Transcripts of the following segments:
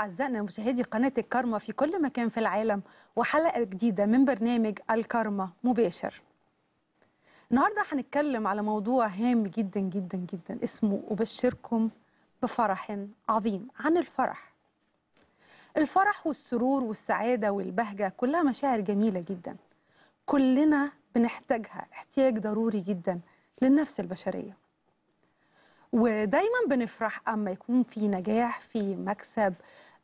أعزائنا مشاهدي قناة الكارما في كل مكان في العالم وحلقة جديدة من برنامج الكارما مباشر النهاردة هنتكلم على موضوع هام جدا جدا جدا اسمه أبشركم بفرح عظيم عن الفرح الفرح والسرور والسعادة والبهجة كلها مشاعر جميلة جدا كلنا بنحتاجها احتياج ضروري جدا للنفس البشرية ودايما بنفرح اما يكون في نجاح في مكسب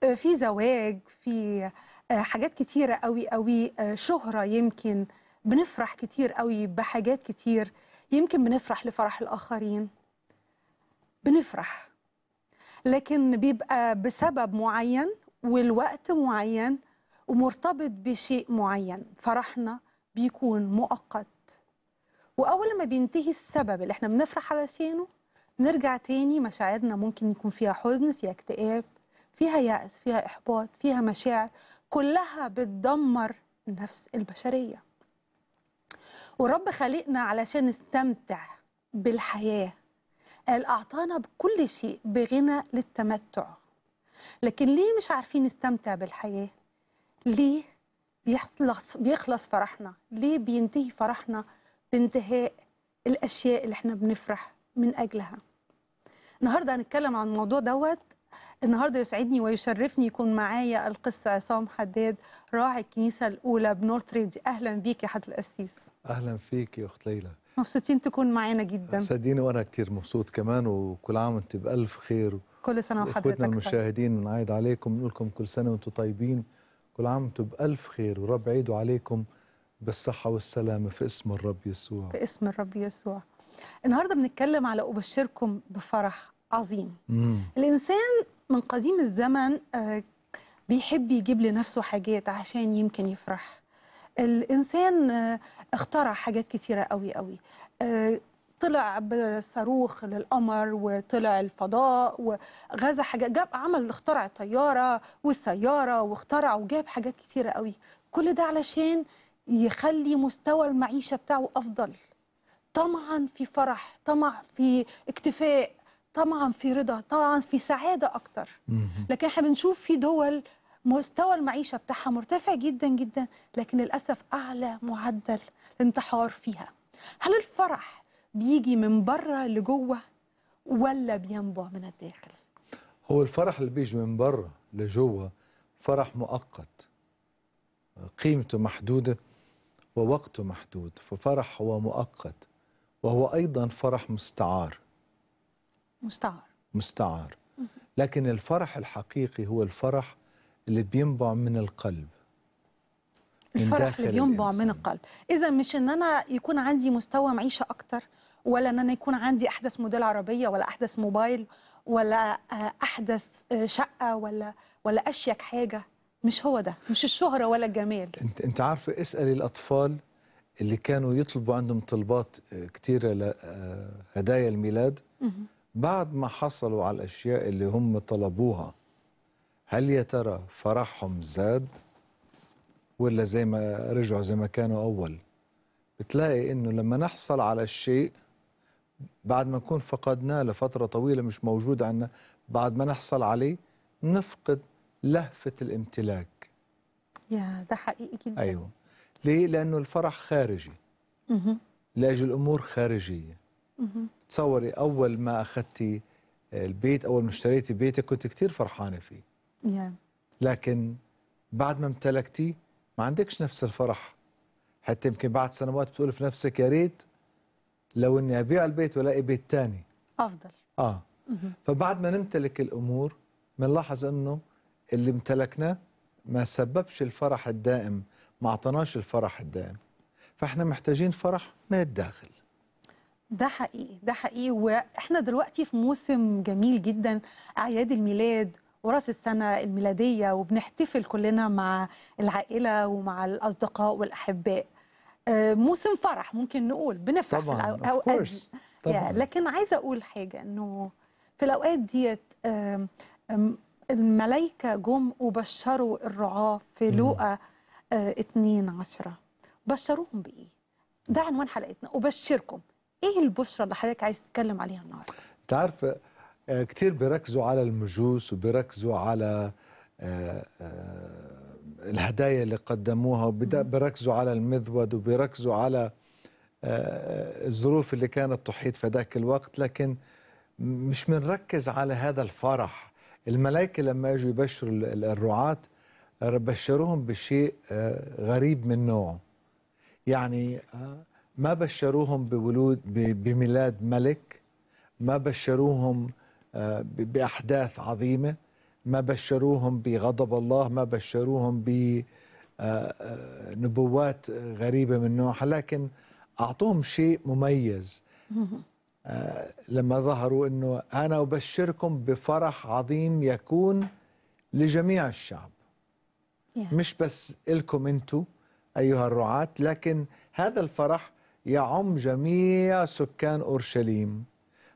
آه، في زواج في آه، حاجات كتيرة قوي قوي آه، شهرة يمكن بنفرح كتير قوي بحاجات كتير يمكن بنفرح لفرح الآخرين بنفرح لكن بيبقى بسبب معين والوقت معين ومرتبط بشيء معين فرحنا بيكون مؤقت وأول ما بينتهي السبب اللي احنا بنفرح علشانه نرجع تاني مشاعرنا ممكن يكون فيها حزن فيها اكتئاب فيها يأس فيها إحباط فيها مشاعر كلها بتدمر النفس البشرية ورب خلقنا علشان نستمتع بالحياة قال أعطانا بكل شيء بغنى للتمتع لكن ليه مش عارفين نستمتع بالحياة ليه بيخلص, بيخلص فرحنا ليه بينتهي فرحنا بانتهاء الأشياء اللي احنا بنفرح من أجلها النهاردة هنتكلم عن الموضوع دوت النهارده يسعدني ويشرفني يكون معايا القس عصام حداد راعي الكنيسه الاولى بنورث اهلا بيك يا حضره القسيس اهلا فيك يا اخت ليلى مبسوطين تكون معانا جدا صدقيني وانا كتير مبسوط كمان وكل عام انت بالف خير كل سنه وحضرتك اخوتنا طيب. المشاهدين بنعيد عليكم بنقول لكم كل سنه وانتم طيبين كل عام وانتم بالف خير ورب عيده عليكم بالصحه والسلامه في اسم الرب يسوع في اسم الرب يسوع النهارده بنتكلم على ابشركم بفرح عظيم مم. الإنسان من قديم الزمن آه، بيحب يجيب لنفسه حاجات عشان يمكن يفرح الإنسان آه، اخترع حاجات كثيرة قوي قوي آه، طلع بصاروخ للقمر وطلع الفضاء وغزا حاجات جاب عمل اخترع الطياره والسياره واخترع وجاب حاجات كثيرة قوي كل ده علشان يخلي مستوى المعيشه بتاعه افضل طمعا في فرح طمع في اكتفاء طبعا في رضا طبعا في سعاده اكتر لكن احنا بنشوف في دول مستوى المعيشه بتاعها مرتفع جدا جدا لكن للاسف اعلى معدل انتحار فيها هل الفرح بيجي من بره لجوه ولا بينبع من الداخل هو الفرح اللي بيجي من بره لجوه فرح مؤقت قيمته محدوده ووقته محدود ففرح هو مؤقت وهو ايضا فرح مستعار مستعار مستعار لكن الفرح الحقيقي هو الفرح اللي بينبع من القلب من الفرح اللي بينبع الإنسان. من القلب اذا مش ان انا يكون عندي مستوى معيشه اكتر ولا ان انا يكون عندي احدث موديل عربيه ولا احدث موبايل ولا آه، احدث آه، شقه ولا ولا اشيك حاجه مش هو ده مش الشهره ولا الجمال انت انت عارفه اسالي الاطفال اللي كانوا يطلبوا عندهم طلبات آه، كثيره لهدايا الميلاد بعد ما حصلوا على الأشياء اللي هم طلبوها هل يا ترى فرحهم زاد ولا زي ما رجعوا زي ما كانوا أول بتلاقي إنه لما نحصل على الشيء بعد ما نكون فقدناه لفترة طويلة مش موجود عندنا بعد ما نحصل عليه نفقد لهفة الامتلاك يا ده حقيقي جدا أيوة ليه؟ لأنه الفرح خارجي لاجل أمور خارجية تصوري اول ما اخذتي البيت اول ما اشتريتي بيتك كنت كثير فرحانه فيه yeah. لكن بعد ما امتلكتيه ما عندكش نفس الفرح حتى يمكن بعد سنوات بتقول في نفسك يا ريت لو اني ابيع البيت والاقي بيت ثاني افضل اه mm -hmm. فبعد ما نمتلك الامور بنلاحظ انه اللي امتلكناه ما سببش الفرح الدائم ما اعطناش الفرح الدائم فاحنا محتاجين فرح من الداخل ده حقيقي ده حقيقي واحنا دلوقتي في موسم جميل جدا اعياد الميلاد وراس السنه الميلاديه وبنحتفل كلنا مع العائله ومع الاصدقاء والاحباء آه، موسم فرح ممكن نقول بنفرح طبعا في الاوقات طبعا. لكن عايزه اقول حاجه انه في الاوقات ديت الملائكه جم وبشروا الرعاه في لوقا 2 آه، 10 بشروهم بايه ده عنوان حلقتنا أبشركم ايه البشرة اللي حضرتك عايز تتكلم عليها النهارده؟ انت عارف آه، كتير بيركزوا على المجوس وبيركزوا على آه، آه، الهدايا اللي قدموها وبيركزوا على المذود وبيركزوا على الظروف اللي كانت تحيط في ذاك الوقت لكن مش بنركز على هذا الفرح الملائكة لما يجوا يبشروا الرعاة بشروهم بشيء غريب من نوعه يعني ما بشروهم بولود بميلاد ملك ما بشروهم آه، باحداث عظيمه ما بشروهم بغضب الله ما بشروهم بنبوات آه، آه، غريبه من نوعها لكن اعطوهم شيء مميز لما ظهروا انه انا ابشركم بفرح عظيم يكون لجميع الشعب مش بس لكم انتم ايها الرعاة لكن هذا الفرح يعم جميع سكان أورشليم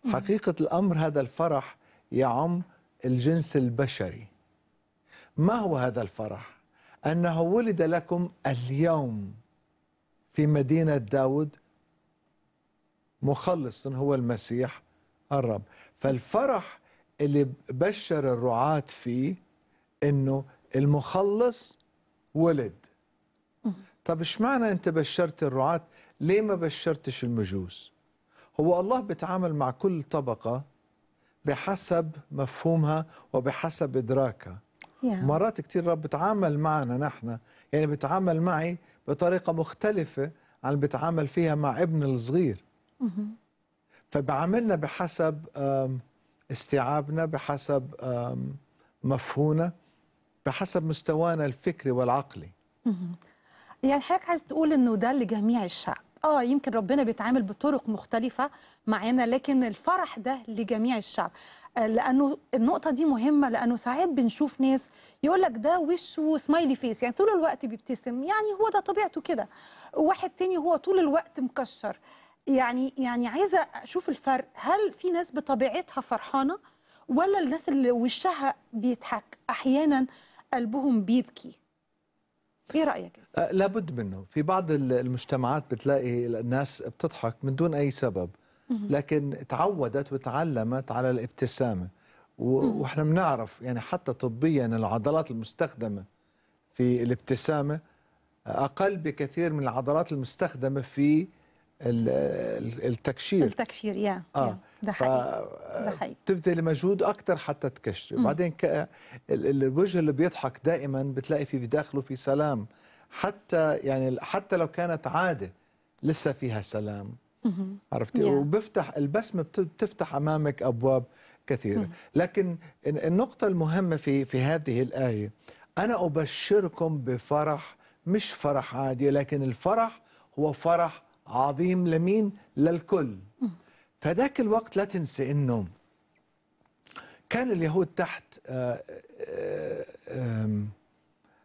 حقيقة الأمر هذا الفرح يعم الجنس البشري ما هو هذا الفرح؟ أنه ولد لكم اليوم في مدينة داود مخلص هو المسيح الرب فالفرح اللي بشر الرعاة فيه أنه المخلص ولد طب اشمعنى انت بشرت الرعاة ليه ما بشرتش المجوس هو الله بيتعامل مع كل طبقة بحسب مفهومها وبحسب إدراكها yeah. مرات كتير رب بيتعامل معنا نحن يعني بيتعامل معي بطريقة مختلفة عن بيتعامل فيها مع ابن الصغير mm -hmm. فبعملنا بحسب استيعابنا بحسب مفهومنا بحسب مستوانا الفكري والعقلي mm -hmm. يعني حضرتك عايز تقول انه ده لجميع الشعب اه يمكن ربنا بيتعامل بطرق مختلفه معانا لكن الفرح ده لجميع الشعب آه، لانه النقطه دي مهمه لانه ساعات بنشوف ناس يقول لك ده وشه سمايلي فيس يعني طول الوقت بيبتسم يعني هو ده طبيعته كده واحد تاني هو طول الوقت مكشر يعني يعني عايزه اشوف الفرق هل في ناس بطبيعتها فرحانه ولا الناس اللي وشها بيضحك احيانا قلبهم بيبكي ايه رايك أه، لابد منه في بعض المجتمعات بتلاقي الناس بتضحك من دون اي سبب لكن تعودت وتعلمت على الابتسامه واحنا بنعرف يعني حتى طبيا العضلات المستخدمه في الابتسامه اقل بكثير من العضلات المستخدمه في التكشير التكشير يا اه ده حقيقي ده حقيقي بتبذلي مجهود اكثر حتى تكشري بعدين الوجه اللي بيضحك دائما بتلاقي في بداخله في سلام حتى يعني حتى لو كانت عاده لسه فيها سلام عرفتي yeah. وبفتح البسمه بتفتح امامك ابواب كثيره لكن النقطه المهمه في في هذه الايه انا ابشركم بفرح مش فرح عادي لكن الفرح هو فرح عظيم لمين للكل فذاك الوقت لا تنسى انه كان اليهود تحت آه، آه،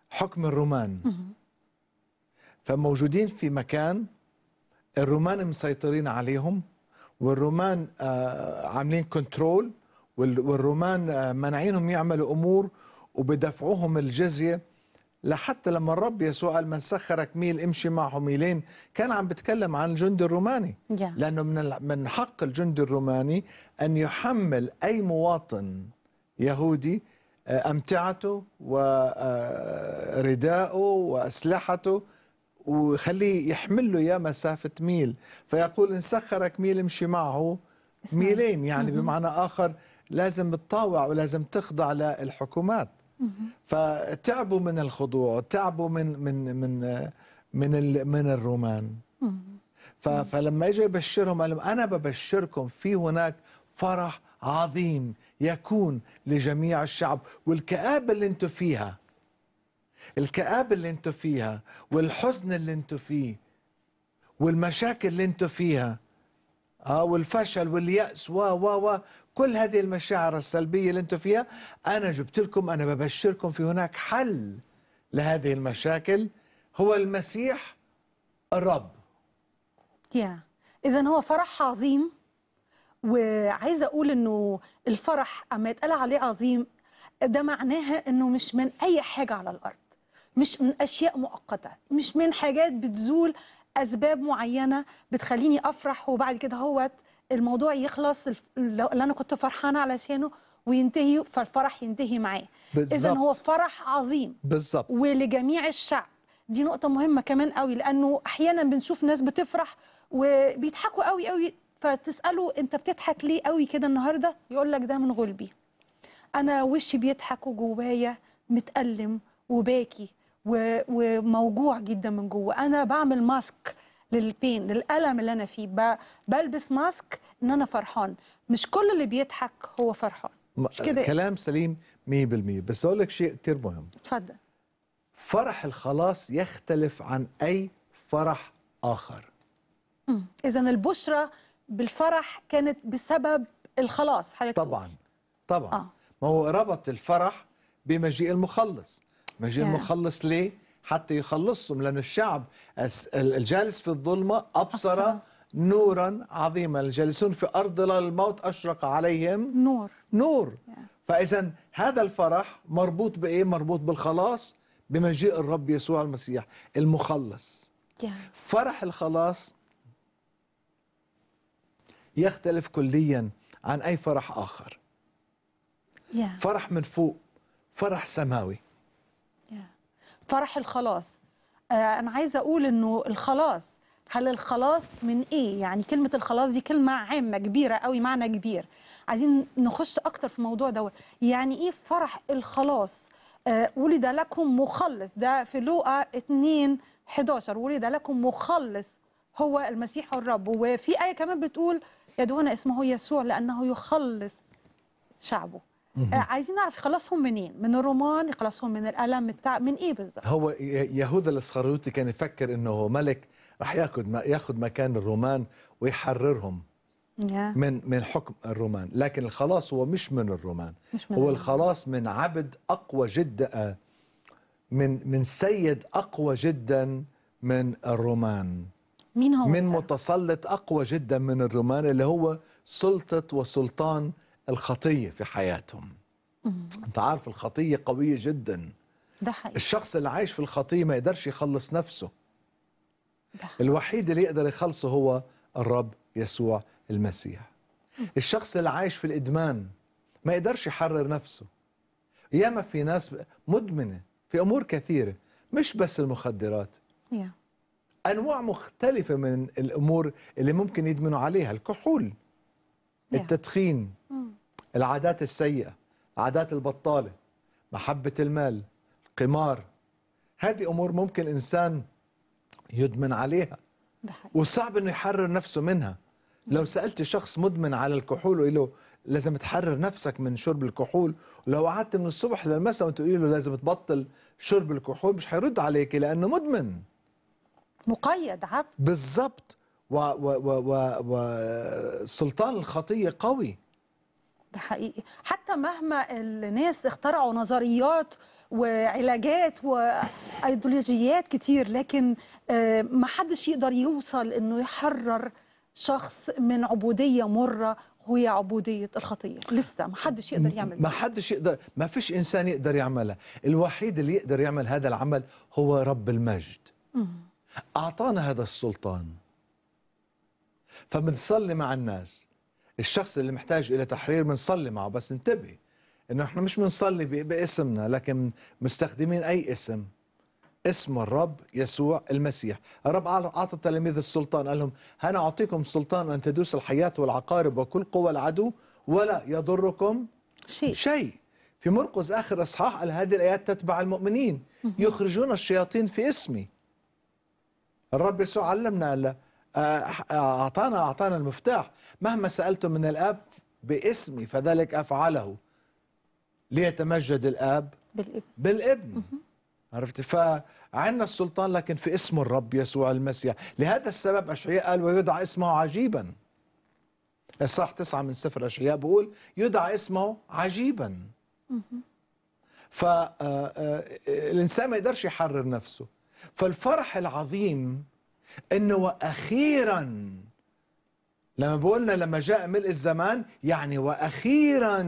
حكم الرومان فموجودين في مكان الرومان مسيطرين عليهم والرومان آه، عاملين كنترول والرومان منعينهم يعملوا امور وبدفعوهم الجزيه لحتى لما الرب يسوع قال من سخرك ميل امشي معه ميلين كان عم بتكلم عن الجندي الروماني yeah. لانه من من حق الجندي الروماني ان يحمل اي مواطن يهودي آه، امتعته ورداءه آه، واسلحته وخليه يحمل له يا مسافه ميل فيقول ان سخرك ميل امشي معه ميلين يعني بمعنى اخر لازم تطاوع ولازم تخضع للحكومات فتعبوا من الخضوع تعبوا من من من من من الرومان فلما اجى يبشرهم قال لهم انا ببشركم في هناك فرح عظيم يكون لجميع الشعب والكآبة اللي انتم فيها الكآبة اللي انتم فيها والحزن اللي انتم فيه والمشاكل اللي انتم فيها اه والفشل واليأس و و و كل هذه المشاعر السلبية اللي أنتم فيها أنا جبت لكم أنا ببشركم في هناك حل لهذه المشاكل هو المسيح الرب يا إذا هو فرح عظيم وعايزة أقول إنه الفرح أما يتقال عليه عظيم ده معناها إنه مش من أي حاجة على الأرض مش من أشياء مؤقتة مش من حاجات بتزول أسباب معينة بتخليني أفرح وبعد كده هوت الموضوع يخلص اللي انا كنت فرحانه علشانه وينتهي فالفرح ينتهي معاه اذا هو فرح عظيم بالظبط ولجميع الشعب دي نقطه مهمه كمان قوي لانه احيانا بنشوف ناس بتفرح وبيضحكوا قوي قوي فتساله انت بتضحك ليه قوي كده النهارده يقول لك ده من غلبي انا وشي بيضحك وجوايا متالم وباكي وموجوع جدا من جوه انا بعمل ماسك للبين للألم اللي أنا فيه بلبس ماسك إن أنا فرحان مش كل اللي بيضحك هو فرحان مش كده إيه؟ كلام سليم 100% بس أقول لك شيء كتير مهم اتفضل فرح الخلاص يختلف عن أي فرح آخر إذا البشرة بالفرح كانت بسبب الخلاص حضرتك طبعا طبعا آه. ما هو ربط الفرح بمجيء المخلص مجيء yeah. المخلص ليه؟ حتى يخلصهم لأن الشعب الجالس في الظلمة أبصر, نورا عظيما الجالسون في أرض ظلال الموت أشرق عليهم نور نور فإذا هذا الفرح مربوط بإيه؟ مربوط بالخلاص بمجيء الرب يسوع المسيح المخلص فرح الخلاص يختلف كليا عن أي فرح آخر فرح من فوق فرح سماوي فرح الخلاص آه، انا عايزه اقول انه الخلاص هل الخلاص من ايه يعني كلمه الخلاص دي كلمه عامه كبيره قوي معنى كبير عايزين نخش اكتر في الموضوع دوت يعني ايه فرح الخلاص آه، ولد لكم مخلص ده في لوقا 2 11 ولد لكم مخلص هو المسيح الرب وفي ايه كمان بتقول يدعون اسمه يسوع لانه يخلص شعبه آه، عايزين نعرف يخلصهم منين من الرومان يخلصهم من الالم من التعب من ايه بالظبط هو يهوذا الاسخريوطي كان يفكر انه ملك راح ياخذ ياخذ مكان الرومان ويحررهم من من حكم الرومان لكن الخلاص هو مش من الرومان مش من هو الخلاص من عبد اقوى جدا آه، من من سيد اقوى جدا من الرومان مين هو من متسلط اقوى جدا من الرومان اللي هو سلطه وسلطان الخطيه في حياتهم انت عارف الخطيه قويه جدا ده حقيقي. الشخص اللي عايش في الخطيه ما يقدرش يخلص نفسه ده. الوحيد اللي يقدر يخلصه هو الرب يسوع المسيح الشخص اللي عايش في الادمان ما يقدرش يحرر نفسه ياما في ناس مدمنه في امور كثيره مش بس المخدرات yeah. انواع مختلفه من الامور اللي ممكن يدمنوا عليها الكحول التدخين mm. العادات السيئة عادات البطالة محبة المال القمار هذه أمور ممكن إنسان يدمن عليها وصعب أنه يحرر نفسه منها mm. لو سألت شخص مدمن على الكحول وقال له لازم تحرر نفسك من شرب الكحول ولو قعدت من الصبح للمساء وتقول له لازم تبطل شرب الكحول مش هيرد عليك لأنه مدمن مقيد عبد بالظبط وسلطان و... و... و... الخطية قوي ده حقيقي حتى مهما الناس اخترعوا نظريات وعلاجات وايديولوجيات كتير لكن آه، ما حدش يقدر يوصل انه يحرر شخص من عبوديه مره وهي عبوديه الخطيه لسه ما حدش يقدر يعمل ما حدش يقدر ما فيش انسان يقدر يعملها الوحيد اللي يقدر يعمل هذا العمل هو رب المجد اعطانا هذا السلطان فبنصلي مع الناس الشخص اللي محتاج إلى تحرير بنصلي معه بس انتبه انه احنا مش بنصلي باسمنا لكن مستخدمين اي اسم اسم الرب يسوع المسيح الرب أعطى تلاميذ السلطان قال لهم أنا أعطيكم سلطان أن تدوس الحياة والعقارب وكل قوى العدو ولا يضركم شيء, شيء. في مرقس آخر إصحاح قال هذه الآيات تتبع المؤمنين يخرجون الشياطين في اسمي الرب يسوع علمنا قال أعطانا أعطانا المفتاح مهما سألتم من الآب باسمي فذلك أفعله ليتمجد الآب بالابن, بالابن. عرفت فعنا السلطان لكن في اسم الرب يسوع المسيح لهذا السبب أشعياء قال ويدعى اسمه عجيبا الصح تسعة من سفر أشعياء بيقول يدعى اسمه عجيبا فالإنسان آه، آه، آه، ما يقدرش يحرر نفسه فالفرح العظيم انه واخيرا لما بقولنا لما جاء ملء الزمان يعني واخيرا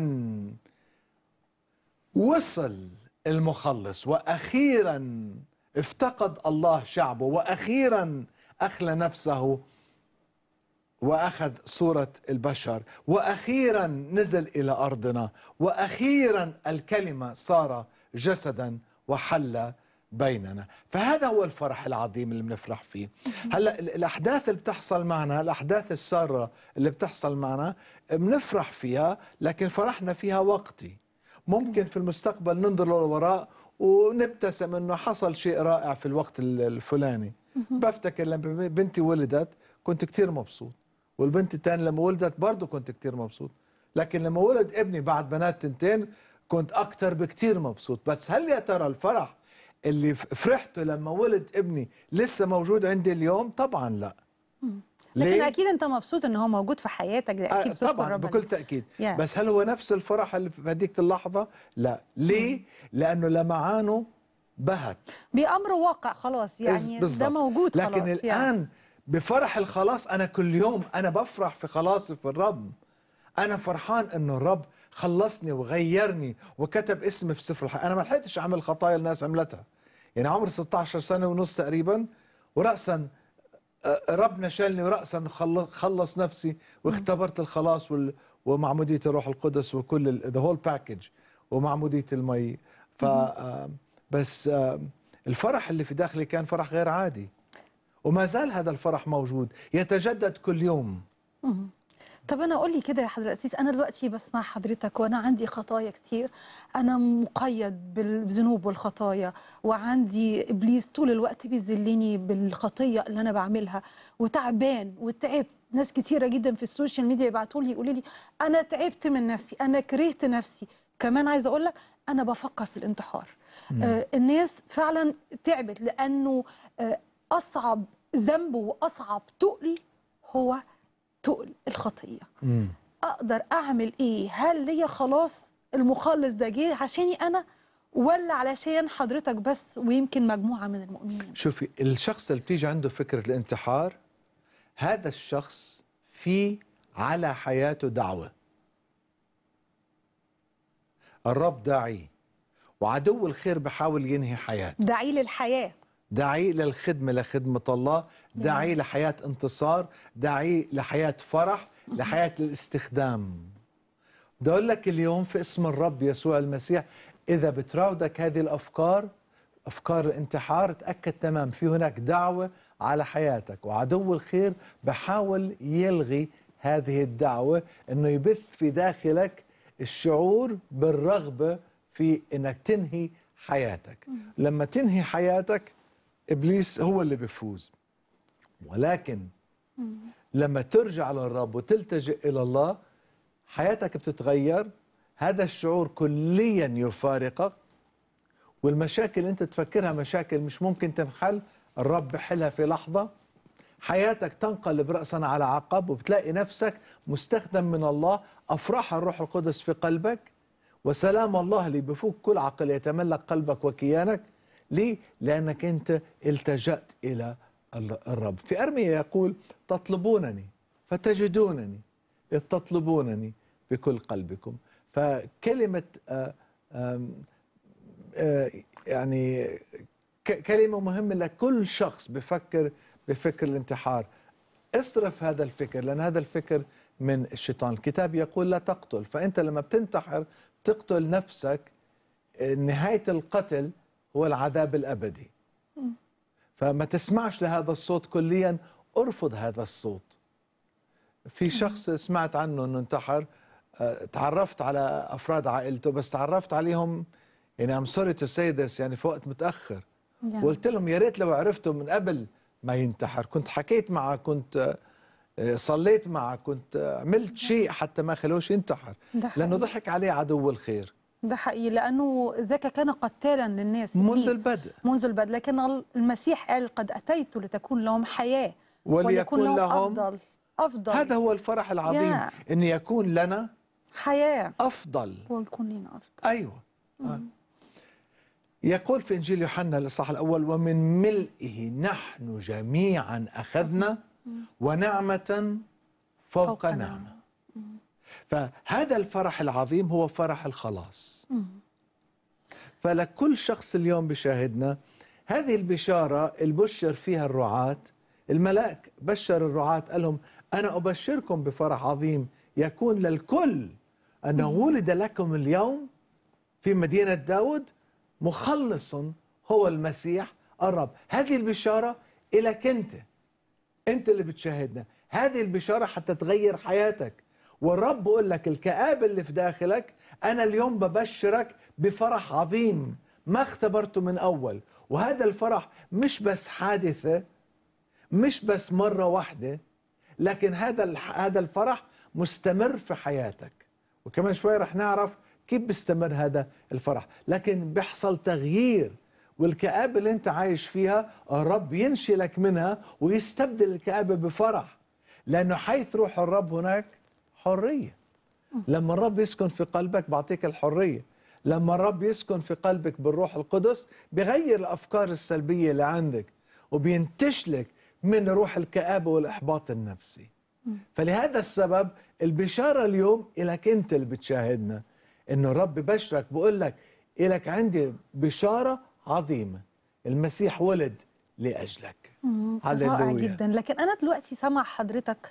وصل المخلص واخيرا افتقد الله شعبه واخيرا اخلى نفسه واخذ صوره البشر واخيرا نزل الى ارضنا واخيرا الكلمه صار جسدا وحل بيننا فهذا هو الفرح العظيم اللي بنفرح فيه هلا الاحداث اللي بتحصل معنا الاحداث الساره اللي بتحصل معنا بنفرح فيها لكن فرحنا فيها وقتي ممكن في المستقبل ننظر للوراء ونبتسم انه حصل شيء رائع في الوقت الفلاني بفتكر لما بنتي ولدت كنت كثير مبسوط والبنت الثانيه لما ولدت برضه كنت كثير مبسوط لكن لما ولد ابني بعد بنات تنتين كنت اكثر بكثير مبسوط بس هل يا ترى الفرح اللي فرحته لما ولد ابني لسه موجود عندي اليوم طبعا لا لكن ليه؟ اكيد انت مبسوط ان هو موجود في حياتك ده آه، اكيد آه طبعا بكل تاكيد yeah. بس هل هو نفس الفرح اللي في هذيك اللحظه لا ليه لانه لمعانه بهت بامر واقع خلاص يعني ده موجود خلاص لكن الان يعني. بفرح الخلاص انا كل يوم انا بفرح في خلاصي في الرب انا فرحان انه الرب خلصني وغيرني وكتب اسمي في سفر الحياه انا ما لحقتش اعمل خطايا الناس عملتها يعني عمري 16 سنة ونص تقريبا ورأسا ربنا شالني ورأسا خلص نفسي واختبرت الخلاص ومعمودية الروح القدس وكل ذا هول باكج ومعمودية المي ف آه، بس آه، الفرح اللي في داخلي كان فرح غير عادي وما زال هذا الفرح موجود يتجدد كل يوم طب انا اقول لي كده يا حضرتك الاسيس انا دلوقتي بسمع حضرتك وانا عندي خطايا كتير انا مقيد بالذنوب والخطايا وعندي ابليس طول الوقت بيذلني بالخطيه اللي انا بعملها وتعبان وتعبت ناس كتيره جدا في السوشيال ميديا يبعتوا لي يقولوا لي انا تعبت من نفسي انا كرهت نفسي كمان عايزه اقول لك انا بفكر في الانتحار آه الناس فعلا تعبت لانه آه اصعب ذنب واصعب تقل هو تقل الخطيه مم. اقدر اعمل ايه هل ليا خلاص المخلص ده جه عشاني انا ولا علشان حضرتك بس ويمكن مجموعه من المؤمنين شوفي الشخص اللي بتيجي عنده فكره الانتحار هذا الشخص في على حياته دعوه الرب داعي وعدو الخير بحاول ينهي حياته داعي للحياه داعيه للخدمه لخدمه الله داعيه نعم. لحياه انتصار داعيه لحياه فرح لحياه الاستخدام بدي اقول لك اليوم في اسم الرب يسوع المسيح اذا بتراودك هذه الافكار افكار الانتحار تاكد تمام في هناك دعوه على حياتك وعدو الخير بحاول يلغي هذه الدعوه انه يبث في داخلك الشعور بالرغبه في انك تنهي حياتك لما تنهي حياتك ابليس هو اللي بيفوز ولكن لما ترجع للرب وتلتجئ الى الله حياتك بتتغير هذا الشعور كليا يفارقك والمشاكل اللي انت تفكرها مشاكل مش ممكن تنحل الرب بحلها في لحظه حياتك تنقلب راسا على عقب وبتلاقي نفسك مستخدم من الله افراح الروح القدس في قلبك وسلام الله اللي بفوق كل عقل يتملك قلبك وكيانك ليه؟ لأنك أنت التجأت إلى الرب في أرميا يقول تطلبونني فتجدونني إذ تطلبونني بكل قلبكم فكلمة آه، آه، يعني كلمة مهمة لكل شخص بفكر بفكر الانتحار اصرف هذا الفكر لأن هذا الفكر من الشيطان الكتاب يقول لا تقتل فأنت لما بتنتحر تقتل نفسك آه، نهاية القتل هو العذاب الابدي فما تسمعش لهذا الصوت كليا ارفض هذا الصوت في شخص سمعت عنه انه انتحر آه، تعرفت على افراد عائلته بس تعرفت عليهم يعني ام سوري تو سي ذس يعني في وقت متاخر وقلت نعم. لهم يا ريت لو عرفته من قبل ما ينتحر كنت حكيت معه كنت آه، صليت معه كنت آه، عملت نعم. شيء حتى ما خلوش ينتحر لانه ضحك عليه عدو الخير ده حقيقي لانه ذاك كان قتالا للناس منذ البدء منذ البدء لكن المسيح قال قد اتيت لتكون لهم حياه وليكون, وليكن لهم افضل افضل هذا هو الفرح العظيم يا. ان يكون لنا حياه افضل ويكون لنا افضل ايوه آه. يقول في انجيل يوحنا الاصحاح الاول ومن ملئه نحن جميعا اخذنا ونعمه فوق, فوق نعمه فهذا الفرح العظيم هو فرح الخلاص فلكل شخص اليوم بشاهدنا هذه البشارة البشر فيها الرعاة الملاك بشر الرعاة قال لهم أنا أبشركم بفرح عظيم يكون للكل أنه ولد لكم اليوم في مدينة داود مخلص هو المسيح الرب هذه البشارة إلك أنت أنت اللي بتشاهدنا هذه البشارة حتى تغير حياتك والرب بيقول لك الكآبة اللي في داخلك أنا اليوم ببشرك بفرح عظيم ما اختبرته من أول وهذا الفرح مش بس حادثة مش بس مرة واحدة لكن هذا هذا الفرح مستمر في حياتك وكمان شوي رح نعرف كيف بيستمر هذا الفرح لكن بيحصل تغيير والكآبة اللي انت عايش فيها الرب ينشلك منها ويستبدل الكآبة بفرح لأنه حيث روح الرب هناك حريه لما الرب يسكن في قلبك بعطيك الحريه لما الرب يسكن في قلبك بالروح القدس بغير الافكار السلبيه اللي عندك وبينتشلك من روح الكآبه والاحباط النفسي فلهذا السبب البشاره اليوم الك انت اللي بتشاهدنا انه الرب بشرك بقول لك الك عندي بشاره عظيمه المسيح ولد لاجلك هللويا جدا لكن انا دلوقتي سامع حضرتك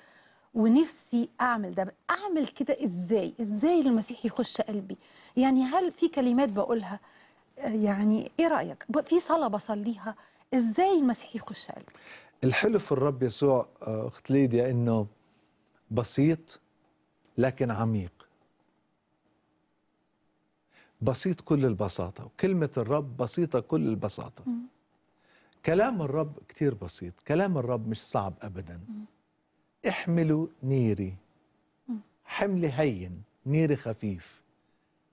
ونفسي اعمل ده اعمل كده ازاي ازاي المسيح يخش قلبي يعني هل في كلمات بقولها آه، يعني ايه رايك في صلاه بصليها ازاي المسيح يخش قلبي الحلو في الرب يسوع آه، اخت ليديا انه بسيط لكن عميق بسيط كل البساطه وكلمه الرب بسيطه كل البساطه م. كلام الرب كتير بسيط كلام الرب مش صعب ابدا م. احملوا نيري حملي هين نيري خفيف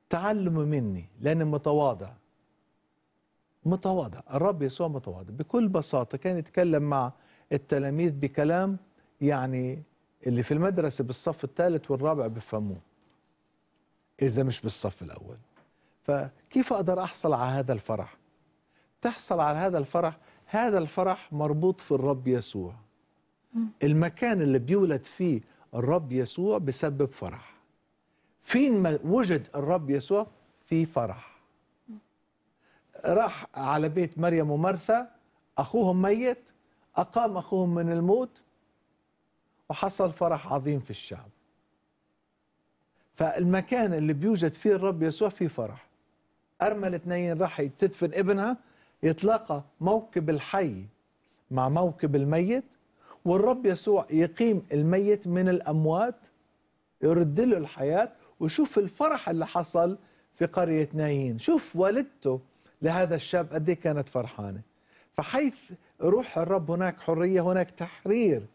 تعلموا مني لأني متواضع متواضع الرب يسوع متواضع بكل بساطة كان يتكلم مع التلاميذ بكلام يعني اللي في المدرسة بالصف الثالث والرابع بيفهموه إذا مش بالصف الأول فكيف أقدر أحصل على هذا الفرح تحصل على هذا الفرح هذا الفرح مربوط في الرب يسوع المكان اللي بيولد فيه الرب يسوع بسبب فرح فين ما وجد الرب يسوع في فرح راح على بيت مريم ومرثا أخوهم ميت أقام أخوهم من الموت وحصل فرح عظيم في الشعب فالمكان اللي بيوجد فيه الرب يسوع فيه فرح أرمل اثنين راح تدفن ابنها يتلاقى موكب الحي مع موكب الميت والرب يسوع يقيم الميت من الأموات يرد له الحياة وشوف الفرح اللي حصل في قرية نايين شوف والدته لهذا الشاب قد إيه كانت فرحانة فحيث روح الرب هناك حرية هناك تحرير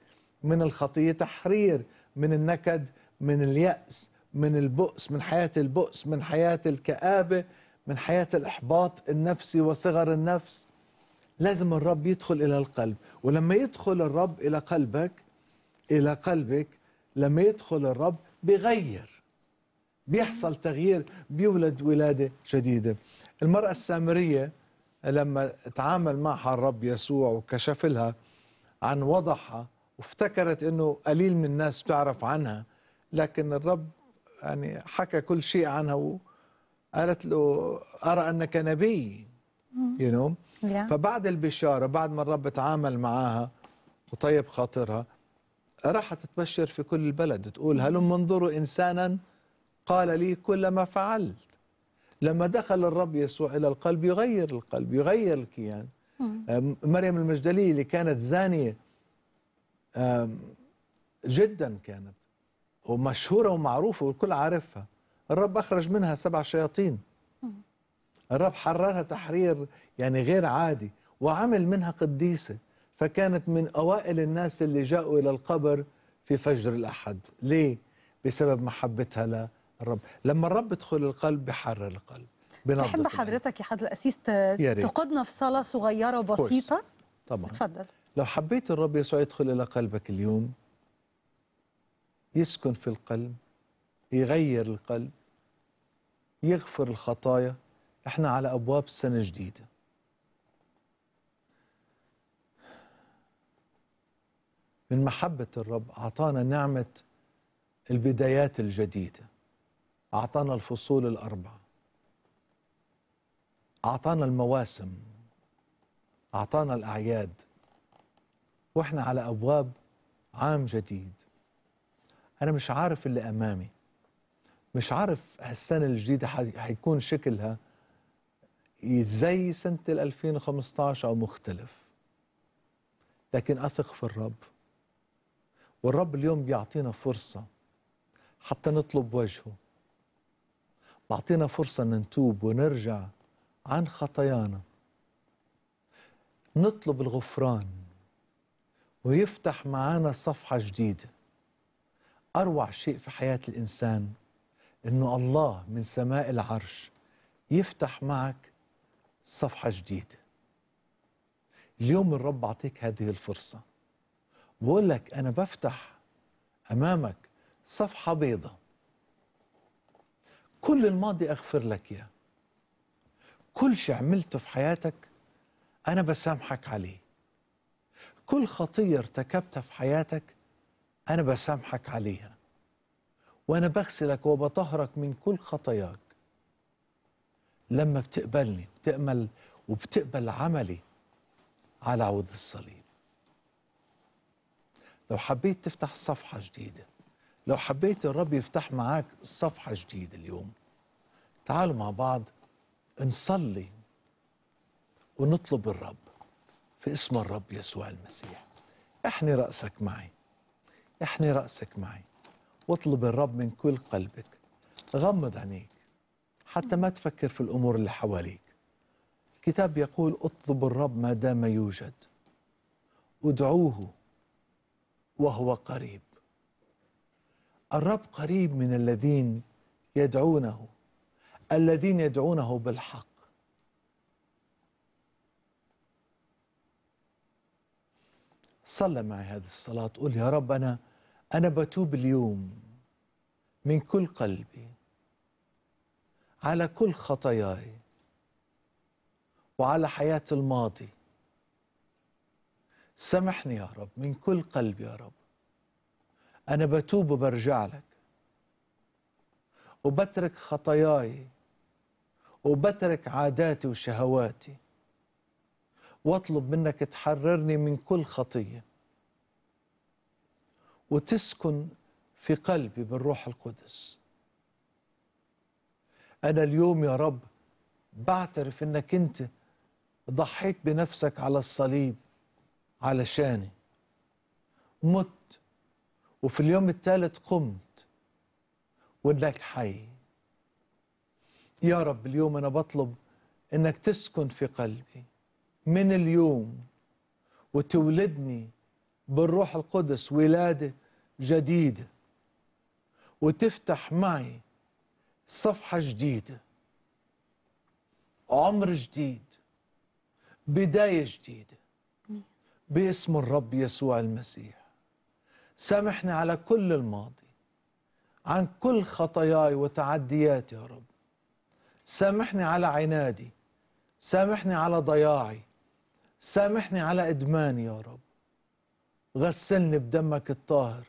من الخطية تحرير من النكد من اليأس من البؤس من حياة البؤس من حياة الكآبة من حياة الإحباط النفسي وصغر النفس لازم الرب يدخل إلى القلب ولما يدخل الرب إلى قلبك إلى قلبك لما يدخل الرب بيغير بيحصل تغيير بيولد ولادة جديدة المرأة السامرية لما تعامل معها الرب يسوع وكشف لها عن وضعها وافتكرت انه قليل من الناس بتعرف عنها لكن الرب يعني حكى كل شيء عنها وقالت له ارى انك نبي يو you know? yeah. فبعد البشاره بعد ما الرب تعامل معاها وطيب خاطرها راحت تبشر في كل البلد تقول هلم انظروا انسانا قال لي كل ما فعلت لما دخل الرب يسوع الى القلب يغير القلب يغير الكيان مريم المجدليه اللي كانت زانيه جدا كانت ومشهوره ومعروفه والكل عارفها الرب اخرج منها سبع شياطين الرب حررها تحرير يعني غير عادي وعمل منها قديسة فكانت من أوائل الناس اللي جاءوا إلى القبر في فجر الأحد ليه؟ بسبب محبتها للرب لما الرب يدخل القلب بحرر القلب بحب حضرتك يا حضرة الأسيس تقودنا في صلاة صغيرة وبسيطة طبعا اتفضل لو حبيت الرب يسوع يدخل إلى قلبك اليوم يسكن في القلب يغير القلب يغفر الخطايا احنا على ابواب سنه جديده من محبه الرب اعطانا نعمه البدايات الجديده اعطانا الفصول الاربعه اعطانا المواسم اعطانا الاعياد واحنا على ابواب عام جديد انا مش عارف اللي امامي مش عارف هالسنه الجديده حيكون شكلها زي سنة 2015 أو مختلف لكن أثق في الرب والرب اليوم بيعطينا فرصة حتى نطلب وجهه بيعطينا فرصة أن نتوب ونرجع عن خطايانا نطلب الغفران ويفتح معانا صفحة جديدة أروع شيء في حياة الإنسان أنه الله من سماء العرش يفتح معك صفحة جديدة اليوم الرب أعطيك هذه الفرصة بقول لك أنا بفتح أمامك صفحة بيضة كل الماضي أغفر لك إياه كل شيء عملته في حياتك أنا بسامحك عليه كل خطية ارتكبتها في حياتك أنا بسامحك عليها وأنا بغسلك وبطهرك من كل خطاياك لما بتقبلني وبتأمل وبتقبل عملي على عود الصليب لو حبيت تفتح صفحة جديدة لو حبيت الرب يفتح معاك صفحة جديدة اليوم تعالوا مع بعض نصلي ونطلب الرب في اسم الرب يسوع المسيح احني رأسك معي احني رأسك معي واطلب الرب من كل قلبك غمض عينيك حتى ما تفكر في الأمور اللي حواليك الكتاب يقول اطلب الرب ما دام يوجد ادعوه وهو قريب الرب قريب من الذين يدعونه الذين يدعونه بالحق صلى معي هذه الصلاة قل يا رب أنا أنا بتوب اليوم من كل قلبي على كل خطاياي وعلى حياة الماضي سامحني يا رب من كل قلبي يا رب أنا بتوب وبرجع لك وبترك خطاياي وبترك عاداتي وشهواتي واطلب منك تحررني من كل خطية وتسكن في قلبي بالروح القدس أنا اليوم يا رب بعترف إنك أنت ضحيت بنفسك على الصليب علشاني مت وفي اليوم الثالث قمت وإنك حي يا رب اليوم أنا بطلب إنك تسكن في قلبي من اليوم وتولدني بالروح القدس ولادة جديدة وتفتح معي صفحة جديدة عمر جديد بداية جديدة باسم الرب يسوع المسيح سامحني على كل الماضي عن كل خطاياي وتعدياتي يا رب سامحني على عنادي سامحني على ضياعي سامحني على إدماني يا رب غسلني بدمك الطاهر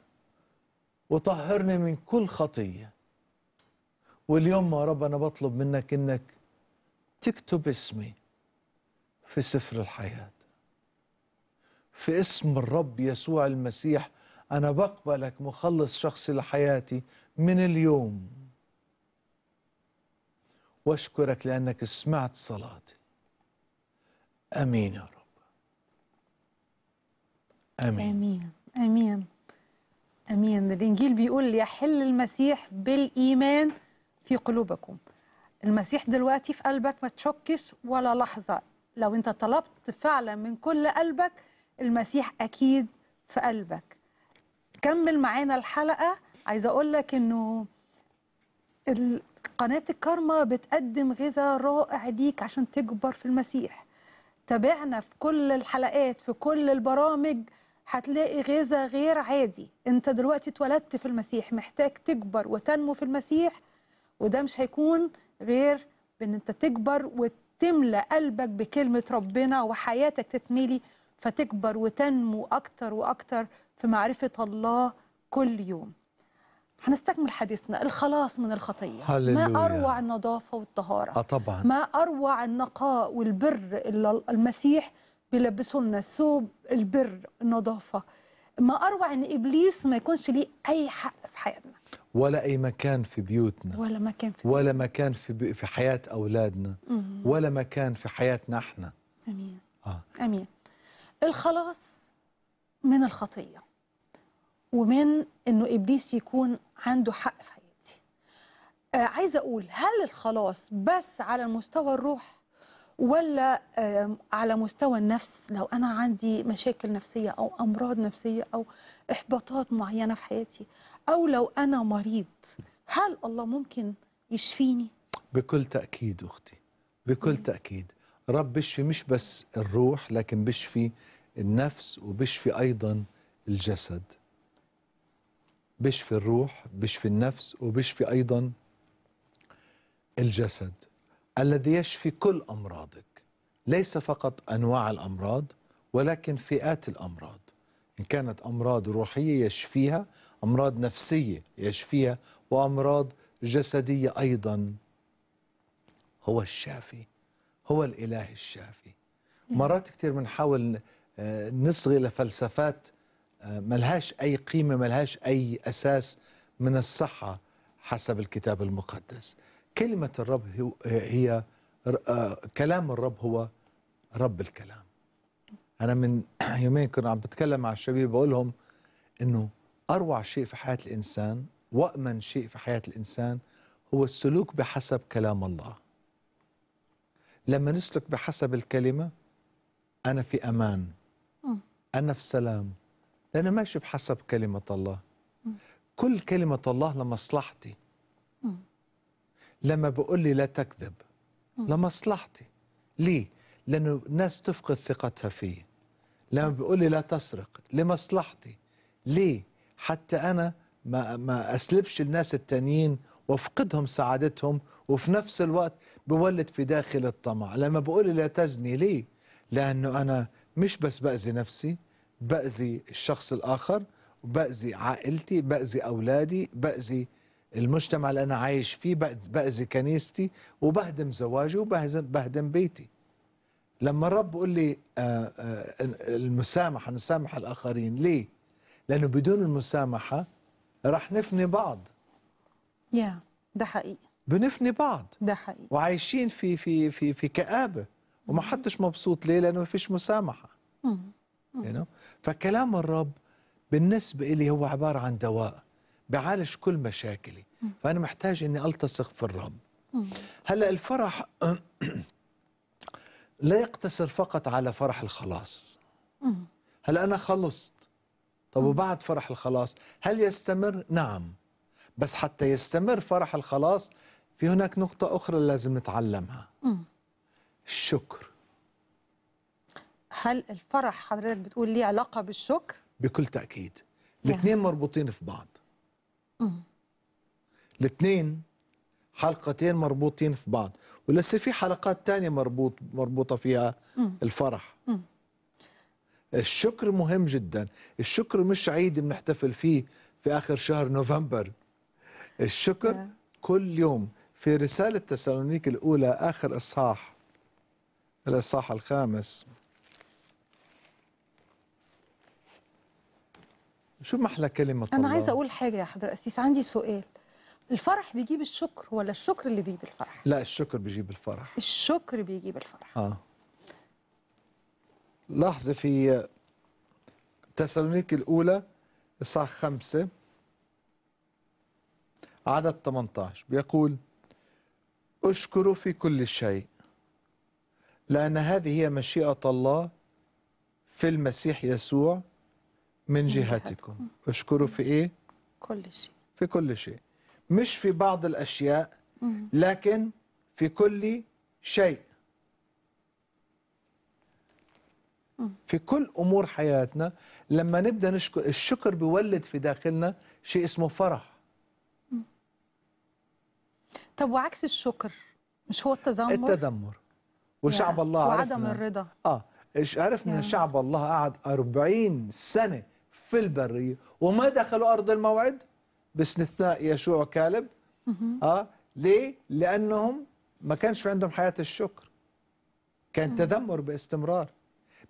وطهرني من كل خطيه واليوم يا رب أنا بطلب منك إنك تكتب اسمي في سفر الحياة في اسم الرب يسوع المسيح أنا بقبلك مخلص شخصي لحياتي من اليوم واشكرك لأنك سمعت صلاتي امين يا رب امين امين امين امين الانجيل بيقول يحل المسيح بالايمان في قلوبكم المسيح دلوقتي في قلبك ما تشكش ولا لحظة لو أنت طلبت فعلا من كل قلبك المسيح أكيد في قلبك كمل معانا الحلقة عايز أقول لك أنه قناة الكارما بتقدم غذاء رائع ليك عشان تكبر في المسيح تابعنا في كل الحلقات في كل البرامج هتلاقي غذاء غير عادي انت دلوقتي اتولدت في المسيح محتاج تكبر وتنمو في المسيح وده مش هيكون غير بان انت تكبر وتملى قلبك بكلمه ربنا وحياتك تتملي فتكبر وتنمو اكتر واكتر في معرفه الله كل يوم هنستكمل حديثنا الخلاص من الخطيه هللويا. ما اروع النظافه والطهاره آه طبعا ما اروع النقاء والبر اللي المسيح بيلبسه لنا ثوب البر النظافه ما اروع ان ابليس ما يكونش ليه اي حق في حياتنا ولا اي مكان في بيوتنا ولا مكان في بيوتنا. ولا مكان في بي... في حياه اولادنا مم. ولا مكان في حياتنا احنا امين آه. امين الخلاص من الخطيه ومن انه ابليس يكون عنده حق في حياتي آه عايزه اقول هل الخلاص بس على المستوى الروح ولا على مستوى النفس لو أنا عندي مشاكل نفسية أو أمراض نفسية أو إحباطات معينة في حياتي أو لو أنا مريض هل الله ممكن يشفيني؟ بكل تأكيد أختي بكل تأكيد رب بيشفي مش بس الروح لكن بيشفي النفس وبيشفي أيضا الجسد بيشفي الروح بيشفي النفس وبيشفي أيضا الجسد الذي يشفي كل أمراضك ليس فقط أنواع الأمراض ولكن فئات الأمراض إن كانت أمراض روحية يشفيها أمراض نفسية يشفيها وأمراض جسدية أيضا هو الشافي هو الإله الشافي نعم. مرات كثير بنحاول آه، نصغي لفلسفات آه، ملهاش أي قيمة ملهاش أي أساس من الصحة حسب الكتاب المقدس كلمة الرب هي آه، كلام الرب هو رب الكلام أنا من يومين كنا عم بتكلم مع الشباب بقول لهم إنه أروع شيء في حياة الإنسان وأمن شيء في حياة الإنسان هو السلوك بحسب كلام الله لما نسلك بحسب الكلمة أنا في أمان أنا في سلام لأنه ماشي بحسب كلمة الله كل كلمة الله لمصلحتي لما بقول لي لا تكذب لمصلحتي ليه؟ لأنه الناس تفقد ثقتها فيي لما بقول لي لا تسرق لمصلحتي ليه؟ حتى أنا ما, ما أسلبش الناس التانيين وافقدهم سعادتهم وفي نفس الوقت بولد في داخل الطمع لما بقول لي لا تزني ليه؟ لأنه أنا مش بس بأذي نفسي بأذي الشخص الآخر بأذي عائلتي بأذي أولادي بأذي المجتمع اللي انا عايش فيه باذي كنيستي وبهدم زواجي وبهدم بيتي لما الرب بيقول لي آه، آه، المسامحه نسامح الاخرين ليه لانه بدون المسامحه راح نفني بعض يا ده حقيقي بنفني بعض ده حقيقي وعايشين في في في في كآبه وما حدش مبسوط ليه لانه ما فيش مسامحه you know? فكلام الرب بالنسبه لي هو عباره عن دواء بعالج كل مشاكلي فأنا محتاج أني ألتصق في الرب هلأ الفرح لا يقتصر فقط على فرح الخلاص هلأ أنا خلصت طب وبعد فرح الخلاص هل يستمر؟ نعم بس حتى يستمر فرح الخلاص في هناك نقطة أخرى لازم نتعلمها الشكر هل الفرح حضرتك بتقول لي علاقة بالشكر؟ بكل تأكيد الاثنين مربوطين في بعض الاثنين حلقتين مربوطين في بعض ولسه في حلقات تانية مربوط مربوطة فيها مم. الفرح مم. الشكر مهم جدا الشكر مش عيد بنحتفل فيه في آخر شهر نوفمبر الشكر مم. آه. كل يوم في رسالة تسالونيك الأولى آخر إصحاح الإصحاح الخامس شو محلى كلمه طلال انا عايز اقول حاجه يا حضرة قسيس عندي سؤال الفرح بيجيب الشكر ولا الشكر اللي بيجيب الفرح لا الشكر بيجيب الفرح الشكر بيجيب الفرح اه لاحظي في تسالونيك الاولى اصحاح خمسة عدد 18 بيقول اشكروا في كل شيء لأن هذه هي مشيئة الله في المسيح يسوع من جهتكم اشكروا في إيه؟ كل شيء في كل شيء مش في بعض الأشياء لكن في كل شيء في كل أمور حياتنا لما نبدأ نشكر الشكر بيولد في داخلنا شيء اسمه فرح طب وعكس الشكر مش هو التذمر التذمر وشعب الله عرفنا وعدم الرضا اه عرفنا من يعني. شعب الله قعد 40 سنه في البريه وما دخلوا ارض الموعد باستثناء يشوع وكالب اه ليه؟ لانهم ما كانش في عندهم حياه الشكر كان تذمر باستمرار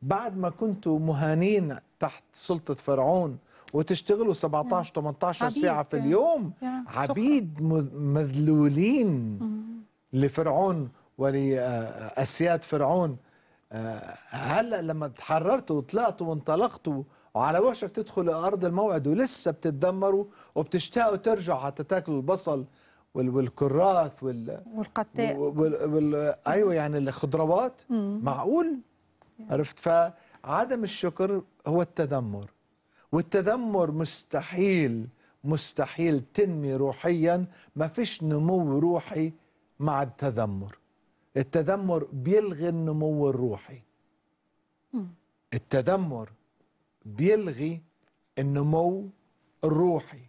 بعد ما كنتوا مهانين تحت سلطه فرعون وتشتغلوا 17 18 ساعه في اليوم عبيد مذلولين لفرعون ولاسياد آه، آه، فرعون آه، هلا لما تحررتوا وطلعتوا وانطلقتوا وعلى وشك تدخل ارض الموعد ولسه بتتدمروا وبتشتاقوا ترجعوا حتى تاكلوا البصل والكراث وال وال... وال... ايوه يعني الخضروات معقول عرفت فعدم الشكر هو التذمر والتذمر مستحيل مستحيل تنمي روحيا ما فيش نمو روحي مع التذمر التذمر بيلغي النمو الروحي التذمر بيلغي النمو الروحي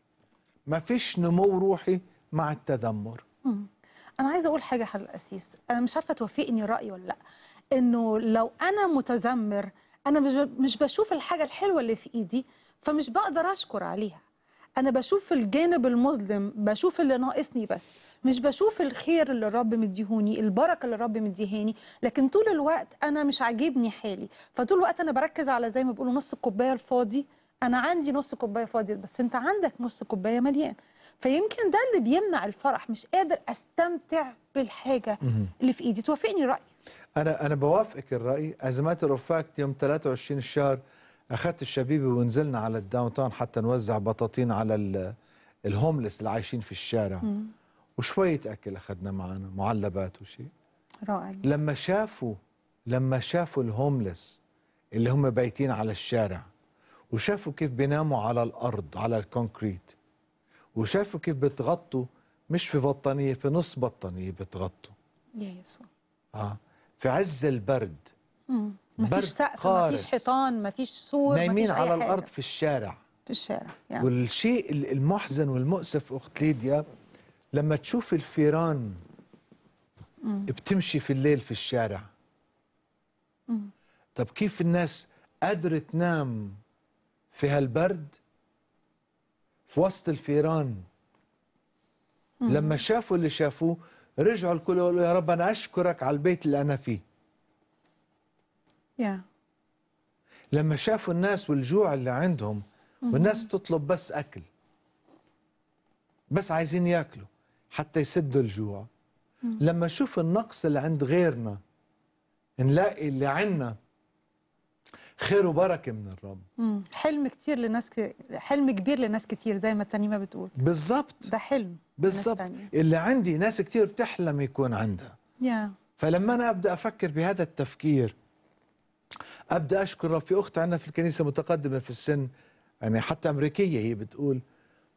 ما فيش نمو روحي مع التذمر انا عايزه اقول حاجه على الاسيس انا مش عارفه توافقني رايي ولا لا انه لو انا متذمر انا مش بشوف الحاجه الحلوه اللي في ايدي فمش بقدر اشكر عليها انا بشوف الجانب المظلم بشوف اللي ناقصني بس مش بشوف الخير اللي الرب مديهوني البركه اللي الرب مديهاني لكن طول الوقت انا مش عاجبني حالي فطول الوقت انا بركز على زي ما بيقولوا نص الكوبايه الفاضي انا عندي نص كوبايه فاضيه بس انت عندك نص كوبايه مليان فيمكن ده اللي بيمنع الفرح مش قادر استمتع بالحاجه اللي في ايدي توافقني رايي انا انا بوافقك الراي ازمات الرفاق يوم 23 الشهر اخذت الشبيبه ونزلنا على الداون تاون حتى نوزع بطاطين على الهوملس اللي عايشين في الشارع مم. وشويه اكل اخذنا معنا معلبات وشيء رائع لما شافوا لما شافوا الهوملس اللي هم بايتين على الشارع وشافوا كيف بيناموا على الارض على الكونكريت وشافوا كيف بتغطوا مش في بطانيه في نص بطانيه بتغطوا يا يسوع اه في عز البرد مم. فيش سقف ما فيش حيطان ما فيش سور نايمين على حاجة. الارض في الشارع في الشارع يعني. والشيء المحزن والمؤسف اخت ليديا لما تشوف الفيران مم. بتمشي في الليل في الشارع مم. طب كيف الناس قادره تنام في هالبرد في وسط الفيران مم. لما شافوا اللي شافوه رجعوا الكل يقولوا يا رب انا اشكرك على البيت اللي انا فيه yeah. لما شافوا الناس والجوع اللي عندهم والناس بتطلب بس أكل بس عايزين ياكلوا حتى يسدوا الجوع لما شوف النقص اللي عند غيرنا نلاقي اللي عندنا خير وبركة من الرب حلم كتير لناس ك... حلم كبير لناس كتير زي ما التانية ما بتقول بالظبط ده حلم بالظبط اللي عندي ناس كتير بتحلم يكون عندها yeah. فلما أنا أبدأ أفكر بهذا التفكير ابدا اشكر في اخت عندنا في الكنيسه متقدمه في السن يعني حتى امريكيه هي بتقول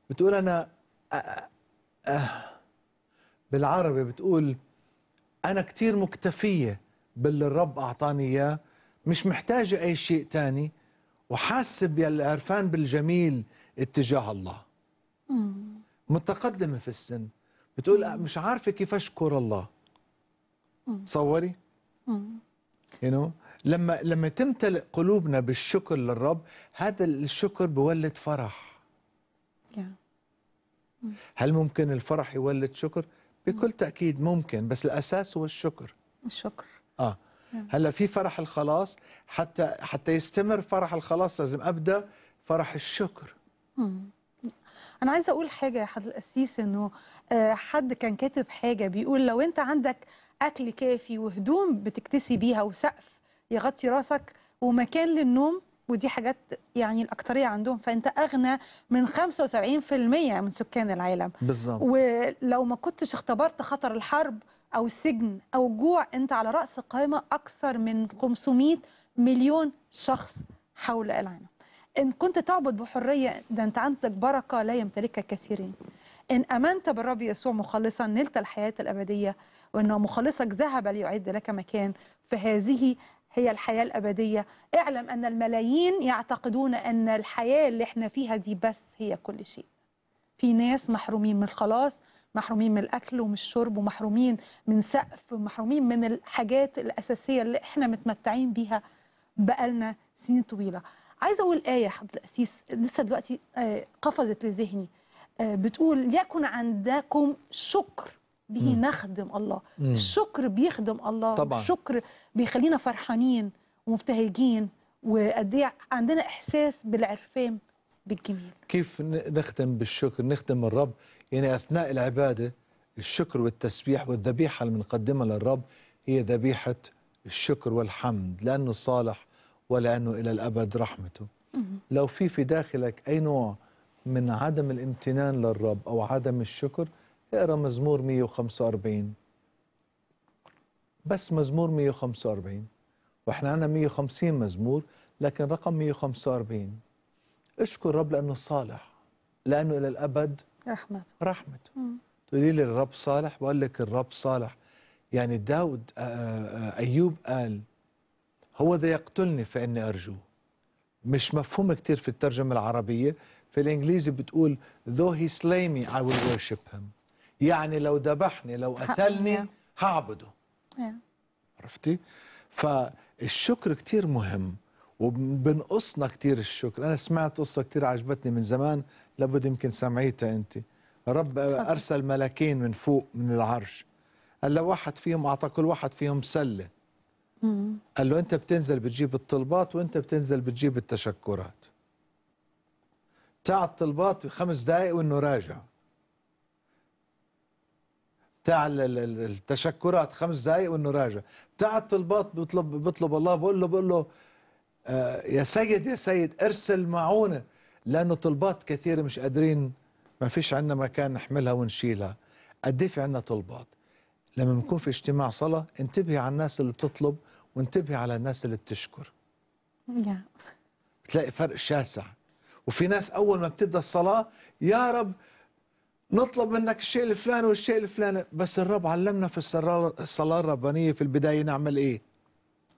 بتقول انا أه أه بالعربي بتقول انا كثير مكتفيه باللي الرب اعطاني اياه مش محتاجه اي شيء ثاني وحاسه بالعرفان بالجميل اتجاه الله متقدمه في السن بتقول مش عارفه كيف اشكر الله تصوري you know لما لما تمتلئ قلوبنا بالشكر للرب هذا الشكر بيولد فرح هل ممكن الفرح يولد شكر بكل تاكيد ممكن بس الاساس هو الشكر الشكر اه هلا في فرح الخلاص حتى حتى يستمر فرح الخلاص لازم ابدا فرح الشكر hmm. انا عايزه اقول حاجه يا حضره القسيس انه آه، حد كان كاتب حاجه بيقول لو انت عندك اكل كافي وهدوم بتكتسي بيها وسقف يغطي راسك ومكان للنوم ودي حاجات يعني الاكثريه عندهم فأنت أغنى من 75% من سكان العالم بالظبط ولو ما كنتش اختبرت خطر الحرب أو السجن أو الجوع أنت على رأس قائمة أكثر من 500 مليون شخص حول العالم إن كنت تعبد بحرية ده أنت عندك بركة لا يمتلكها كثيرين إن آمنت بالرب يسوع مخلصا نلت الحياة الأبدية وأنه مخلصك ذهب ليعد لك مكان في هذه هي الحياة الأبدية اعلم أن الملايين يعتقدون أن الحياة اللي احنا فيها دي بس هي كل شيء في ناس محرومين من الخلاص محرومين من الأكل ومن الشرب ومحرومين من سقف ومحرومين من الحاجات الأساسية اللي احنا متمتعين بيها بقالنا سنين طويلة عايزة أقول آية حضر الأسيس لسه دلوقتي آه، قفزت لذهني آه، بتقول ليكن عندكم شكر بنخدم الله مم. الشكر بيخدم الله طبعا. الشكر بيخلينا فرحانين ومبتهجين وقد ايه عندنا احساس بالعرفان بالجميل كيف نخدم بالشكر نخدم الرب يعني اثناء العباده الشكر والتسبيح والذبيحه اللي بنقدمها للرب هي ذبيحه الشكر والحمد لانه صالح ولانه الى الابد رحمته مم. لو في في داخلك اي نوع من عدم الامتنان للرب او عدم الشكر اقرا مزمور 145 بس مزمور 145 واحنا عندنا 150 مزمور لكن رقم 145 اشكر رب لانه صالح لانه الى الابد رحمته رحمته تقولي لي الرب صالح بقول لك الرب صالح يعني داود آه، آه، آه، ايوب قال هو ذا يقتلني فاني ارجوه مش مفهوم كثير في الترجمه العربيه في الانجليزي بتقول though he slay me I will worship him يعني لو ذبحني لو قتلني هعبده عرفتي فالشكر كتير مهم وبنقصنا كتير الشكر أنا سمعت قصة كتير عجبتني من زمان لابد يمكن سمعيتها أنت رب أرسل ملاكين من فوق من العرش قال له واحد فيهم أعطى كل واحد فيهم سلة قال له أنت بتنزل بتجيب الطلبات وأنت بتنزل بتجيب التشكرات بتاع الطلبات خمس دقايق وأنه راجع تاع التشكرات خمس دقائق وانه راجع بتاع الطلبات بيطلب بيطلب الله بقول له بقول له آه يا سيد يا سيد ارسل معونه لانه طلبات كثيره مش قادرين ما فيش عندنا مكان نحملها ونشيلها قد في عندنا طلبات لما بنكون في اجتماع صلاه انتبهي على الناس اللي بتطلب وانتبهي على الناس اللي بتشكر بتلاقي فرق شاسع وفي ناس اول ما بتبدا الصلاه يا رب نطلب منك الشيء الفلاني والشيء الفلاني بس الرب علمنا في الصلاة الربانية في البداية نعمل إيه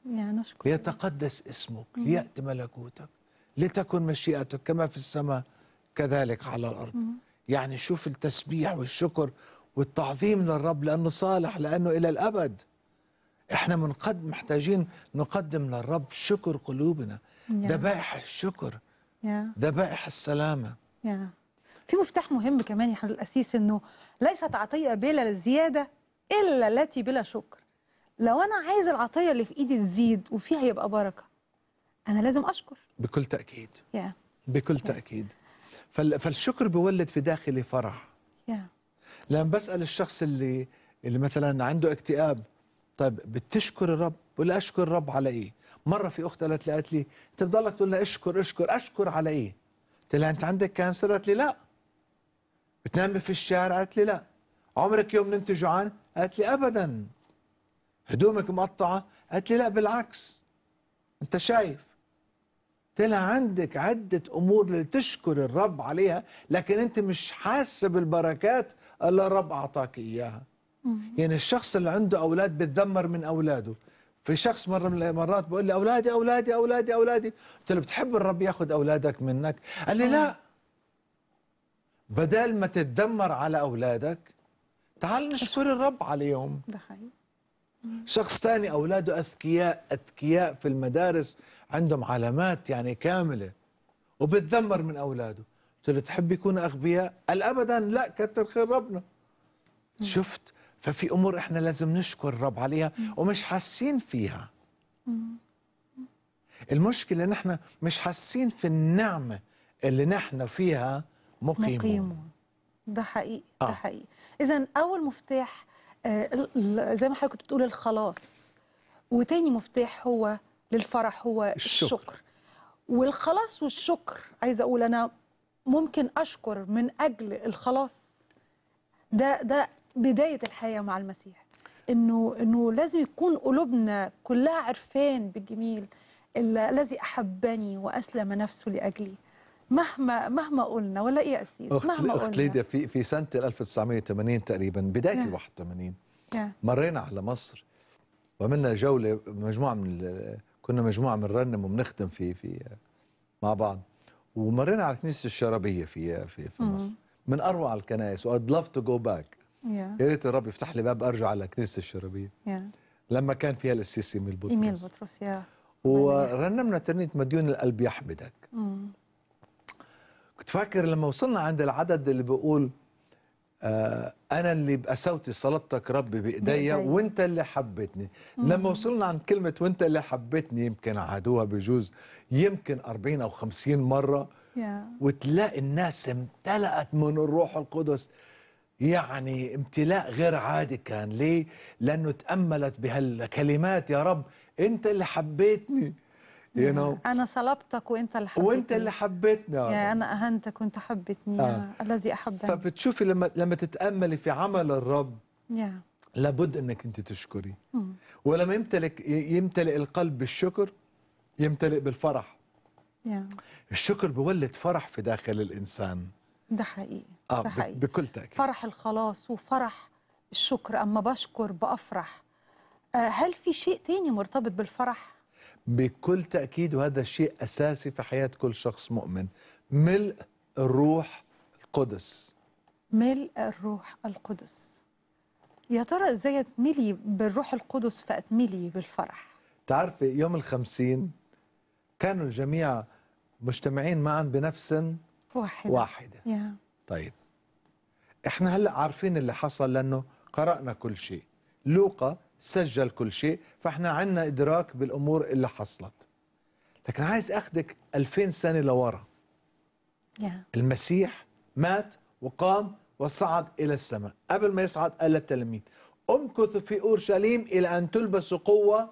يا نشكر ليتقدس اسمك ليأتي ملكوتك لتكن مشيئتك كما في السماء كذلك على الأرض مم. يعني شوف التسبيح والشكر والتعظيم للرب لأنه صالح لأنه إلى الأبد احنا منقد محتاجين نقدم للرب شكر قلوبنا ذبائح الشكر ذبائح السلامة في مفتاح مهم كمان يا حضرتك القسيس إنه ليست عطية بلا زيادة إلا التي بلا شكر لو أنا عايز العطية اللي في إيدي تزيد وفيها يبقى بركة أنا لازم أشكر بكل تأكيد yeah. بكل yeah. تأكيد فال... فالشكر بيولد في داخلي فرح yeah. لما بسأل الشخص اللي اللي مثلا عنده اكتئاب طيب بتشكر الرب بقول اشكر الرب على ايه مره في اخت قالت لي قالت لي انت بتضلك تقول لنا اشكر اشكر اشكر على ايه قلت لها انت عندك كانسر قالت لي لا بتنامي في الشارع قالت لي لا عمرك يوم نمت جوعان قالت لي ابدا هدومك مقطعه قالت لي لا بالعكس انت شايف قلت لها عندك عدة أمور لتشكر الرب عليها لكن أنت مش حاسة بالبركات اللي الرب أعطاك إياها يعني الشخص اللي عنده أولاد بتذمر من أولاده في شخص مرة من المرات بقول لي أولادي أولادي أولادي أولادي قلت له بتحب الرب ياخذ أولادك منك قال لي آه. لا بدل ما تتدمر على أولادك تعال نشكر الرب عليهم ده حقيقي شخص تاني أولاده أذكياء أذكياء في المدارس عندهم علامات يعني كاملة وبتدمر من أولاده قلت له تحب يكون أغبياء قال أبدا لا كتر خير ربنا شفت ففي أمور إحنا لازم نشكر الرب عليها ومش حاسين فيها المشكلة إن إحنا مش حاسين في النعمة اللي نحن فيها مقيمون, مقيمون. ده حقيقي آه. ده حقيقي اذا اول مفتاح آه، زي ما حضرتك كنت بتقول الخلاص وتاني مفتاح هو للفرح هو الشكر, الشكر. والخلاص والشكر عايزه اقول انا ممكن اشكر من اجل الخلاص ده ده بدايه الحياه مع المسيح انه انه لازم يكون قلوبنا كلها عرفان بالجميل الذي احبني واسلم نفسه لاجلي مهما مهما قلنا ولا إيه يا اسيس مهما قلنا اخت ليديا في في سنه 1980 تقريبا بدايه نعم. ال 81 نعم. مرينا على مصر وعملنا جوله مجموعه من كنا مجموعه من رنم وبنخدم في في مع بعض ومرينا على كنيسه الشرابيه في في, في مصر من اروع الكنائس واد لاف تو جو باك يا ريت الرب يفتح لي باب ارجع على كنيسه الشرابيه لما كان فيها السيسي ايميل بطرس ايميل بطرس يا ورنمنا ترنيمه مديون القلب يحمدك مم. كنت فاكر لما وصلنا عند العدد اللي بيقول آه انا اللي بقسوتي صلبتك ربي بايديا وانت اللي حبيتني لما وصلنا عند كلمه وانت اللي حبيتني يمكن عادوها بجوز يمكن 40 او 50 مره yeah. وتلاقي الناس امتلأت من الروح القدس يعني امتلاء غير عادي كان ليه لانه تاملت بهالكلمات يا رب انت اللي حبيتني you يعني know انا صلبتك وانت اللي حبيتني وانت اللي حبيتنا يعني انا اهنتك وانت حبيتني آه. الذي احبك فبتشوفي لما لما تتاملي في عمل الرب yeah. لابد انك انت تشكري mm. ولما يمتلك يمتلئ القلب بالشكر يمتلئ بالفرح yeah. الشكر بيولد فرح في داخل الانسان ده حقيقي آه ده حقيقي. بكل تاكيد فرح الخلاص وفرح الشكر اما بشكر بافرح آه، هل في شيء تاني مرتبط بالفرح بكل تأكيد وهذا شيء أساسي في حياة كل شخص مؤمن ملء الروح القدس ملء الروح القدس يا ترى ازاي اتملي بالروح القدس فاتملي بالفرح تعرف يوم الخمسين كانوا الجميع مجتمعين معا بنفس واحدة, واحدة. Yeah. طيب احنا هلأ عارفين اللي حصل لأنه قرأنا كل شيء لوقا سجل كل شيء فاحنا عندنا إدراك بالأمور اللي حصلت لكن عايز أخدك 2000 سنة لورا yeah. المسيح مات وقام وصعد إلى السماء قبل ما يصعد قال للتلاميذ امكثوا في اورشليم الى ان تلبسوا قوه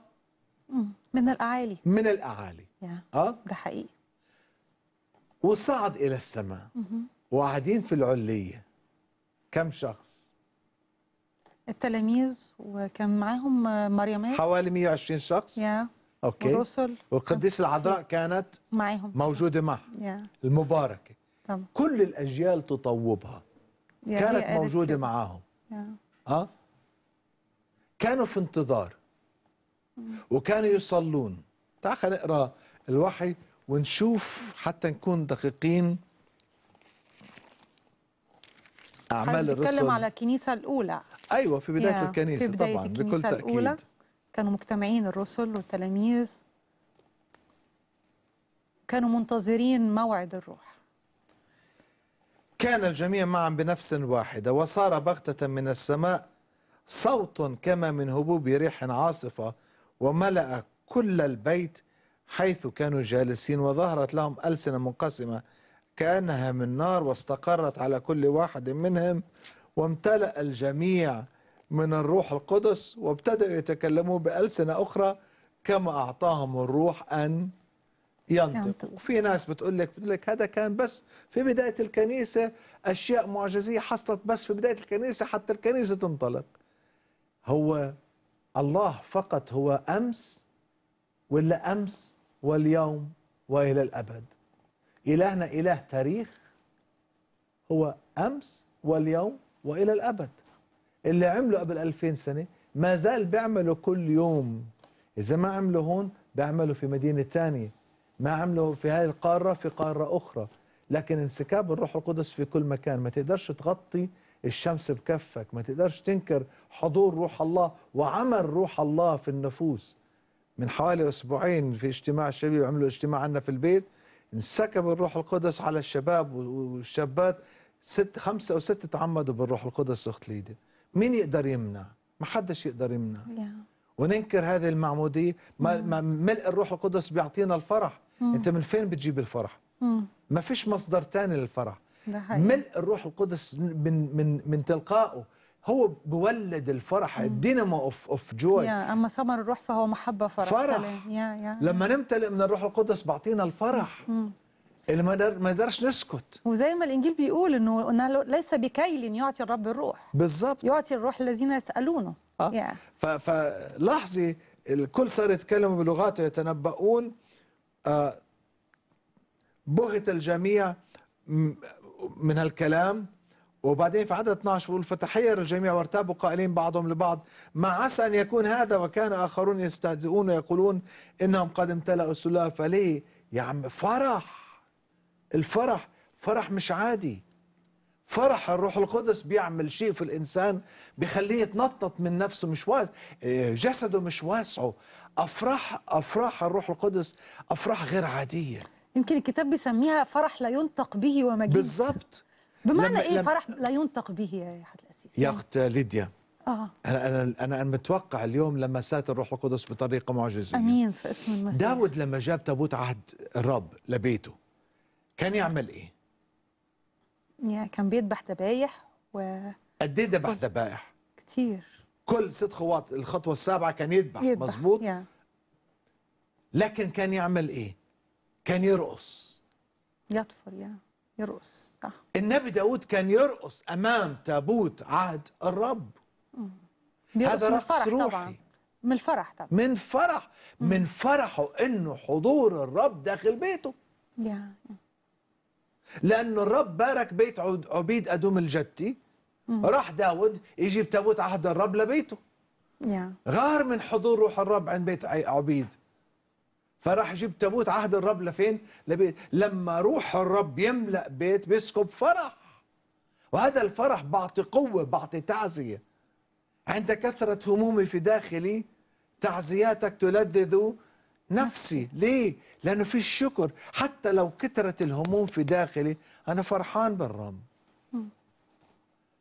من الاعالي من الاعالي yeah. اه ده حقيقي وصعد الى السماء وقاعدين في العليه كم شخص التلاميذ وكان معاهم مريمات حوالي 120 شخص يا yeah. اوكي والرسل والقديسه العذراء كانت معاهم موجوده معها yeah. المباركه طبعا. كل الاجيال تطوبها yeah. كانت موجوده معاهم اه كانوا في انتظار وكانوا يصلون تعال خلينا نقرا الوحي ونشوف حتى نكون دقيقين اعمال الرسل نتكلم على الكنيسه الاولى ايوه في بدايه الكنيسه في بداية طبعا الكنيسة بكل تاكيد الأولى كانوا مجتمعين الرسل والتلاميذ كانوا منتظرين موعد الروح كان الجميع معا بنفس واحده وصار بغته من السماء صوت كما من هبوب ريح عاصفه وملا كل البيت حيث كانوا جالسين وظهرت لهم ألسنة منقسمة كأنها من نار واستقرت على كل واحد منهم وامتلأ الجميع من الروح القدس وابتدأوا يتكلموا بألسنة أخرى كما أعطاهم الروح أن ينطق وفي ناس بتقول لك بتقول لك هذا كان بس في بداية الكنيسة أشياء معجزية حصلت بس في بداية الكنيسة حتى الكنيسة تنطلق هو الله فقط هو أمس ولا أمس واليوم وإلى الأبد إلهنا إله تاريخ هو أمس واليوم والى الابد اللي عمله قبل 2000 سنه ما زال بيعمله كل يوم اذا ما عمله هون بيعمله في مدينه ثانيه ما عمله في هذه القاره في قاره اخرى لكن انسكاب الروح القدس في كل مكان ما تقدرش تغطي الشمس بكفك ما تقدرش تنكر حضور روح الله وعمل روح الله في النفوس من حوالي اسبوعين في اجتماع الشباب عملوا اجتماع عندنا في البيت انسكب الروح القدس على الشباب والشابات ست خمسة أو ستة تعمدوا بالروح القدس أخت ليدي مين يقدر يمنع؟ ما حدش يقدر يمنع وننكر هذه المعمودية ما ملء الروح القدس بيعطينا الفرح mm. أنت من فين بتجيب الفرح؟ mm. ما فيش مصدر ثاني للفرح ملء الروح القدس من من من تلقائه هو بولد الفرح الدينامو اوف اوف جوي يا اما ثمر الروح فهو محبه فرح فرح يا يا. لما نمتلئ من الروح القدس بعطينا الفرح مم. اللي ما نقدرش نسكت وزي ما الانجيل بيقول انه انه ليس بكيل يعطي الرب الروح بالظبط يعطي الروح الذين يسالونه اه yeah. فلاحظي الكل صار يتكلم بلغات ويتنبؤون آه الجميع من هالكلام وبعدين في عدد 12 بيقول فتحير الجميع وارتابوا قائلين بعضهم لبعض ما عسى ان يكون هذا وكان اخرون يستهزئون ويقولون انهم قد امتلأوا السلاله فليه يا يعني عم فرح الفرح فرح مش عادي فرح الروح القدس بيعمل شيء في الانسان بيخليه يتنطط من نفسه مش واسع آه، جسده مش واسعه افراح افراح الروح القدس افراح غير عاديه يمكن الكتاب بيسميها فرح لا ينطق به ومجيد بالظبط بمعنى ايه فرح لا ينطق به يا حد الاسيس يا اخت ليديا آه. انا انا انا متوقع اليوم لمسات الروح القدس بطريقه معجزه امين في اسم المسيح داود لما جاب تابوت عهد الرب لبيته كان يعمل ايه؟ يعني كان بيذبح ذبايح و قد ايه ذبح ذبائح؟ كتير كل ست خطوات الخطوه السابعه كان يذبح مظبوط؟ لكن كان يعمل ايه؟ كان يرقص يطفر يا يرقص صح النبي داود كان يرقص امام تابوت عهد الرب هذا رقص روحي طبعا. من الفرح طبعا من فرح مم. من فرحه انه حضور الرب داخل بيته يا. لأن الرب بارك بيت عبيد أدوم الجتي راح داود يجيب تابوت عهد الرب لبيته غار من حضور روح الرب عند بيت عبيد فراح يجيب تابوت عهد الرب لفين؟ لبيت لما روح الرب يملأ بيت بيسكب فرح وهذا الفرح بعطي قوة بعطي تعزية عند كثرة همومي في داخلي تعزياتك تلذذ نفسي ليه؟ لأنه في الشكر حتى لو كترت الهموم في داخلي أنا فرحان بالرب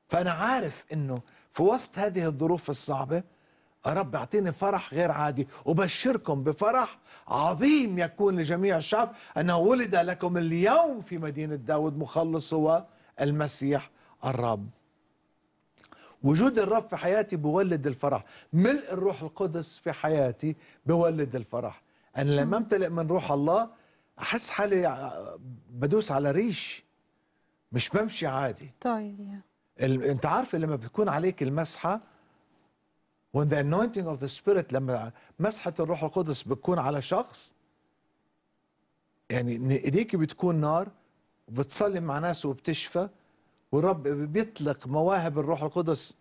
فأنا عارف أنه في وسط هذه الظروف الصعبة رب يعطيني فرح غير عادي وبشركم بفرح عظيم يكون لجميع الشعب أنه ولد لكم اليوم في مدينة داود مخلص هو المسيح الرب وجود الرب في حياتي بولد الفرح ملء الروح القدس في حياتي بولد الفرح انا لما امتلئ من روح الله احس حالي بدوس على ريش مش بمشي عادي طيب يا انت عارفه لما بتكون عليك المسحه when the anointing of the spirit لما مسحه الروح القدس بتكون على شخص يعني ايديك بتكون نار وبتصلي مع ناس وبتشفى والرب بيطلق مواهب الروح القدس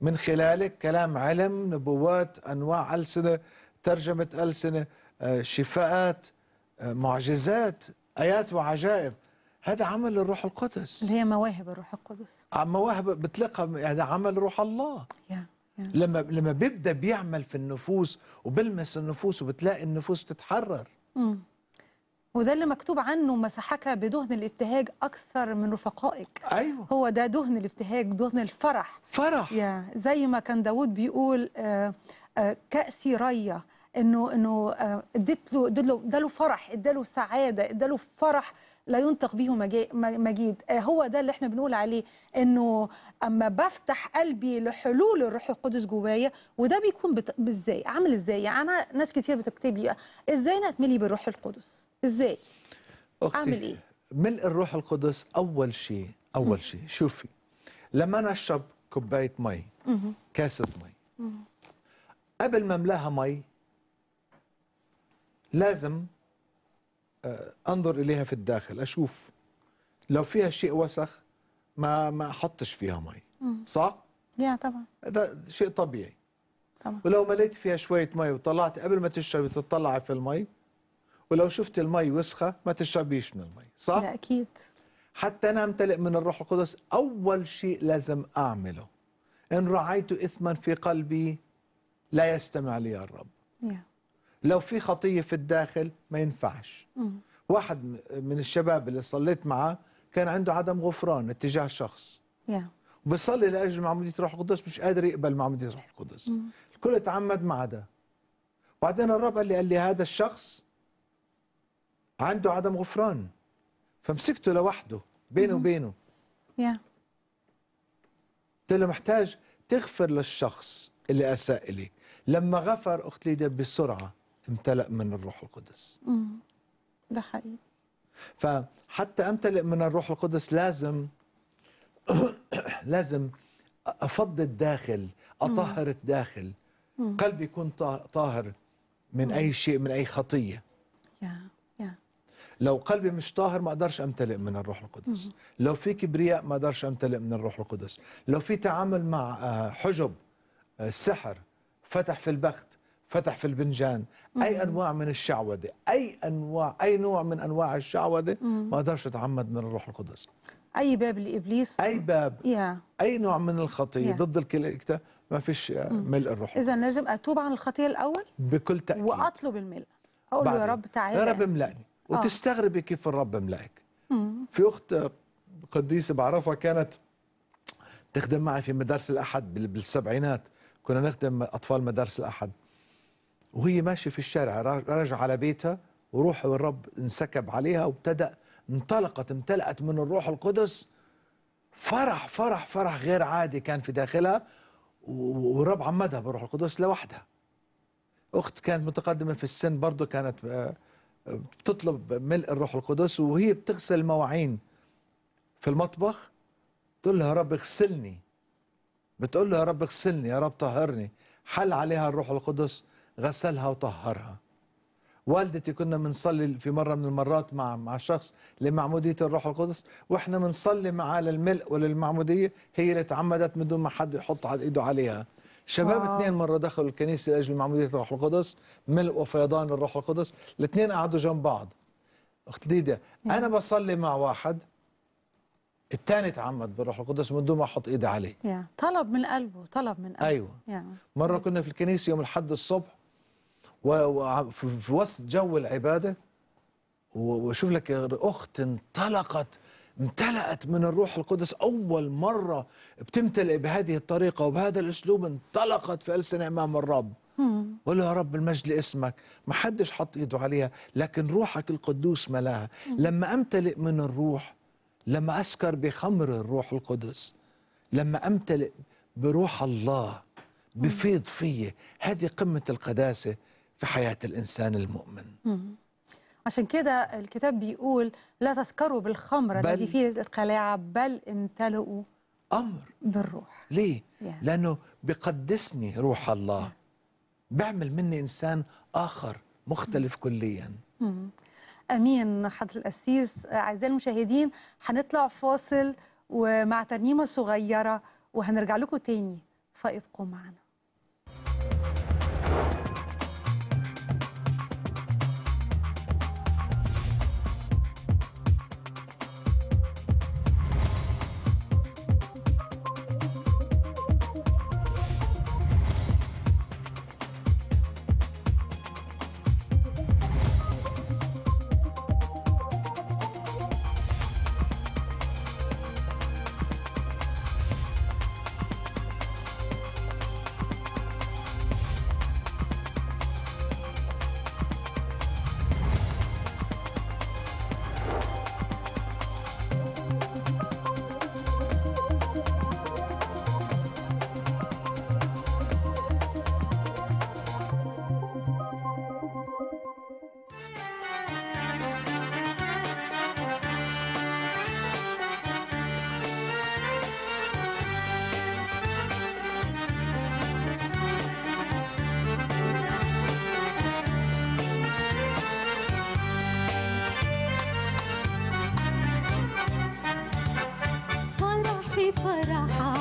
من خلالك كلام علم نبوات انواع السنه ترجمه السنه آه، شفاءات آه، معجزات ايات وعجائب هذا عمل الروح القدس اللي هي مواهب الروح القدس آه، مواهب بتلقى يعني هذا عمل روح الله لما لما بيبدا بيعمل في النفوس وبلمس النفوس وبتلاقي النفوس بتتحرر وده اللي مكتوب عنه مسحك بدهن الابتهاج اكثر من رفقائك ايوه هو ده دهن الابتهاج دهن الفرح فرح يا زي ما كان داود بيقول كاسي ريه انه انه آه، اديت له اديت له اداله فرح اداله سعاده اداله فرح لا ينطق به مجيد آه، هو ده اللي احنا بنقول عليه انه اما بفتح قلبي لحلول الروح القدس جوايا وده بيكون ازاي عامل ازاي يعني انا ناس كتير بتكتب لي ازاي نتملي بالروح القدس ازاي أختي اعمل ايه ملء الروح القدس اول شيء اول شيء شوفي لما انا اشرب كوبايه مي كاسه مي قبل ما املاها مي لازم آه، انظر اليها في الداخل اشوف لو فيها شيء وسخ ما ما احطش فيها مي صح يا طبعا هذا شيء طبيعي طبعا ولو مليت فيها شويه مي وطلعت قبل ما تشربي تطلعي في المي ولو شفت المي وسخه ما تشربيش من المي صح لا اكيد حتى انا امتلئ من الروح القدس اول شيء لازم اعمله ان رعيت اثما في قلبي لا يستمع لي الرب yeah. لو في خطيه في الداخل ما ينفعش واحد من الشباب اللي صليت معاه كان عنده عدم غفران اتجاه شخص وبيصلي بيصلي لاجل معموديه روح القدس مش قادر يقبل معموديه روح القدس الكل تعمد ما عدا وبعدين الرب اللي قال لي هذا الشخص عنده عدم غفران فمسكته لوحده بينه وبينه قلت له محتاج تغفر للشخص اللي اساء إليك لما غفر اخت ليديا بسرعه امتلأ من الروح القدس امم ده حقيقي فحتى امتلئ من الروح القدس لازم لازم افض الداخل اطهر الداخل قلبي يكون طاهر من اي شيء من اي خطيه لو قلبي مش طاهر ما اقدرش امتلئ من الروح القدس لو في كبرياء ما اقدرش امتلئ من الروح القدس لو في تعامل مع آه، حجب آه، سحر فتح في البخت فتح في البنجان اي انواع من الشعوذه اي انواع اي نوع من انواع الشعوذه ما اقدرش اتعمد من الروح القدس اي باب لابليس اي باب yeah. اي نوع من الخطيه yeah. ضد الكلى ما فيش ملء الروح اذا لازم اتوب عن الخطيه الاول بكل تاكيد واطلب الملء اقول له يا رب تعالى يا رب املأني آه. وتستغربي كيف الرب املأك في اخت قديسه بعرفها كانت تخدم معي في مدارس الاحد بالسبعينات كنا نخدم اطفال مدارس الاحد وهي ماشية في الشارع راجعة على بيتها وروح الرب انسكب عليها وابتدأ انطلقت امتلأت من الروح القدس فرح فرح فرح غير عادي كان في داخلها والرب عمدها بالروح القدس لوحدها أخت كانت متقدمة في السن برضه كانت آه، بتطلب ملء الروح القدس وهي بتغسل المواعين في المطبخ تقول لها يا رب اغسلني بتقول له يا رب اغسلني يا رب طهرني حل عليها الروح القدس غسلها وطهرها والدتي كنا بنصلي في مره من المرات مع مع شخص لمعموديه الروح القدس واحنا بنصلي معاه للملء وللمعموديه هي اللي تعمدت من دون ما حد يحط ايده عليها شباب اثنين مره دخلوا الكنيسه لاجل معموديه الروح القدس ملء وفيضان الروح القدس الاثنين قعدوا جنب بعض اخت ديدا نعم. انا بصلي مع واحد الثاني تعمد بالروح القدس من دون ما احط ايدي عليه يا. طلب من قلبه طلب من قلبه ايوه مره كنا في الكنيسه يوم الاحد الصبح وفي وسط جو العباده وشوف لك اخت انطلقت امتلأت من الروح القدس أول مرة بتمتلئ بهذه الطريقة وبهذا الأسلوب انطلقت في ألسن أمام الرب قول يا رب المجد لاسمك ما حدش حط ايده عليها لكن روحك القدوس ملاها لما امتلئ من الروح لما اسكر بخمر الروح القدس لما امتلئ بروح الله بفيض فيه هذه قمة القداسة في حياة الإنسان المؤمن عشان كده الكتاب بيقول لا تسكروا بالخمر الذي فيه القلاعة بل امتلئوا أمر بالروح ليه؟ يعني. لأنه بيقدسني روح الله يعني. بعمل مني إنسان آخر مختلف كليا أمين حضر القسيس أعزائي المشاهدين هنطلع فاصل ومع ترنيمة صغيرة وهنرجع لكم تاني فابقوا معنا فرحان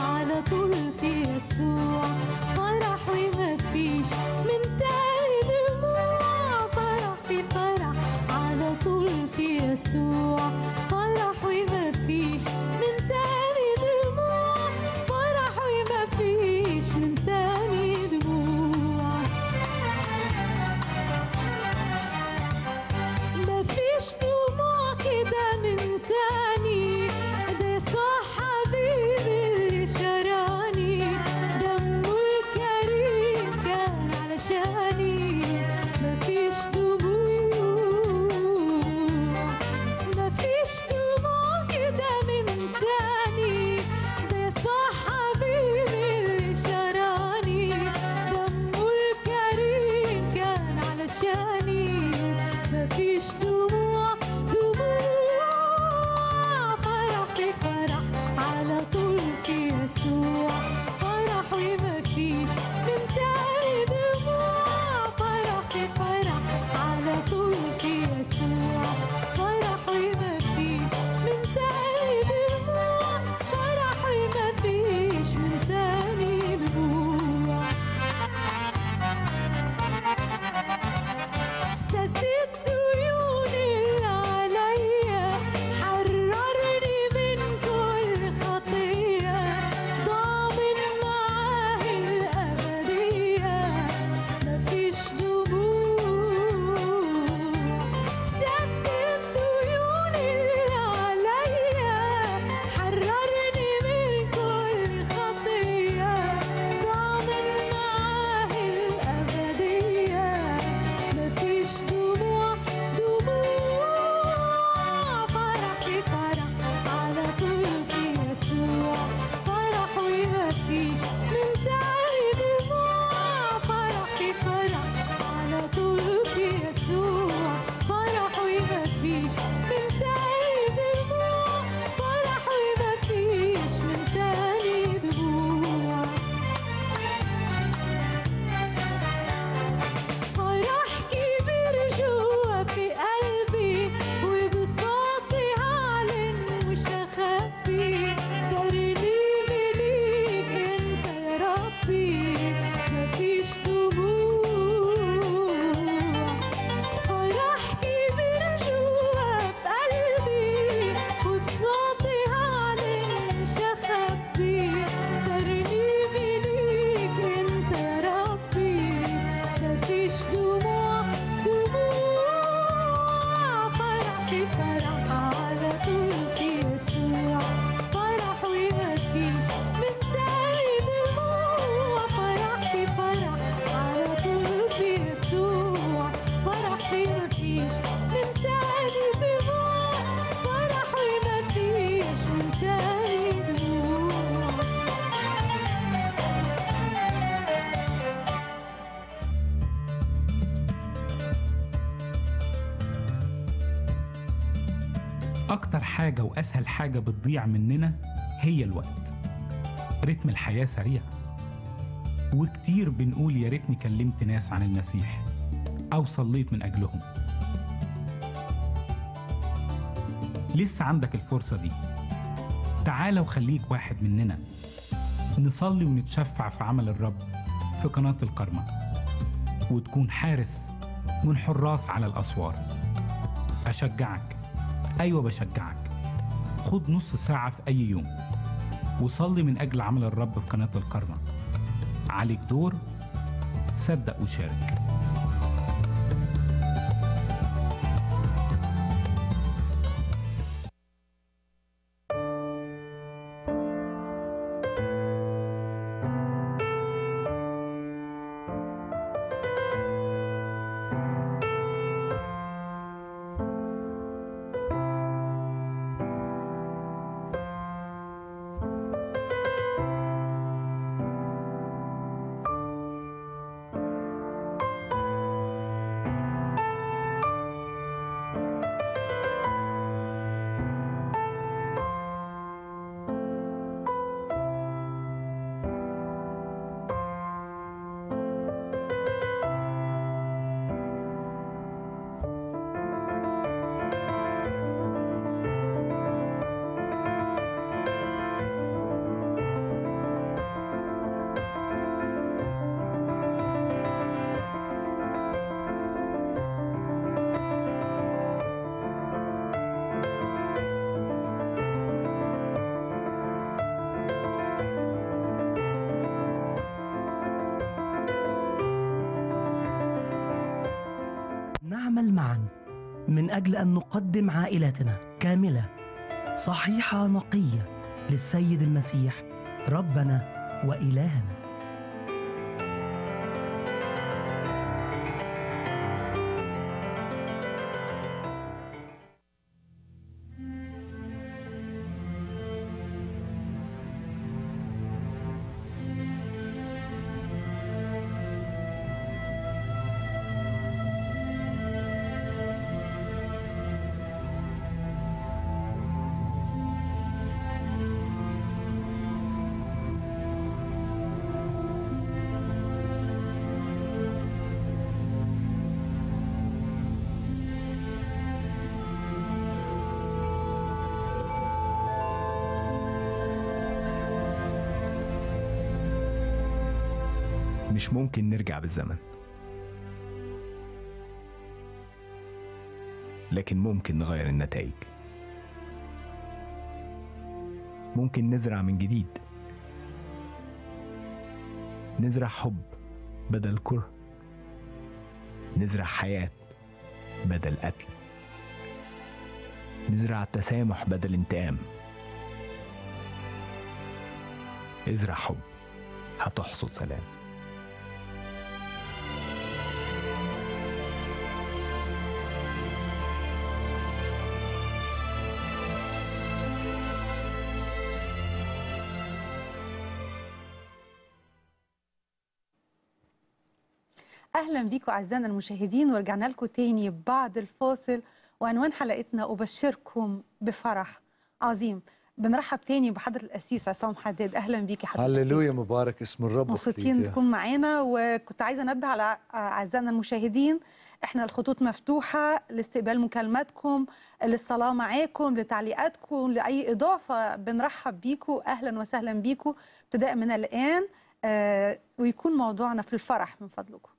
حاجة وأسهل حاجة بتضيع مننا هي الوقت رتم الحياة سريع وكتير بنقول يا ريتني كلمت ناس عن المسيح أو صليت من أجلهم لسه عندك الفرصة دي تعال وخليك واحد مننا نصلي ونتشفع في عمل الرب في قناة القرمة وتكون حارس من حراس على الأسوار أشجعك أيوة بشجعك خد نص ساعة في أي يوم وصلي من أجل عمل الرب في قناة القرمة عليك دور صدق وشارك أجل أن نقدم عائلتنا كاملة صحيحة نقية للسيد المسيح ربنا وإلهنا مش ممكن نرجع بالزمن لكن ممكن نغير النتائج ممكن نزرع من جديد نزرع حب بدل كره نزرع حياة بدل قتل نزرع تسامح بدل انتقام ازرع حب هتحصد سلام بيكم اعزائنا المشاهدين ورجعنا لكم تاني بعد الفاصل وعنوان حلقتنا ابشركم بفرح عظيم بنرحب تاني بحضره القسيس عصام حداد اهلا بيكي حضره هللويا مبارك اسم الرب مبسوطين تكون معانا وكنت عايزه انبه على اعزائنا المشاهدين احنا الخطوط مفتوحه لاستقبال مكالماتكم للصلاه معاكم لتعليقاتكم لاي اضافه بنرحب بيكم اهلا وسهلا بيكم ابتداء من الان آه، ويكون موضوعنا في الفرح من فضلكم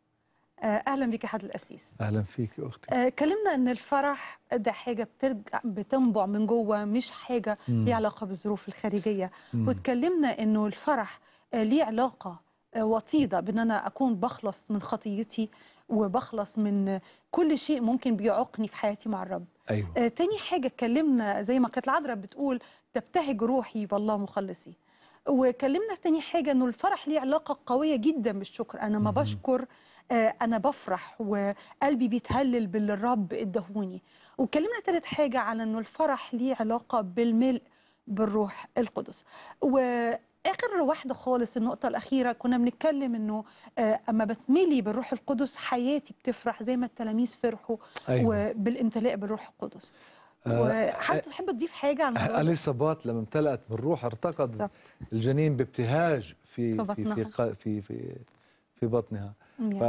آه، اهلا بك حد الاسيس اهلا فيك اختي آه كلمنا ان الفرح ده حاجه بترجع بتنبع من جوه مش حاجه ليها علاقه بالظروف الخارجيه مم. واتكلمنا انه الفرح آه، ليه علاقه آه، وطيده بان انا اكون بخلص من خطيتي وبخلص من كل شيء ممكن بيعوقني في حياتي مع الرب أيوة. آه تاني حاجه اتكلمنا زي ما كانت العذراء بتقول تبتهج روحي بالله مخلصي وكلمنا تاني حاجه انه الفرح ليه علاقه قويه جدا بالشكر انا ما مم. بشكر آه، انا بفرح وقلبي بيتهلل باللي الرب ادهوني وكلمنا ثالث حاجه على انه الفرح ليه علاقه بالملء بالروح القدس و اخر واحده خالص النقطه الاخيره كنا بنتكلم انه آه، اما بتملي بالروح القدس حياتي بتفرح زي ما التلاميذ فرحوا أيوة. وبالامتلاء بالروح القدس آه، وحابب تحب تضيف حاجه عن اليصابات لما امتلأت بالروح ارتقد الجنين بابتهاج في في في في في, في بطنها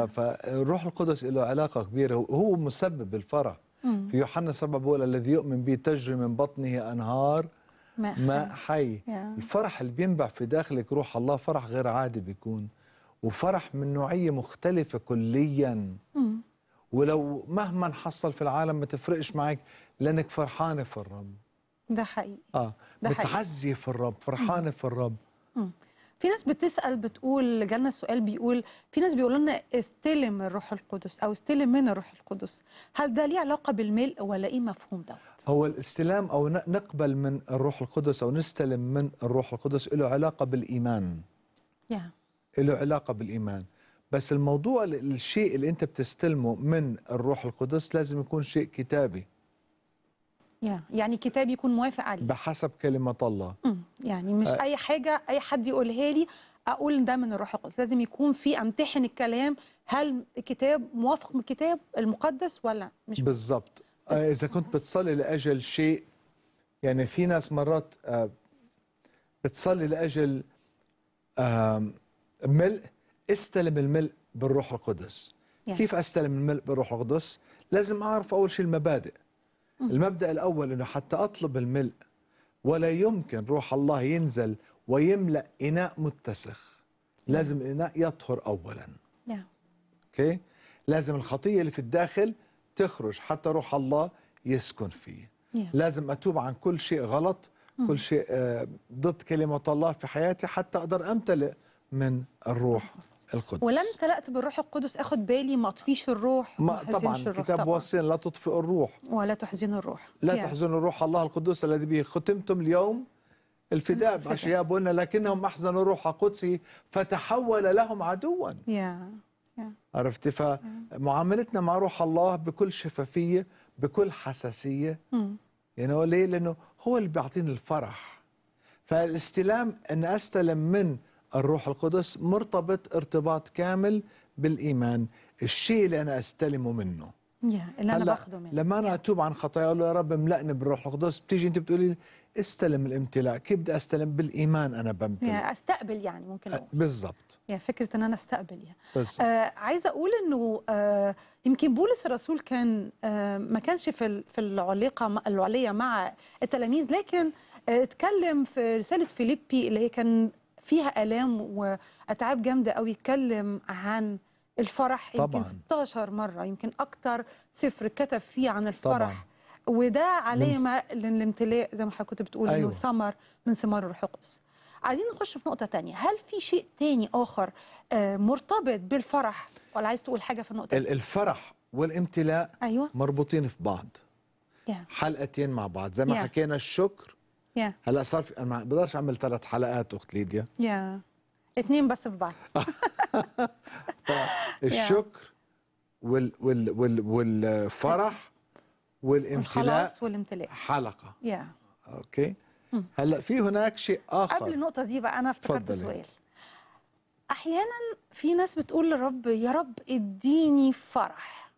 فالروح القدس له علاقه كبيره هو مسبب الفرح في يوحنا 7 بيقول الذي يؤمن بي تجري من بطنه انهار ماء حي, ما حي. الفرح اللي بينبع في داخلك روح الله فرح غير عادي بيكون وفرح من نوعيه مختلفه كليا ولو مهما حصل في العالم ما تفرقش معك لانك فرحانه في الرب ده حقيقي اه ده متعزيه حقيقي. في الرب فرحانه في الرب مم. في ناس بتسال بتقول جالنا سؤال بيقول في ناس بيقولوا لنا استلم الروح القدس او استلم من الروح القدس هل ده ليه علاقه بالملء ولا ايه مفهوم ده هو الاستلام او نقبل من الروح القدس او نستلم من الروح القدس له علاقه بالايمان yeah. له علاقه بالايمان بس الموضوع الشيء اللي انت بتستلمه من الروح القدس لازم يكون شيء كتابي يعني كتاب يكون موافق عليه بحسب كلمة الله يعني مش أي حاجة أي حد يقولها لي أقول ده من الروح القدس لازم يكون في أمتحن الكلام هل الكتاب موافق من الكتاب المقدس ولا مش بالظبط آه، إذا كنت بتصلي لأجل شيء يعني في ناس مرات آه، بتصلي لأجل ملء استلم الملء بالروح القدس يعني. كيف استلم الملء بالروح القدس لازم اعرف اول شيء المبادئ المبدأ الأول أنه حتى أطلب الملء ولا يمكن روح الله ينزل ويملأ إناء متسخ لازم نعم. الإناء يطهر أولا نعم أوكي لازم الخطية اللي في الداخل تخرج حتى روح الله يسكن فيه نعم. لازم أتوب عن كل شيء غلط كل شيء آه، ضد كلمة الله في حياتي حتى أقدر أمتلئ من الروح نعم. القدس ولم تلأت بالروح القدس اخد بالي ما اطفيش الروح ما طبعا كتاب وصيا لا تطفئ الروح ولا تحزن الروح لا يعني. تحزن الروح الله القدوس الذي به ختمتم اليوم الفداء بأشياء بنا لكنهم أحزنوا الروح قدسي فتحول لهم عدوا yeah. yeah. عرفت فمعاملتنا مع روح الله بكل شفافية بكل حساسية mm. يعني هو ليه لأنه هو اللي بيعطيني الفرح فالاستلام أن أستلم من الروح القدس مرتبط ارتباط كامل بالإيمان الشيء اللي أنا أستلمه منه يا اللي أنا باخده منه لما أنا أتوب عن خطايا أقول له يا رب املأني بالروح القدس بتيجي أنت بتقولي استلم الامتلاء كيف بدي استلم بالايمان انا بمتلك يعني استقبل يعني ممكن اقول بالضبط يعني فكره ان انا استقبل يعني آه عايزه اقول انه آه يمكن بولس الرسول كان آه ما كانش في في العليقه العليه مع التلاميذ لكن آه اتكلم في رساله فيليبي اللي هي كان فيها الام واتعاب جامده قوي يتكلم عن الفرح طبعًا. يمكن 16 مره يمكن اكتر سفر كتب فيه عن الفرح طبعًا. وده علامه من... للامتلاء زي ما حضرتك كنت بتقول أيوة. انه ثمر من ثمار الروح القدس عايزين نخش في نقطه تانية هل في شيء تاني اخر آه، مرتبط بالفرح ولا عايز تقول حاجه في النقطه دي الفرح والامتلاء أيوة. مربوطين في بعض yeah. حلقتين مع بعض زي ما yeah. حكينا الشكر yeah. هلا صار في... ما بقدرش اعمل ثلاث حلقات اخت ليديا يا yeah. اثنين بس في بعض طيب، الشكر وال وال وال والفرح والامتلاء خلاص والامتلاء حلقه يا yeah. اوكي هلا في هناك شيء اخر قبل النقطه دي بقى انا افتكرت سؤال احيانا في ناس بتقول للرب يا رب اديني فرح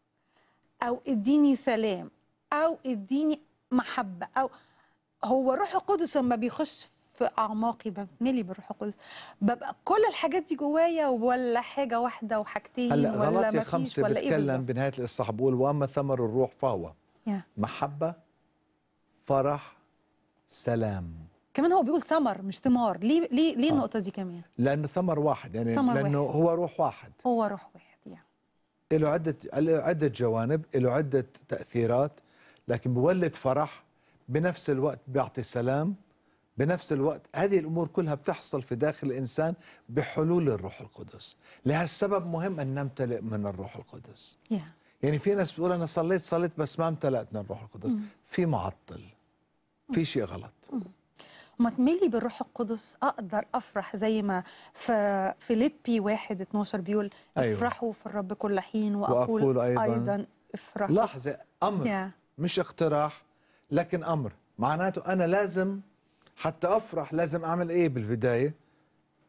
او اديني سلام او اديني محبه او هو الروح القدس لما بيخش في اعماقي بملي بالروح القدس ببقى كل الحاجات دي جوايا ولا حاجه واحده وحاجتين ولا مفيش ولا بتكلم ايه بتكلم بنهايه الاصحاح بقول واما ثمر الروح فهو yeah. محبه فرح سلام كمان هو بيقول ثمر مش ثمار ليه ليه ليه آه. النقطه دي كمان لان ثمر واحد يعني ثمر لانه واحد. هو روح واحد هو روح واحد يعني له عده له عده جوانب له عده تاثيرات لكن بولد فرح بنفس الوقت بيعطي سلام بنفس الوقت هذه الأمور كلها بتحصل في داخل الإنسان بحلول الروح القدس لهالسبب مهم أن نمتلئ من الروح القدس yeah. يعني في ناس بتقول أنا صليت صليت بس ما امتلأت من الروح القدس mm. في معطل في شيء غلط mm. ما تملي بالروح القدس اقدر افرح زي ما في فيليبي 1 12 بيقول أيوة. افرحوا في الرب كل حين واقول, وأقول أيضا, ايضا افرحوا لحظه امر yeah. مش اقتراح لكن امر معناته انا لازم حتى افرح لازم اعمل ايه بالبدايه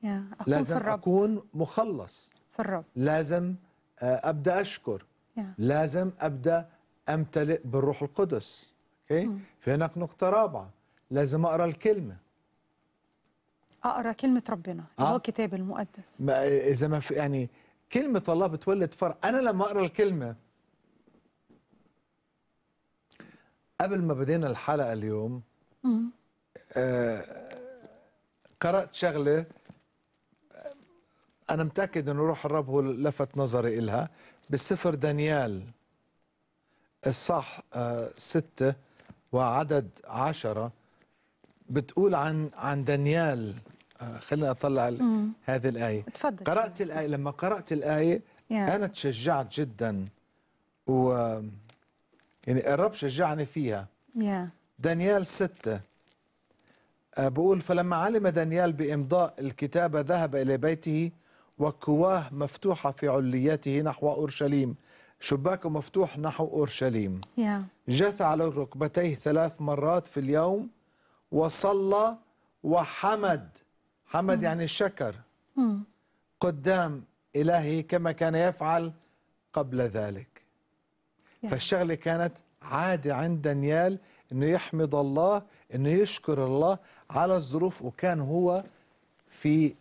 أكون لازم في الرب. اكون مخلص في الرب لازم آه، ابدا اشكر يا. لازم ابدا امتلئ بالروح القدس اوكي في هناك نقطه رابعه لازم اقرا الكلمه اقرا كلمه ربنا اللي آه. هو الكتاب المقدس ما اذا ما في يعني كلمه الله بتولد فرق انا لما اقرا الكلمه قبل ما بدينا الحلقه اليوم آه قرات شغله آه، انا متاكد انه روح الرب هو لفت نظري إلها بالسفر دانيال الصح آه ستة وعدد عشرة بتقول عن عن دانيال آه خلينا اطلع مم. هذه الايه تفضل قرات الايه لما قرات الايه يعني. انا تشجعت جدا و يعني الرب شجعني فيها yeah. دانيال ستة آه، بقول فلما علم دانيال بإمضاء الكتابة ذهب إلى بيته وكواه مفتوحة في عليته نحو أورشليم شباكه مفتوح نحو أورشليم yeah. جث على ركبتيه ثلاث مرات في اليوم وصلى وحمد حمد mm. يعني شكر mm. قدام إلهه كما كان يفعل قبل ذلك فالشغله كانت عاده عند دانيال انه يحمد الله انه يشكر الله على الظروف وكان هو في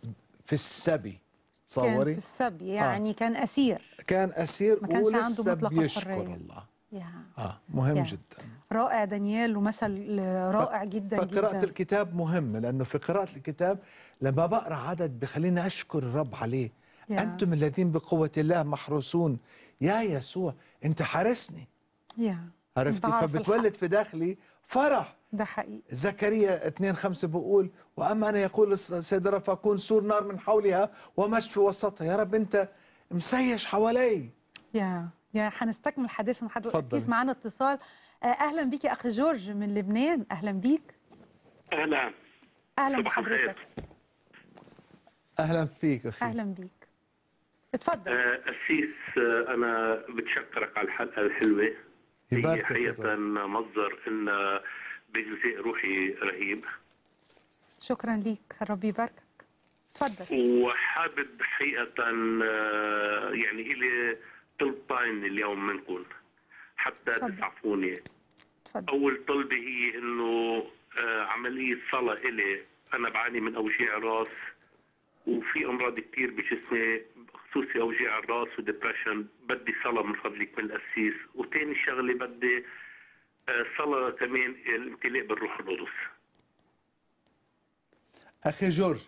في السبي تصوري كان في السبي آه. يعني آه. كان اسير كان اسير ما كانش عنده مطلق يشكر الله يا. اه مهم يا. جدا رائع دانيال ومثل رائع ف... جدا فقراءة جدا. الكتاب مهمة لأنه في قراءة الكتاب لما بقرأ عدد بخليني أشكر الرب عليه أنتم الذين بقوة الله محروسون يا يسوع انت حارسني يا عرفتي فبتولد في داخلي فرح ده حقيقي زكريا 2 5 بيقول واما انا يقول السيد رب اكون سور نار من حولها ومشت في وسطها يا رب انت مسيش حوالي يا يا هنستكمل حديثنا حضرتك القسيس معانا اتصال آه، اهلا بيك يا اخ جورج من لبنان اهلا بيك اهلا اهلا بحضرتك اهلا فيك اخي اهلا بيك تفضل أسيس آه، آه، انا بتشكرك على الحلقه الحلوه هي حقيقه مصدر ان بجزء روحي رهيب شكرا ليك ربي يباركك تفضل وحابب حقيقه آه، يعني الي طلبتين اليوم منكم حتى تسعفوني تفضل. اول طلبه هي انه عمليه صلاه الي انا بعاني من اوجاع راس وفي امراض كثير بجسمي خصوصي اوجاع الراس ودبرشن بدي صلاه من فضلك من القسيس وثاني شغله بدي آه، صلاه كمان الامتلاء بالروح القدس اخي جورج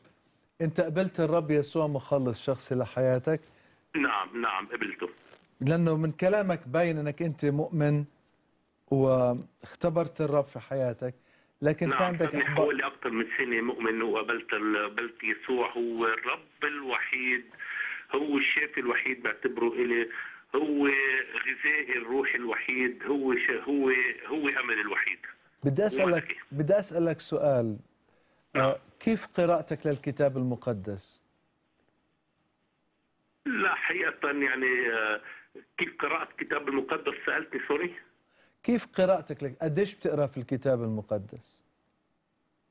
انت قبلت الرب يسوع مخلص شخصي لحياتك نعم نعم قبلته لانه من كلامك باين انك انت مؤمن واختبرت الرب في حياتك لكن نعم، في عندك احباط هو اكثر من سنه مؤمن وقبلت قبلت يسوع هو الرب الوحيد هو الشافي الوحيد بعتبره الي هو غذائي الروح الوحيد هو هو هو امل الوحيد بدي اسالك بدي اسالك سؤال آه، نعم. كيف قراءتك للكتاب المقدس؟ لا حقيقة يعني آه، كيف قرأت كتاب المقدس سألتني سوري؟ كيف قراءتك لك قديش بتقرا في الكتاب المقدس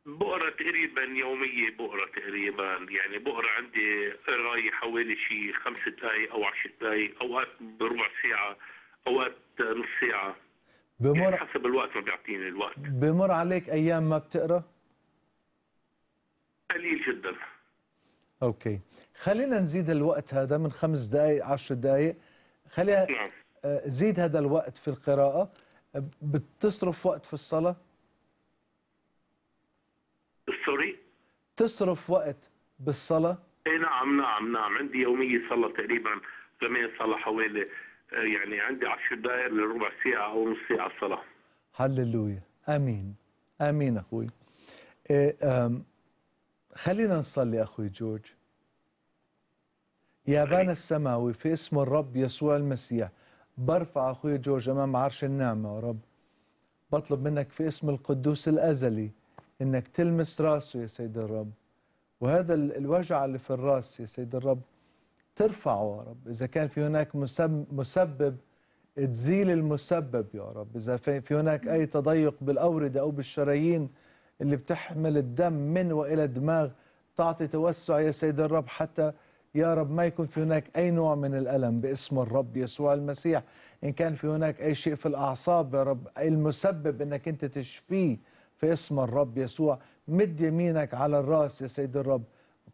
بقرا تقريبا يوميه بقرا تقريبا يعني بقرا عندي قرايه حوالي شي خمس دقائق او عشر دقائق اوقات بربع ساعه اوقات نص ساعه بمر يعني حسب الوقت ما بيعطيني الوقت بمر عليك ايام ما بتقرا قليل جدا اوكي خلينا نزيد الوقت هذا من خمس دقائق عشر دقائق خلينا نعم. آه، زيد هذا الوقت في القراءه بتصرف وقت في الصلاة؟ سوري تصرف وقت بالصلاة؟ اي نعم نعم نعم عندي يومية صلاة تقريبا زمان صلاة حوالي آه، يعني عندي عشر دقائق لربع ساعة أو نص ساعة صلاة هللويا آمين آمين أخوي إيه خلينا نصلي أخوي جورج يا بان السماوي في اسم الرب يسوع المسيح برفع أخوي جورج أمام عرش النعمة يا رب بطلب منك في اسم القدوس الأزلي إنك تلمس راسه يا سيد الرب وهذا الوجع اللي في الراس يا سيد الرب ترفعه يا رب إذا كان في هناك مسبب تزيل المسبب يا رب إذا في هناك أي تضيق بالأوردة أو بالشرايين اللي بتحمل الدم من وإلى الدماغ تعطي توسع يا سيد الرب حتى يا رب ما يكون في هناك أي نوع من الألم باسم الرب يسوع المسيح إن كان في هناك أي شيء في الأعصاب يا رب المسبب أنك أنت تشفيه في اسم الرب يسوع مد يمينك على الراس يا سيد الرب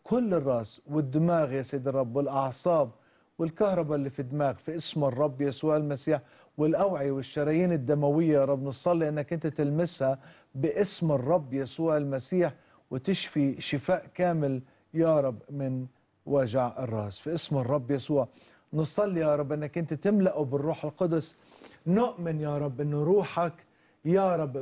كل الراس والدماغ يا سيد الرب والأعصاب والكهرباء اللي في الدماغ في اسم الرب يسوع المسيح والأوعية والشرايين الدموية يا رب نصلي أنك أنت تلمسها باسم الرب يسوع المسيح وتشفي شفاء كامل يا رب من وجع الراس في اسم الرب يسوع نصلي يا رب انك انت تملأه بالروح القدس نؤمن يا رب ان روحك يا رب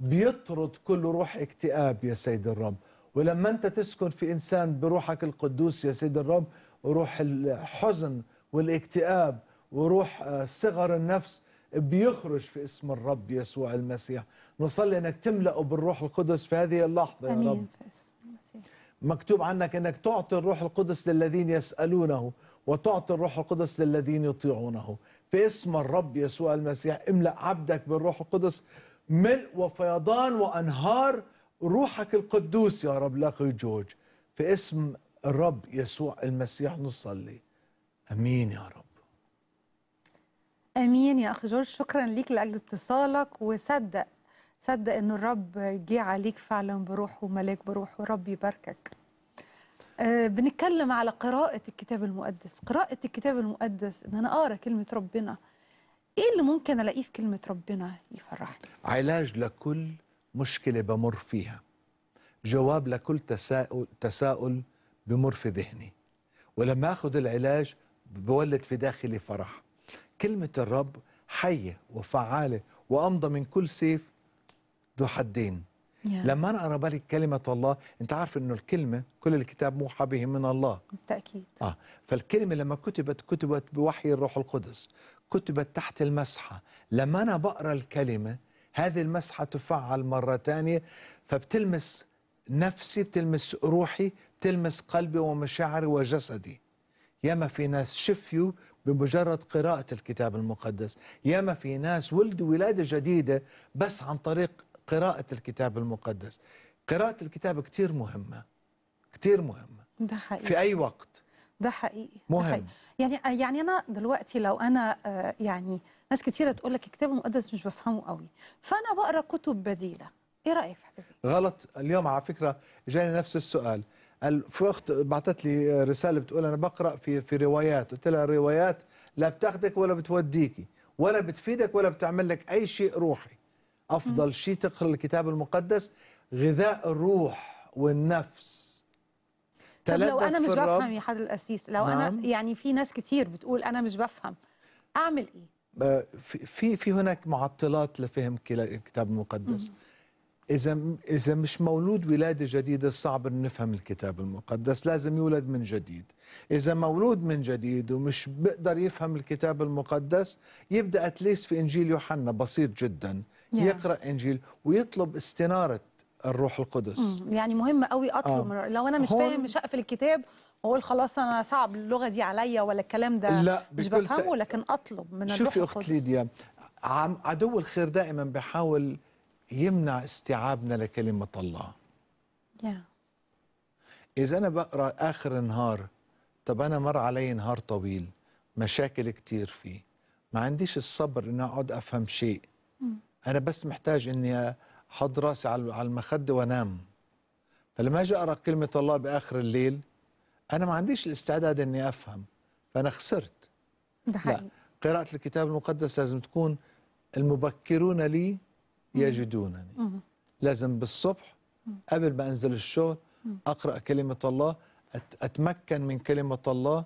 بيطرد كل روح اكتئاب يا سيد الرب ولما انت تسكن في انسان بروحك القدوس يا سيد الرب روح الحزن والاكتئاب وروح آه، صغر النفس بيخرج في اسم الرب يسوع المسيح نصلي انك تملأه بالروح القدس في هذه اللحظه يا رب امين في اسم المسيح مكتوب عنك انك تعطي الروح القدس للذين يسالونه وتعطي الروح القدس للذين يطيعونه في اسم الرب يسوع المسيح املا عبدك بالروح القدس ملء وفيضان وانهار روحك القدوس يا رب لاخي جورج في اسم الرب يسوع المسيح نصلي امين يا رب امين يا اخ جورج شكرا ليك لاجل اتصالك وصدق صدق انه الرب جه عليك فعلا بروح وملاك بروح ورب يباركك أه بنتكلم على قراءة الكتاب المقدس قراءة الكتاب المقدس ان انا اقرا كلمة ربنا ايه اللي ممكن الاقيه في كلمة ربنا يفرحني علاج لكل مشكلة بمر فيها جواب لكل تساؤل, تساؤل بمر في ذهني ولما اخذ العلاج بولد في داخلي فرح كلمة الرب حية وفعالة وأمضى من كل سيف ذو حدين yeah. لما أنا أقرأ بالك كلمة الله أنت عارف أنه الكلمة كل الكتاب موحى به من الله بالتأكيد آه فالكلمة لما كتبت كتبت بوحي الروح القدس كتبت تحت المسحة لما أنا بقرأ الكلمة هذه المسحة تفعل مرة ثانيه فبتلمس نفسي بتلمس روحي بتلمس قلبي ومشاعري وجسدي ياما في ناس شفيوا بمجرد قراءة الكتاب المقدس ياما في ناس ولدوا ولادة جديدة بس عن طريق قراءة الكتاب المقدس قراءة الكتاب كتير مهمة كتير مهمة ده حقيقي في أي وقت ده حقيقي مهم ده حقيقي. يعني يعني أنا دلوقتي لو أنا آه، يعني ناس كتيرة تقول لك الكتاب المقدس مش بفهمه قوي فأنا بقرأ كتب بديلة إيه رأيك في حاجة غلط اليوم على فكرة جاني نفس السؤال في اخت بعثت لي رساله بتقول انا بقرا في في روايات قلت لها الروايات لا بتاخدك ولا بتوديكي ولا بتفيدك ولا بتعمل لك اي شيء روحي أفضل شيء تقرأ الكتاب المقدس غذاء الروح والنفس لو أنا مش بفهم يا حضرة القسيس لو نعم. أنا يعني في ناس كتير بتقول أنا مش بفهم أعمل إيه؟ آه، في في هناك معطلات لفهم الكتاب المقدس إذا إذا مش مولود ولادة جديدة صعب إن نفهم الكتاب المقدس، لازم يولد من جديد. إذا مولود من جديد ومش بيقدر يفهم الكتاب المقدس يبدأ أتليس في إنجيل يوحنا بسيط جدا، yeah. يقرا انجيل ويطلب استناره الروح القدس mm. يعني مهم قوي اطلب آه. لو انا مش فاهم مش هقفل الكتاب واقول خلاص انا صعب اللغه دي عليا ولا الكلام ده لا مش بفهمه ت... لكن اطلب من الروح شوفي اخت ليديا عم عدو الخير دائما بحاول يمنع استيعابنا لكلمه الله yeah. اذا انا بقرا اخر النهار طب انا مر علي نهار طويل مشاكل كتير فيه ما عنديش الصبر اني اقعد افهم شيء انا بس محتاج اني احط راسي على المخده وانام فلما اجي اقرا كلمه الله باخر الليل انا ما عنديش الاستعداد اني افهم فانا خسرت ده حقيقي. لا قراءه الكتاب المقدس لازم تكون المبكرون لي يجدونني لازم بالصبح قبل ما انزل الشغل اقرا كلمه الله اتمكن من كلمه الله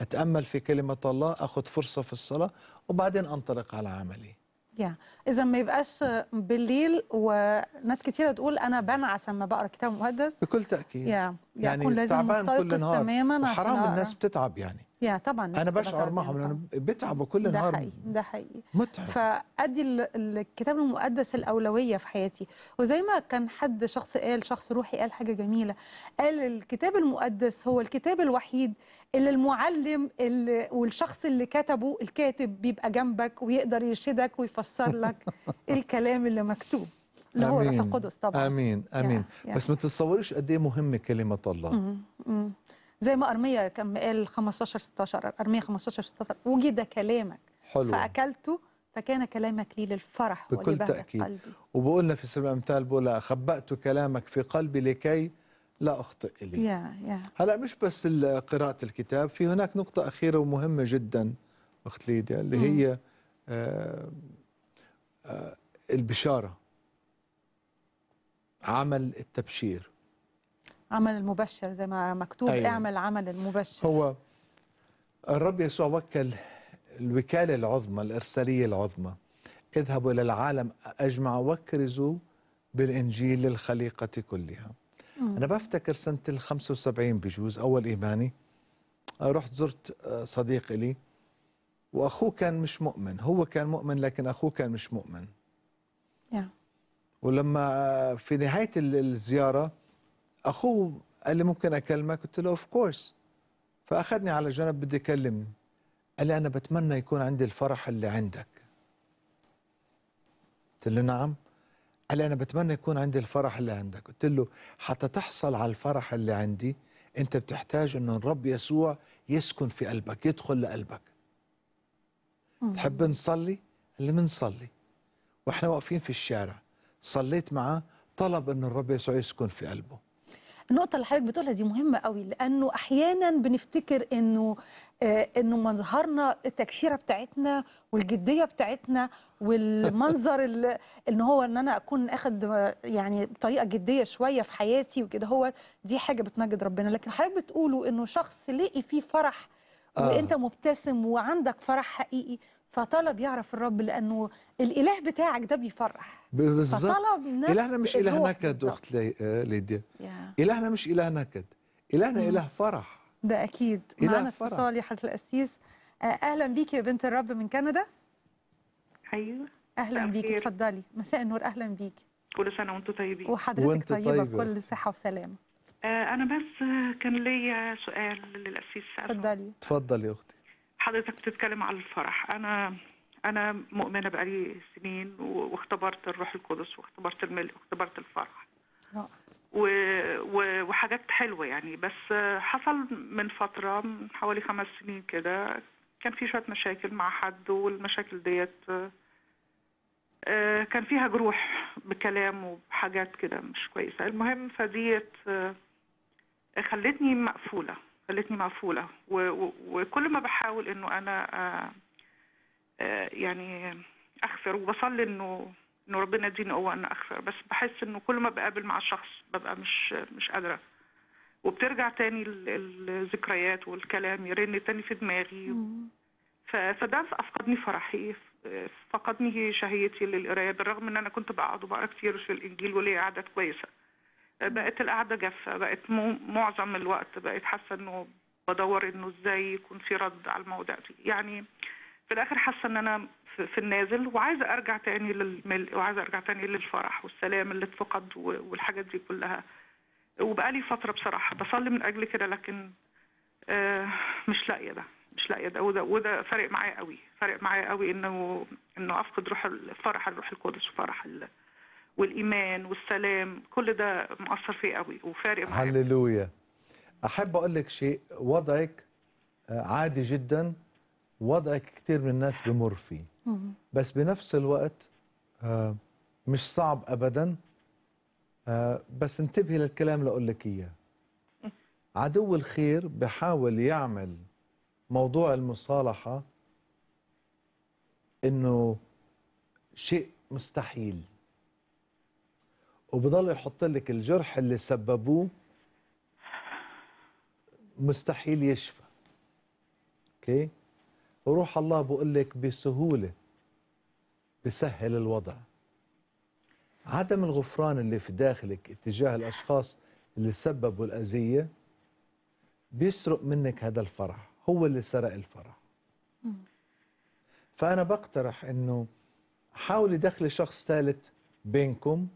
اتامل في كلمه الله اخذ فرصه في الصلاه وبعدين انطلق على عملي يا اذا ما يبقاش بالليل وناس كتيره تقول انا بنعس لما بقرا كتاب مقدس بكل تاكيد يا. يعني, لازم تعبان كل نهار تماما حرام الناس بتتعب يعني يا طبعا انا بشعر معهم لانه بتعبوا كل ده نهار ده حقيقي ده حقيقي متعب فادي الكتاب المقدس الاولويه في حياتي وزي ما كان حد شخص قال شخص روحي قال حاجه جميله قال الكتاب المقدس هو الكتاب الوحيد اللي المعلم اللي والشخص اللي كتبه الكاتب بيبقى جنبك ويقدر يرشدك ويفسر لك الكلام اللي مكتوب اللي هو روح القدس طبعا امين امين يا بس ما تتصوريش قد ايه مهم كلمه الله زي ما ارميا كان قال 15 16 ارميا 15 16 وجد كلامك حلو فاكلته فكان كلامك لي للفرح بكل تاكيد قلبي. وبقولنا في سبع امثال بقول خبأت كلامك في قلبي لكي لا أخطئ لي yeah, yeah. هلأ مش بس قراءة الكتاب في هناك نقطة أخيرة ومهمة جدا أخت ليديا اللي هي آه، آه، البشارة عمل التبشير عمل المبشر زي ما مكتوب أيوة. اعمل عمل المبشر هو الرب يسوع وكل الوكالة العظمى الإرسالية العظمى اذهبوا إلى العالم أجمع وكرزوا بالإنجيل للخليقة كلها مم. انا بفتكر سنه ال 75 بجوز اول ايماني آه، رحت زرت آه، صديق لي واخوه كان مش مؤمن هو كان مؤمن لكن اخوه كان مش مؤمن yeah. نعم. ولما آه، في نهايه الزياره اخوه قال لي ممكن اكلمك قلت له اوف كورس فاخذني على جنب بدي يكلمني قال لي انا بتمنى يكون عندي الفرح اللي عندك قلت له نعم قال لي انا بتمنى يكون عندي الفرح اللي عندك قلت له حتى تحصل على الفرح اللي عندي انت بتحتاج ان الرب يسوع يسكن في قلبك يدخل لقلبك مم. تحب نصلي قال لي بنصلي واحنا واقفين في الشارع صليت معاه طلب ان الرب يسوع يسكن في قلبه النقطة اللي حضرتك بتقولها دي مهمة قوي لأنه أحيانا بنفتكر إنه آه، انه مظهرنا التكشيره بتاعتنا والجديه بتاعتنا والمنظر ان هو ان انا اكون اخد يعني طريقه جديه شويه في حياتي وكده هو دي حاجه بتمجد ربنا لكن حضرتك بتقولوا انه شخص لقي فيه فرح آه. وانت مبتسم وعندك فرح حقيقي فطلب يعرف الرب لانه الاله بتاعك ده بيفرح بالظبط فطلب نفس الهنا مش اله نكد اخت ليديا الهنا مش اله نكد الهنا اله فرح ده اكيد معانا اتصال يا حضرة القسيس آه، اهلا بيكي يا بنت الرب من كندا ايوه اهلا بيكي اتفضلي مساء النور اهلا بيكي كل سنه وانتم طيبين وحضرتك طيبة, طيبه بكل صحه وسلامه آه، انا بس كان ليا سؤال للقسيس اتفضلي اتفضلي يا اختي حضرتك بتتكلم على الفرح انا انا مؤمنه بقالي سنين واختبرت الروح القدس واختبرت الملء واختبرت الفرح وحاجات حلوه يعني بس حصل من فتره من حوالي خمس سنين كده كان في شويه مشاكل مع حد والمشاكل ديت آه، كان فيها جروح بكلام وبحاجات كده مش كويسه المهم فديت آه، خلتني مقفوله خلتني مقفوله وكل ما بحاول انه انا آه، يعني اغفر وبصلي انه انه ربنا يديني قوه ان اخسر بس بحس انه كل ما بقابل مع شخص ببقى مش مش قادره وبترجع تاني الذكريات والكلام يرن تاني في دماغي فده افقدني فرحي فقدني شهيتي للقرايه بالرغم ان انا كنت بقعد وبقرا كتير في الانجيل وليا قعدات كويسه بقت القعده جافه بقت معظم الوقت بقت حاسه انه بدور انه ازاي يكون في رد على الموضوع دي يعني في الاخر حاسه ان انا في النازل وعايزه ارجع تاني للملء وعايزه ارجع تاني للفرح والسلام اللي اتفقد والحاجات دي كلها وبقالي فتره بصراحه بصلي من اجل كده لكن آه، مش لاقيه ده مش لاقيه ده وده وده فارق معايا قوي فارق معايا قوي انه انه افقد روح الفرح الروح القدس وفرح والايمان والسلام كل ده مؤثر فيه قوي وفارق معايا هللويا احب اقول لك شيء وضعك آه، عادي جدا وضع كثير من الناس بمر فيه بس بنفس الوقت آه، مش صعب ابدا آه، بس انتبهي للكلام اللي اقول لك اياه عدو الخير بحاول يعمل موضوع المصالحه انه شيء مستحيل وبضل يحط لك الجرح اللي سببوه مستحيل يشفى اوكي okay. وروح الله بقول لك بسهوله بسهل الوضع عدم الغفران اللي في داخلك اتجاه الاشخاص اللي سببوا الاذيه بيسرق منك هذا الفرح هو اللي سرق الفرح فانا بقترح انه حاولي دخلي شخص ثالث بينكم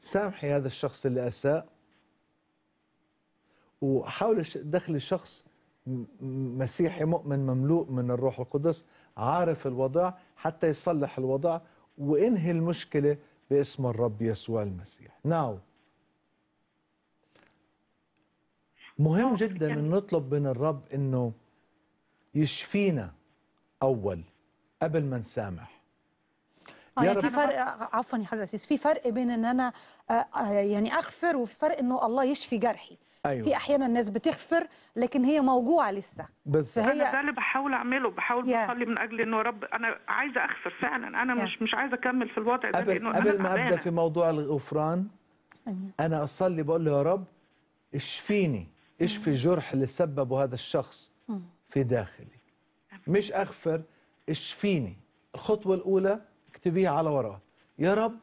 سامحي هذا الشخص اللي اساء وحاولي دخلي شخص مسيحي مؤمن مملوء من الروح القدس عارف الوضع حتى يصلح الوضع وانهي المشكله باسم الرب يسوع المسيح. ناو مهم جدا ان نطلب من الرب انه يشفينا اول قبل ما نسامح. آه، يعني في فرق عفوا يا حضرتك في فرق بين ان انا آه، آه، يعني اغفر وفي فرق انه الله يشفي جرحي أيوة. في احيانا الناس بتغفر لكن هي موجوعه لسه بس فهي انا ده اللي بحاول اعمله بحاول yeah. بصلي من اجل انه يا رب انا عايزه اغفر فعلا انا yeah. مش مش عايزه اكمل في الوضع ده قبل لانه قبل أنا ما ابدا في موضوع الغفران انا اصلي بقول له يا رب اشفيني اشفي الجرح اللي سببه هذا الشخص أمم. في داخلي مش اغفر اشفيني الخطوه الاولى اكتبيها على ورقه يا رب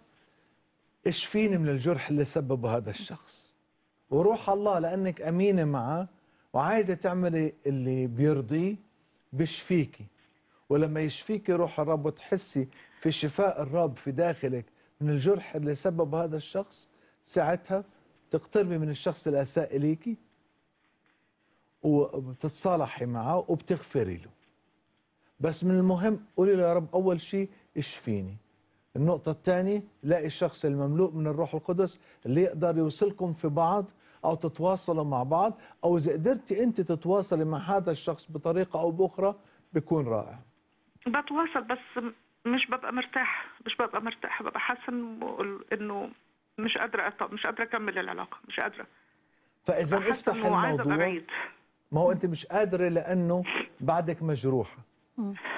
اشفيني من الجرح اللي سببه هذا الشخص وروح الله لأنك أمينة معه وعايزة تعملي اللي بيرضيه بيشفيكي ولما يشفيكي روح الرب وتحسي في شفاء الرب في داخلك من الجرح اللي سبب هذا الشخص ساعتها تقتربي من الشخص اللي أساء إليكي وبتتصالحي معه وبتغفري له بس من المهم قولي له يا رب أول شيء اشفيني النقطة الثانية لاقي الشخص المملوء من الروح القدس اللي يقدر يوصلكم في بعض أو تتواصلوا مع بعض أو إذا قدرتي أنت تتواصلي مع هذا الشخص بطريقة أو بأخرى بيكون رائع بتواصل بس مش ببقى مرتاح مش ببقى مرتاح ببقى حاسة إنه مش قادرة مش قادرة أكمل العلاقة مش قادرة فإذا افتح الموضوع ما هو أنت مش قادرة لأنه بعدك مجروحة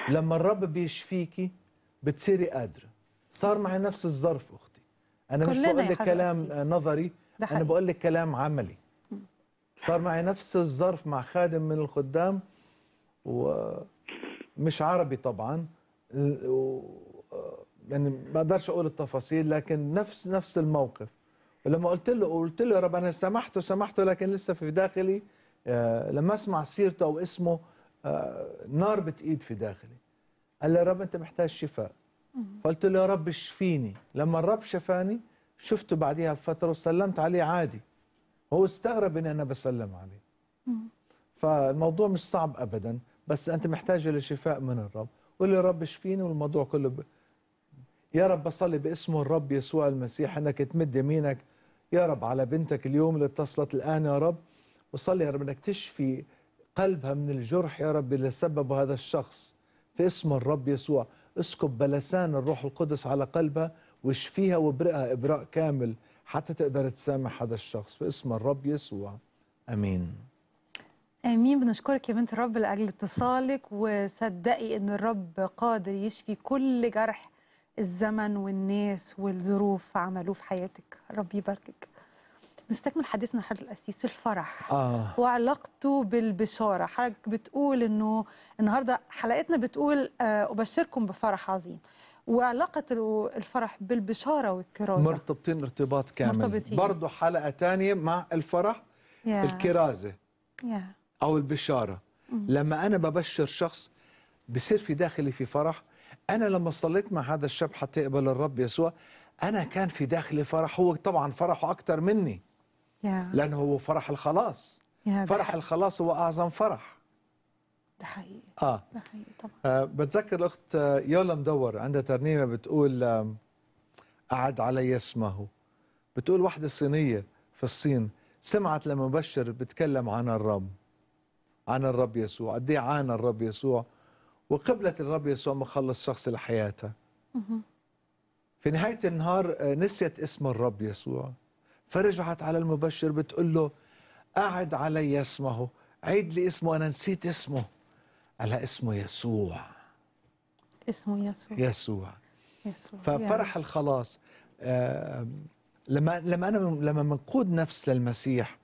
لما الرب بيشفيكي بتصيري قادرة صار معي نفس الظرف اختي انا مش بقول لك كلام نظري انا بقول لك كلام عملي صار معي نفس الظرف مع خادم من الخدام ومش عربي طبعا و... يعني ما اقدرش اقول التفاصيل لكن نفس نفس الموقف ولما قلت له قلت له يا رب انا سمحته سمحته لكن لسه في داخلي آه، لما اسمع سيرته او اسمه آه، نار بتقيد في داخلي قال لي يا رب انت محتاج شفاء فقلت له يا رب اشفيني لما الرب شفاني شفته بعديها بفتره وسلمت عليه عادي هو استغرب اني انا بسلم عليه فالموضوع مش صعب ابدا بس انت محتاجه لشفاء من الرب قول لي يا رب اشفيني والموضوع كله ب... يا رب بصلي باسمه الرب يسوع المسيح انك تمد يمينك يا رب على بنتك اليوم اللي اتصلت الان يا رب وصلي يا رب انك تشفي قلبها من الجرح يا رب اللي سببه هذا الشخص في اسم الرب يسوع اسكب بلسان الروح القدس على قلبها واشفيها وابرئها ابراء كامل حتى تقدر تسامح هذا الشخص في اسم الرب يسوع امين امين بنشكرك يا بنت الرب لاجل اتصالك وصدقي ان الرب قادر يشفي كل جرح الزمن والناس والظروف عملوه في حياتك رب يباركك نستكمل حديثنا عن القسيس الفرح آه. وعلاقته بالبشاره حضرتك بتقول انه النهارده حلقتنا بتقول آه، ابشركم بفرح عظيم وعلاقة الفرح بالبشارة والكرازة مرتبطين ارتباط كامل مرتبطين. برضو حلقة تانية مع الفرح yeah. الكرازة yeah. أو البشارة mm. لما أنا ببشر شخص بصير في داخلي في فرح أنا لما صليت مع هذا الشاب حتى يقبل الرب يسوع أنا كان في داخلي فرح هو طبعا فرحه أكتر مني لأنه هو فرح الخلاص فرح الخلاص هو أعظم فرح ده حقيقي اه ده حقيقي طبعا آه بتذكر أخت آه، يولا مدور عندها ترنيمه بتقول أعد علي اسمه بتقول واحده صينيه في الصين سمعت لما بشر بتكلم عن الرب عن الرب يسوع قد إيه عانى الرب يسوع وقبلت الرب يسوع مخلص شخص لحياتها في نهايه النهار آه، نسيت اسم الرب يسوع فرجعت على المبشر بتقول له أعد علي اسمه عيد لي اسمه أنا نسيت اسمه قال اسمه يسوع اسمه يسوع يسوع يسوع ففرح يعني. الخلاص لما لما انا لما بنقود نفس للمسيح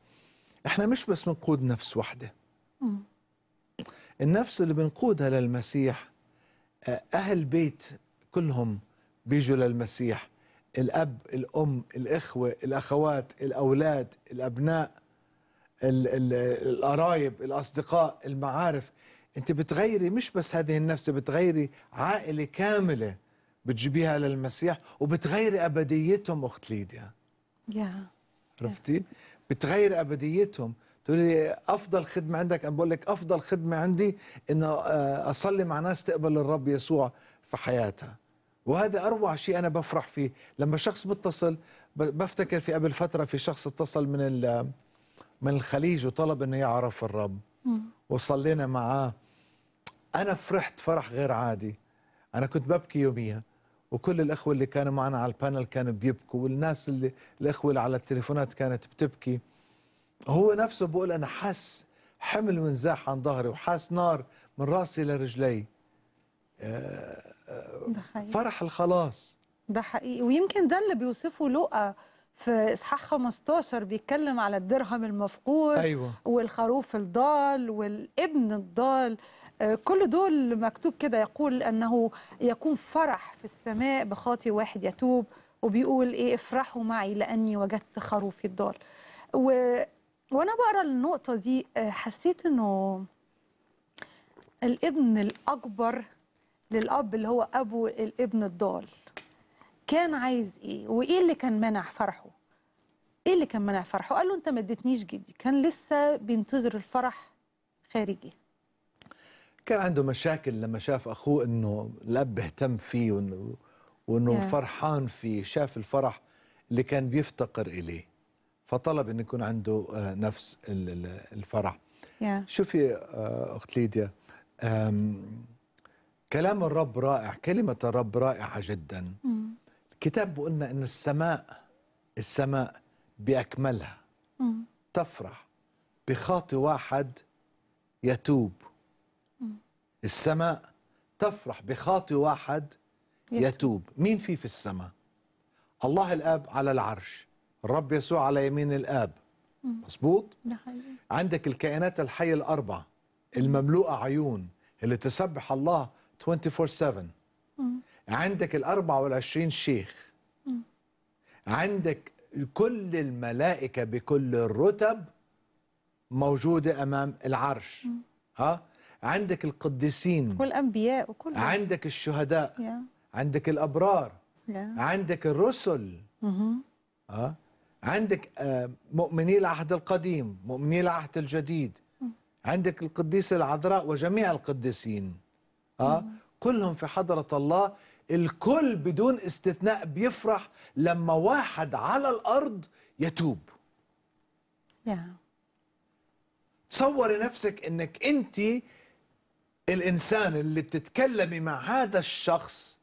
احنا مش بس بنقود نفس وحده النفس اللي بنقودها للمسيح آه، اهل بيت كلهم بيجوا للمسيح الاب الام الاخوه الاخوات الاولاد الابناء القرايب الاصدقاء المعارف انت بتغيري مش بس هذه النفس بتغيري عائله كامله بتجيبيها للمسيح وبتغيري ابديتهم اخت ليديا يا yeah. عرفتي yeah. بتغيري ابديتهم تقولي لي افضل خدمه عندك انا بقول لك افضل خدمه عندي ان آه، اصلي مع ناس تقبل الرب يسوع في حياتها وهذا اروع شيء انا بفرح فيه لما شخص بيتصل بفتكر في قبل فتره في شخص اتصل من من الخليج وطلب انه يعرف الرب وصلينا معاه انا فرحت فرح غير عادي انا كنت ببكي يوميها وكل الاخوه اللي كانوا معنا على البانل كانوا بيبكوا والناس اللي الاخوه اللي على التليفونات كانت بتبكي هو نفسه بقول انا حاس حمل وانزاح عن ظهري وحاس نار من راسي لرجلي أه فرح الخلاص ده حقيقي ويمكن ده اللي بيوصفه لقى في اصحاح 15 بيتكلم على الدرهم المفقود أيوة. والخروف الضال والابن الضال آه، كل دول مكتوب كده يقول انه يكون فرح في السماء بخاطي واحد يتوب وبيقول ايه افرحوا معي لاني وجدت خروفي الضال و... وانا بقرا النقطه دي آه، حسيت انه الابن الاكبر للأب اللي هو أبو الابن الضال كان عايز إيه وإيه اللي كان منع فرحه إيه اللي كان منع فرحه قال له أنت ما اديتنيش جدي كان لسه بينتظر الفرح خارجي كان عنده مشاكل لما شاف أخوه أنه الأب اهتم فيه وأنه, وإنه فرحان فيه شاف الفرح اللي كان بيفتقر إليه فطلب أن يكون عنده آه، نفس الفرح يا. شوفي آه، أخت ليديا كلام الرب رائع كلمة الرب رائعة جدا مم. الكتاب بقولنا أن السماء السماء بأكملها مم. تفرح بخاطي واحد يتوب مم. السماء تفرح بخاطي واحد يتوب. يتوب مين في في السماء الله الآب على العرش الرب يسوع على يمين الآب مظبوط عندك الكائنات الحية الأربعة المملوءة عيون اللي تسبح الله 24/7 عندك ال 24 شيخ عندك كل الملائكة بكل الرتب موجودة أمام العرش ها عندك القديسين والأنبياء وكل عندك الشهداء يا. عندك الأبرار يا. عندك الرسل mm ها عندك آه، مؤمني العهد القديم مؤمني العهد الجديد عندك القديسة العذراء وجميع القديسين اه كلهم في حضرة الله الكل بدون استثناء بيفرح لما واحد على الأرض يتوب yeah. نعم. تصوري نفسك انك انت الانسان اللي بتتكلمي مع هذا الشخص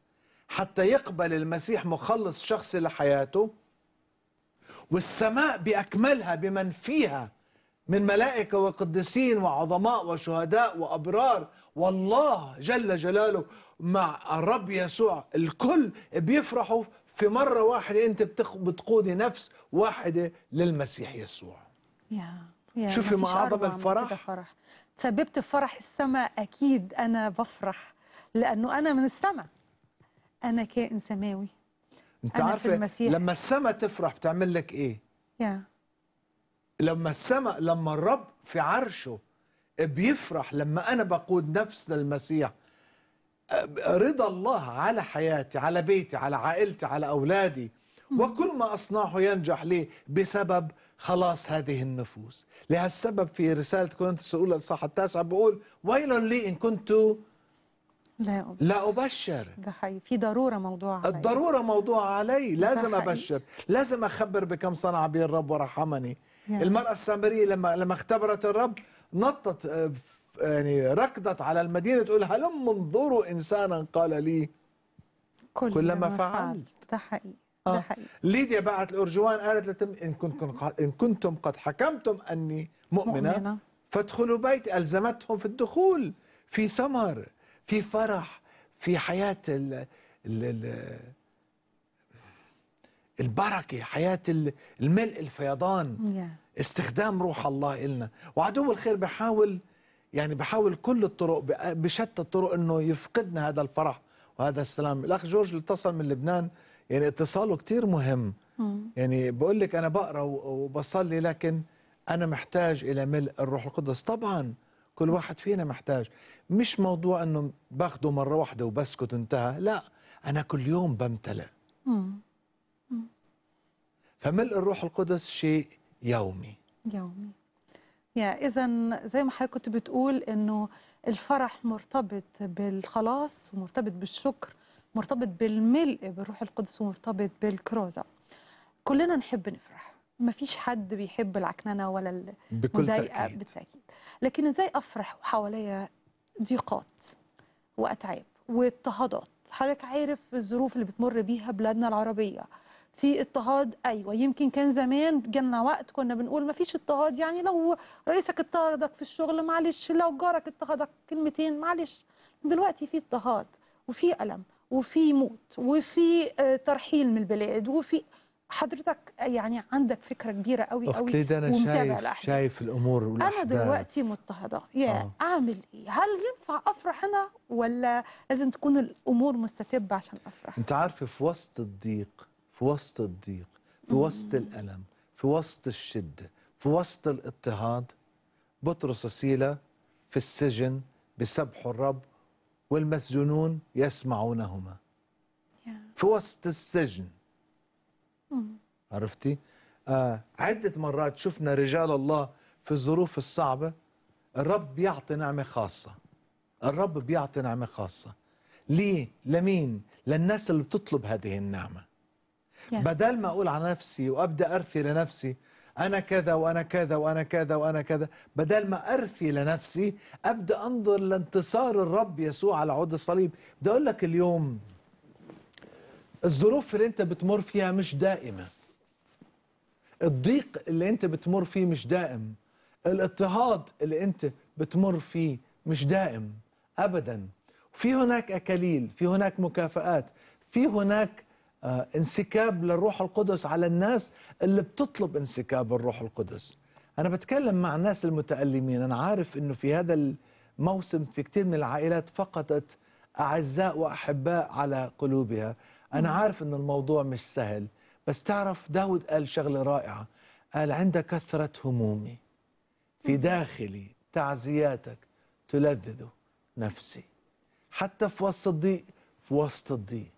حتى يقبل المسيح مخلص شخصي لحياته والسماء باكملها بمن فيها من ملائكه وقديسين وعظماء وشهداء وابرار والله جل جلاله مع الرب يسوع الكل بيفرحوا في مرة واحدة أنت بتقودي نفس واحدة للمسيح يسوع يا يا شوفي ما أعظم الفرح فرح. تسببت في فرح السماء أكيد أنا بفرح لأنه أنا من السماء أنا كائن سماوي أنت عارفة لما السماء تفرح بتعمل لك إيه؟ يا لما السماء لما الرب في عرشه بيفرح لما أنا بقود نفس للمسيح رضا الله على حياتي على بيتي على عائلتي على أولادي وكل ما أصنعه ينجح لي بسبب خلاص هذه النفوس لهالسبب في رسالة كنت الأولى الصحة التاسع بقول ويل لي إن كنت لا أبشر, لا أبشر. ده حقيقي في ضرورة موضوع علي. الضرورة موضوع علي لازم أبشر لازم أخبر بكم صنع بي الرب ورحمني يعني. المرأة السامرية لما لما اختبرت الرب نطت آه، يعني ركضت على المدينة تقول هلم انظروا إنسانا قال لي كل كلما فعلت ده حقيقي آه. ده حقيقي. ليديا بعت الأرجوان قالت لتم إن كنتم, إن كنتم قد حكمتم أني مؤمنة, مؤمنة. فادخلوا بيتي ألزمتهم في الدخول في ثمر في فرح في حياة ال ال البركة حياة الملء الفيضان yeah. استخدام روح الله إلنا وعدو الخير بحاول يعني بحاول كل الطرق بشتى الطرق انه يفقدنا هذا الفرح وهذا السلام الاخ جورج اللي اتصل من لبنان يعني اتصاله كثير مهم يعني بقول لك انا بقرا وبصلي لكن انا محتاج الى ملء الروح القدس طبعا كل واحد فينا محتاج مش موضوع انه باخده مره واحده وبسكت انتهى لا انا كل يوم بمتلئ فملء الروح القدس شيء يومي يومي يعني إذا زي ما حضرتك كنت بتقول إنه الفرح مرتبط بالخلاص ومرتبط بالشكر مرتبط بالملء بالروح القدس ومرتبط بالكروزة كلنا نحب نفرح ما فيش حد بيحب العكننة ولا المضايقة بالتأكيد لكن إزاي أفرح وحواليا ضيقات وأتعاب واضطهادات حضرتك عارف الظروف اللي بتمر بيها بلادنا العربية في اضطهاد ايوه يمكن كان زمان جالنا وقت كنا بنقول ما فيش اضطهاد يعني لو رئيسك اضطهدك في الشغل معلش لو جارك اضطهدك كلمتين معلش دلوقتي في اضطهاد وفي الم وفي موت وفي آه، ترحيل من البلاد وفي حضرتك يعني عندك فكره كبيره قوي قوي ومتابع انا شايف الأحداث. شايف الامور والاحداث انا دلوقتي مضطهده يا آه. اعمل ايه هل ينفع افرح انا ولا لازم تكون الامور مستتبه عشان افرح انت عارفه في وسط الضيق في وسط الضيق في وسط الألم في وسط الشدة في وسط الاضطهاد بطرس وسيلة في السجن بسبحوا الرب والمسجونون يسمعونهما في وسط السجن عرفتي آه عدة مرات شفنا رجال الله في الظروف الصعبة الرب بيعطي نعمة خاصة الرب بيعطي نعمة خاصة ليه لمين للناس اللي بتطلب هذه النعمه بدل ما اقول على نفسي وابدا ارثي لنفسي انا كذا وانا كذا وانا كذا وانا كذا بدل ما ارثي لنفسي ابدا انظر لانتصار الرب يسوع على عود الصليب بدي اقول لك اليوم الظروف اللي انت بتمر فيها مش دائمه الضيق اللي انت بتمر فيه مش دائم الاضطهاد اللي انت بتمر فيه مش دائم ابدا في هناك اكاليل في هناك مكافآت في هناك آه، انسكاب للروح القدس على الناس اللي بتطلب انسكاب الروح القدس انا بتكلم مع الناس المتألمين انا عارف انه في هذا الموسم في كثير من العائلات فقدت اعزاء واحباء على قلوبها انا عارف ان الموضوع مش سهل بس تعرف داود قال شغله رائعه قال عند كثره همومي في داخلي تعزياتك تلذذ نفسي حتى في وسط الضيق في وسط الضيق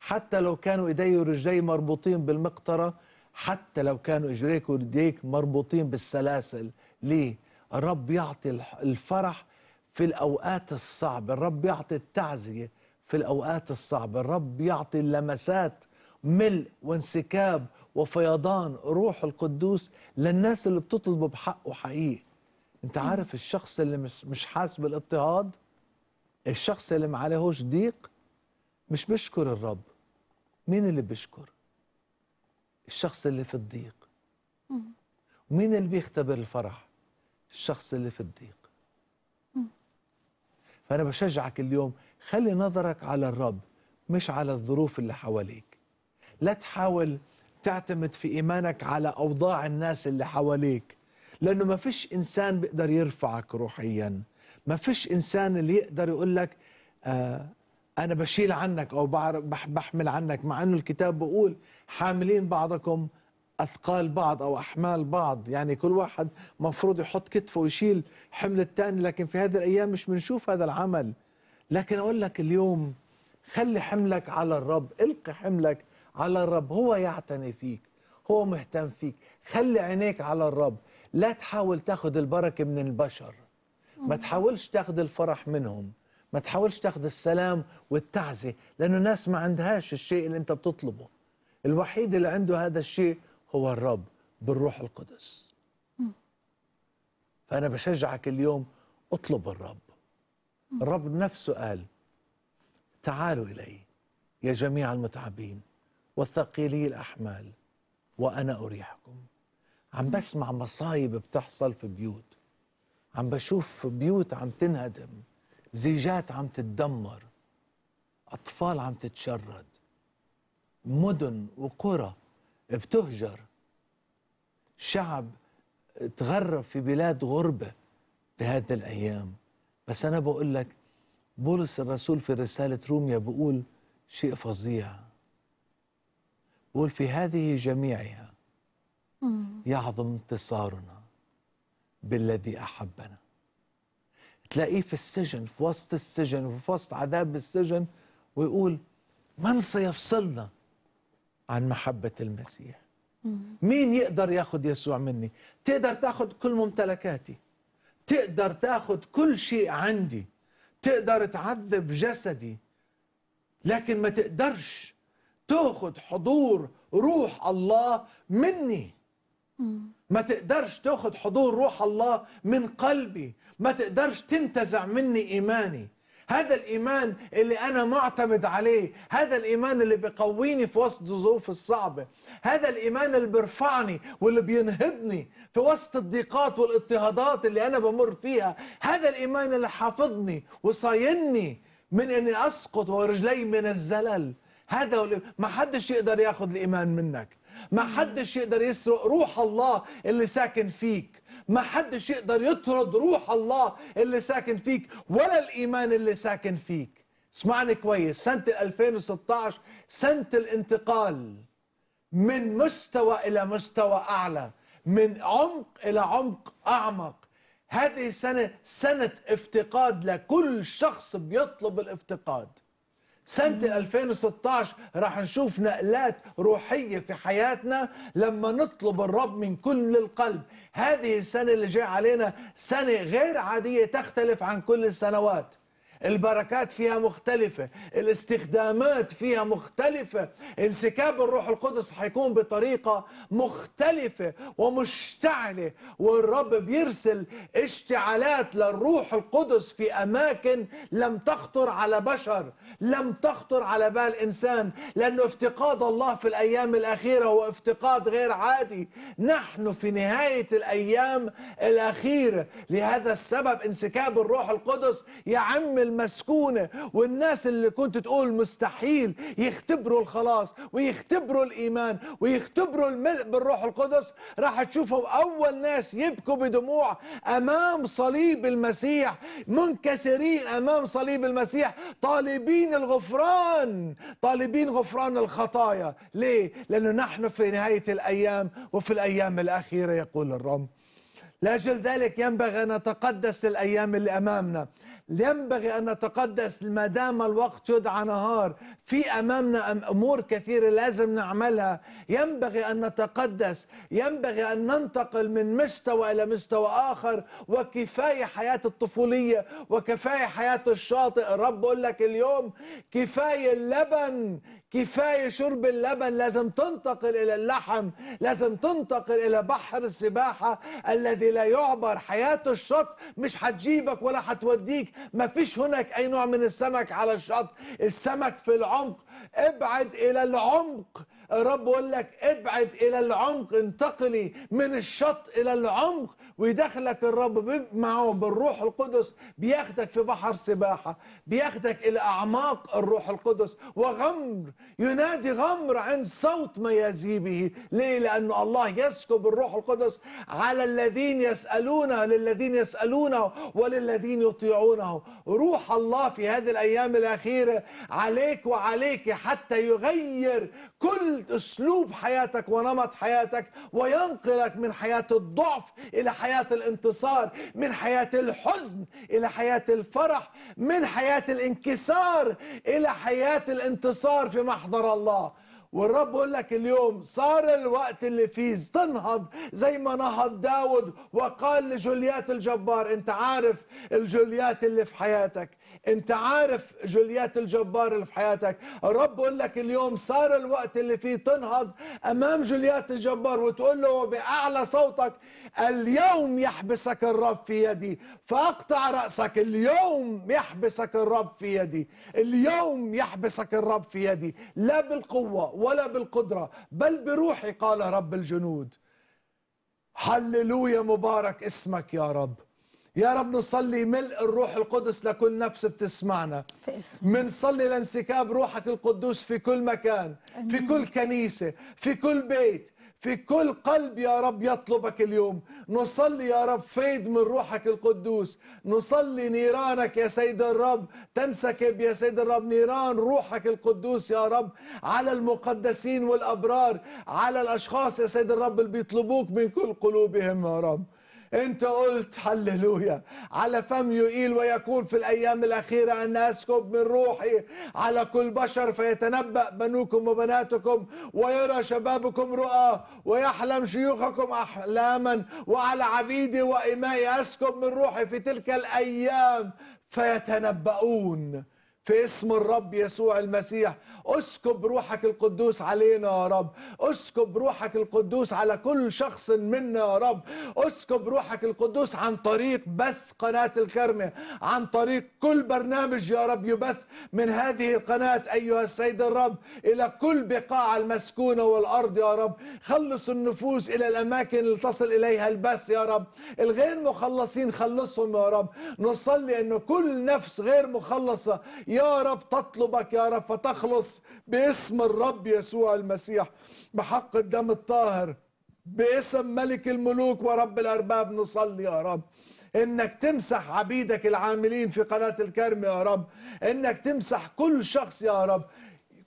حتى لو كانوا ايدي ورجلي مربوطين بالمقطره حتى لو كانوا اجريك ورديك مربوطين بالسلاسل ليه الرب يعطي الفرح في الاوقات الصعبه الرب يعطي التعزيه في الاوقات الصعبه الرب يعطي اللمسات ملء وانسكاب وفيضان روح القدوس للناس اللي بتطلبه بحقه حقيقي انت عارف الشخص اللي مش, مش حاسس بالاضطهاد الشخص اللي ما عليهوش ضيق مش بيشكر الرب مين اللي بيشكر الشخص اللي في الضيق ومين اللي بيختبر الفرح الشخص اللي في الضيق فأنا بشجعك اليوم خلي نظرك على الرب مش على الظروف اللي حواليك لا تحاول تعتمد في إيمانك على أوضاع الناس اللي حواليك لأنه ما فيش إنسان بيقدر يرفعك روحيا ما فيش إنسان اللي يقدر يقول لك آه، أنا بشيل عنك أو بحمل عنك مع أنه الكتاب بقول حاملين بعضكم أثقال بعض أو أحمال بعض يعني كل واحد مفروض يحط كتفه ويشيل حمل الثاني لكن في هذه الأيام مش بنشوف هذا العمل لكن أقول لك اليوم خلي حملك على الرب القي حملك على الرب هو يعتني فيك هو مهتم فيك خلي عينيك على الرب لا تحاول تاخذ البركة من البشر ما تحاولش تاخذ الفرح منهم ما تحاولش تاخذ السلام والتعزية لأنه الناس ما عندهاش الشيء اللي أنت بتطلبه الوحيد اللي عنده هذا الشيء هو الرب بالروح القدس فأنا بشجعك اليوم اطلب الرب الرب نفسه قال تعالوا إلي يا جميع المتعبين والثقيلي الأحمال وأنا أريحكم عم بسمع مصايب بتحصل في بيوت عم بشوف بيوت عم تنهدم زيجات عم تتدمر أطفال عم تتشرد مدن وقرى بتهجر شعب تغرب في بلاد غربة في هذه الأيام بس أنا بقول لك بولس الرسول في رسالة روميا بقول شيء فظيع بقول في هذه جميعها يعظم انتصارنا بالذي أحبنا تلاقيه في السجن في وسط السجن وفي وسط عذاب السجن ويقول من سيفصلنا عن محبة المسيح مين يقدر ياخد يسوع مني تقدر تاخد كل ممتلكاتي تقدر تاخد كل شيء عندي تقدر تعذب جسدي لكن ما تقدرش تاخد حضور روح الله مني ما تقدرش تاخد حضور روح الله من قلبي ما تقدرش تنتزع مني إيماني هذا الإيمان اللي أنا معتمد عليه هذا الإيمان اللي بيقويني في وسط الظروف الصعبة هذا الإيمان اللي بيرفعني واللي بينهضني في وسط الضيقات والاضطهادات اللي أنا بمر فيها هذا الإيمان اللي حافظني وصايني من أني أسقط ورجلي من الزلل هذا ما حدش يقدر ياخذ الإيمان منك ما حدش يقدر يسرق روح الله اللي ساكن فيك ما حدش يقدر يطرد روح الله اللي ساكن فيك ولا الإيمان اللي ساكن فيك اسمعني كويس سنة 2016 سنة الانتقال من مستوى إلى مستوى أعلى من عمق إلى عمق أعمق هذه السنة سنة افتقاد لكل شخص بيطلب الافتقاد سنة 2016 راح نشوف نقلات روحية في حياتنا لما نطلب الرب من كل القلب هذه السنة اللي جاي علينا سنة غير عادية تختلف عن كل السنوات البركات فيها مختلفة الاستخدامات فيها مختلفة انسكاب الروح القدس حيكون بطريقة مختلفة ومشتعلة والرب بيرسل اشتعالات للروح القدس في أماكن لم تخطر على بشر لم تخطر على بال إنسان لأنه افتقاد الله في الأيام الأخيرة هو افتقاد غير عادي نحن في نهاية الأيام الأخيرة لهذا السبب انسكاب الروح القدس يعمل المسكونة والناس اللي كنت تقول مستحيل يختبروا الخلاص ويختبروا الإيمان ويختبروا الملء بالروح القدس راح تشوفهم أول ناس يبكوا بدموع أمام صليب المسيح منكسرين أمام صليب المسيح طالبين الغفران طالبين غفران الخطايا ليه؟ لأنه نحن في نهاية الأيام وفي الأيام الأخيرة يقول الرب لاجل ذلك ينبغي ان نتقدس الايام اللي امامنا ينبغي أن نتقدس ما دام الوقت يدعى نهار في أمامنا أمور كثيرة لازم نعملها ينبغي أن نتقدس ينبغي أن ننتقل من مستوى إلى مستوى آخر وكفاية حياة الطفولية وكفاية حياة الشاطئ الرب بقول لك اليوم كفاية اللبن كفايه شرب اللبن لازم تنتقل الى اللحم لازم تنتقل الى بحر السباحه الذي لا يعبر حياه الشط مش هتجيبك ولا هتوديك فيش هناك اي نوع من السمك على الشط السمك في العمق ابعد الى العمق الرب يقول لك ابعد الى العمق انتقلي من الشط الى العمق ويدخلك الرب معه بالروح القدس بياخدك في بحر سباحه بياخدك الى اعماق الروح القدس وغمر ينادي غمر عند صوت ميازيبه ليه لأن الله يسكب الروح القدس على الذين يسألونه للذين يسألونه وللذين يطيعونه روح الله في هذه الأيام الأخيرة عليك وعليك حتى يغير كل اسلوب حياتك ونمط حياتك وينقلك من حياه الضعف الى حياه الانتصار من حياه الحزن الى حياه الفرح من حياه الانكسار الى حياه الانتصار في محضر الله والرب يقول لك اليوم صار الوقت اللي فيه تنهض زي ما نهض داود وقال لجوليات الجبار انت عارف الجوليات اللي في حياتك انت عارف جوليات الجبار اللي في حياتك الرب بقول لك اليوم صار الوقت اللي فيه تنهض امام جوليات الجبار وتقول له باعلى صوتك اليوم يحبسك الرب في يدي فاقطع راسك اليوم يحبسك الرب في يدي اليوم يحبسك الرب في يدي لا بالقوه ولا بالقدره بل بروحي قال رب الجنود هللويا مبارك اسمك يا رب يا رب نصلي ملء الروح القدس لكل نفس بتسمعنا بنصلي لانسكاب روحك القدوس في كل مكان في كل كنيسة في كل بيت في كل قلب يا رب يطلبك اليوم نصلي يا رب فيد من روحك القدوس نصلي نيرانك يا سيد الرب تنسكب يا سيد الرب نيران روحك القدوس يا رب على المقدسين والأبرار على الأشخاص يا سيد الرب اللي بيطلبوك من كل قلوبهم يا رب انت قلت هللويا على فم يقيل ويكون في الايام الاخيره ان اسكب من روحي على كل بشر فيتنبا بنوكم وبناتكم ويرى شبابكم رؤى ويحلم شيوخكم احلاما وعلى عبيدي وامائي اسكب من روحي في تلك الايام فيتنبؤون في اسم الرب يسوع المسيح اسكب روحك القدوس علينا يا رب اسكب روحك القدوس على كل شخص منا يا رب اسكب روحك القدوس عن طريق بث قناة الكرمة عن طريق كل برنامج يا رب يبث من هذه القناة أيها السيد الرب إلى كل بقاع المسكونة والأرض يا رب خلص النفوس إلى الأماكن اللي تصل إليها البث يا رب الغير مخلصين خلصهم يا رب نصلي أن كل نفس غير مخلصة يا رب تطلبك يا رب فتخلص باسم الرب يسوع المسيح بحق الدم الطاهر باسم ملك الملوك ورب الأرباب نصلي يا رب انك تمسح عبيدك العاملين في قناة الكرم يا رب انك تمسح كل شخص يا رب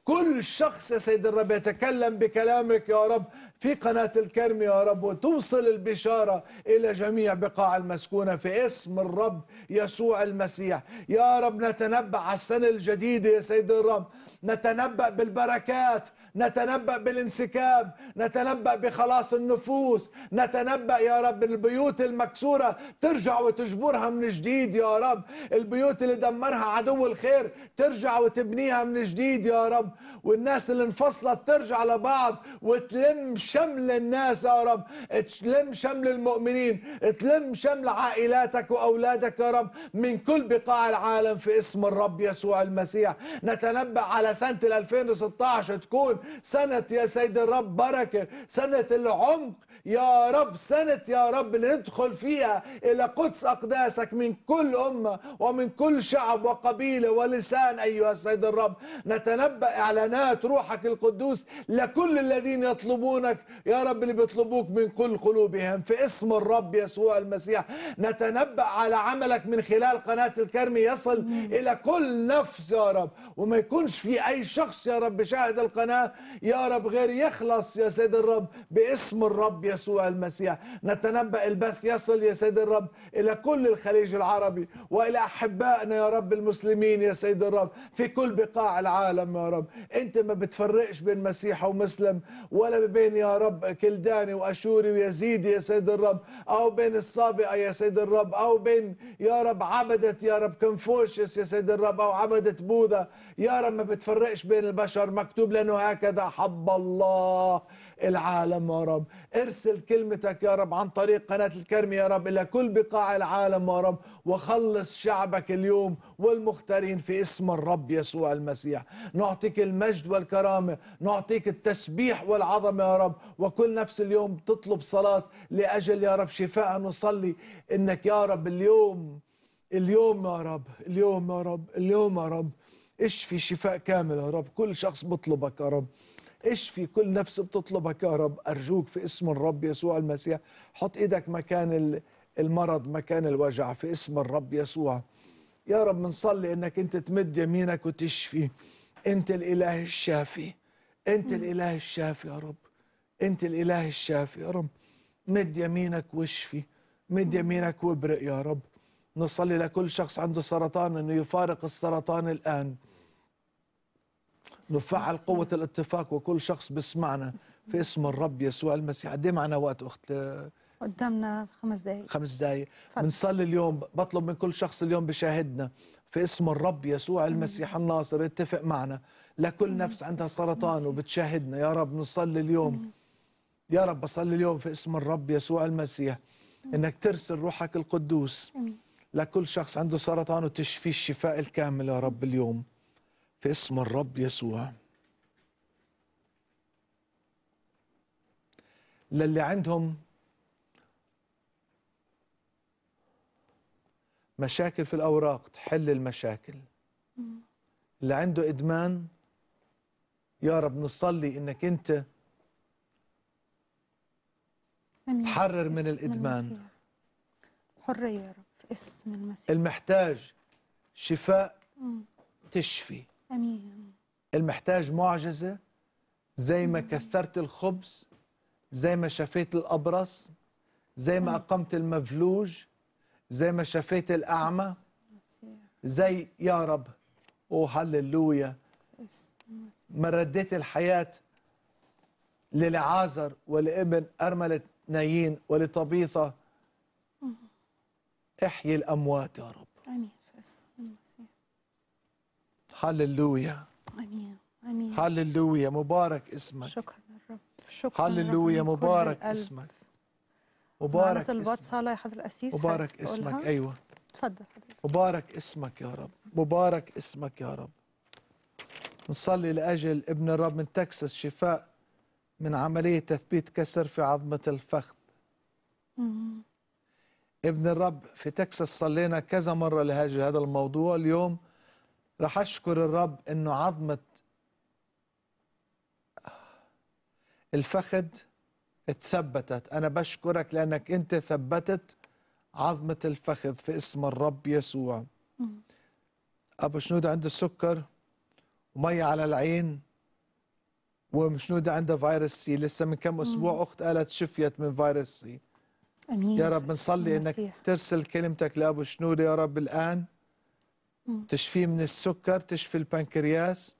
كل شخص يا سيد الرب يتكلم بكلامك يا رب في قناة الكرم يا رب وتوصل البشارة إلى جميع بقاع المسكونة في اسم الرب يسوع المسيح يا رب نتنبأ على السنة الجديدة يا سيد الرب نتنبأ بالبركات نتنبأ بالانسكاب نتنبأ بخلاص النفوس نتنبأ يا رب البيوت المكسورة ترجع وتجبرها من جديد يا رب البيوت اللي دمرها عدو الخير ترجع وتبنيها من جديد يا رب والناس اللي انفصلت ترجع لبعض وتلم شمل الناس يا رب تلم شمل المؤمنين تلم شمل عائلاتك وأولادك يا رب من كل بقاع العالم في اسم الرب يسوع المسيح نتنبأ على سنة 2016 تكون سنة يا سيد الرب بركة سنة العمق يا رب سنة يا رب ندخل فيها إلى قدس أقداسك من كل أمة ومن كل شعب وقبيلة ولسان أيها السيد الرب نتنبأ إعلانات روحك القدوس لكل الذين يطلبونك يا رب اللي بيطلبوك من كل قلوبهم في اسم الرب يسوع المسيح نتنبأ على عملك من خلال قناة الكرم يصل إلى كل نفس يا رب وما يكونش في أي شخص يا رب شاهد القناة يا رب غير يخلص يا سيد الرب باسم الرب يسوع المسيح نتنبأ البث يصل يا سيد الرب إلى كل الخليج العربي وإلى أحبائنا يا رب المسلمين يا سيد الرب في كل بقاع العالم يا رب أنت ما بتفرقش بين مسيح ومسلم ولا بين يا رب كلداني وأشوري ويزيدي يا سيد الرب أو بين الصابئة يا سيد الرب أو بين يا رب عبدة يا رب كونفوشيوس يا سيد الرب أو عبدة بوذا يا رب ما بتفرقش بين البشر مكتوب لأنه هكذا حب الله العالم يا رب ارسل كلمتك يا رب عن طريق قناة الكرم يا رب إلى كل بقاع العالم يا رب وخلص شعبك اليوم والمختارين في اسم الرب يسوع المسيح نعطيك المجد والكرامة نعطيك التسبيح والعظمة يا رب وكل نفس اليوم تطلب صلاة لأجل يا رب شفاء نصلي إنك يا رب اليوم اليوم يا رب اليوم يا رب اليوم يا رب اشفي شفاء كامل يا رب كل شخص بطلبك يا رب اشفي كل نفس بتطلبك يا رب أرجوك في اسم الرب يسوع المسيح حط إيدك مكان المرض مكان الوجع في اسم الرب يسوع يا رب بنصلي انك انت تمد يمينك وتشفي انت الاله الشافي انت الاله الشافي يا رب انت الاله الشافي يا رب مد يمينك واشفي مد يمينك وابرق يا رب نصلي لكل شخص عنده سرطان انه يفارق السرطان الان نفعل قوة الاتفاق وكل شخص بسمعنا في اسم الرب يسوع المسيح قد إيه معنا وقت أخت قدامنا خمس دقايق خمس دقايق بنصلي اليوم بطلب من كل شخص اليوم بشاهدنا في اسم الرب يسوع المسيح الناصر اتفق معنا لكل نفس عندها سرطان وبتشاهدنا يا رب نصلي اليوم يا رب بصلي اليوم في اسم الرب يسوع المسيح انك ترسل روحك القدوس لكل شخص عنده سرطان وتشفيه الشفاء الكامل يا رب اليوم في اسم الرب يسوع للي عندهم مشاكل في الأوراق تحل المشاكل اللي عنده إدمان يا رب نصلي إنك أنت تحرر من الإدمان حرية يا رب اسم المسيح المحتاج شفاء تشفي امين المحتاج معجزه زي ما كثرت الخبز زي ما شفيت الابرص زي ما اقمت المفلوج زي ما شفيت الاعمى زي يا رب او هللويا ما رديت الحياه للعازر ولابن ارمله نايين ولطبيثه أمم. احيي الاموات يا رب امين هللويا امين امين هللويا مبارك اسمك شكرا للرب شكرا هللويا مبارك اسمك مبارك اسمك يا حضره مبارك اسمك ايوه تفضل مبارك اسمك يا رب مبارك اسمك يا رب نصلي لاجل ابن الرب من تكساس شفاء من عمليه تثبيت كسر في عظمه الفخذ ابن الرب في تكساس صلينا كذا مره لهذا الموضوع اليوم رح اشكر الرب انه عظمه الفخذ اتثبتت انا بشكرك لانك انت ثبتت عظمه الفخذ في اسم الرب يسوع ابو شنودة عنده سكر ومية على العين ومشنودة عندها فيروس سي لسه من كم اسبوع اخت قالت شفيت من فيروس سي امين يا رب بنصلي انك ترسل كلمتك لابو شنودة يا رب الان تشفيه من السكر تشفي البنكرياس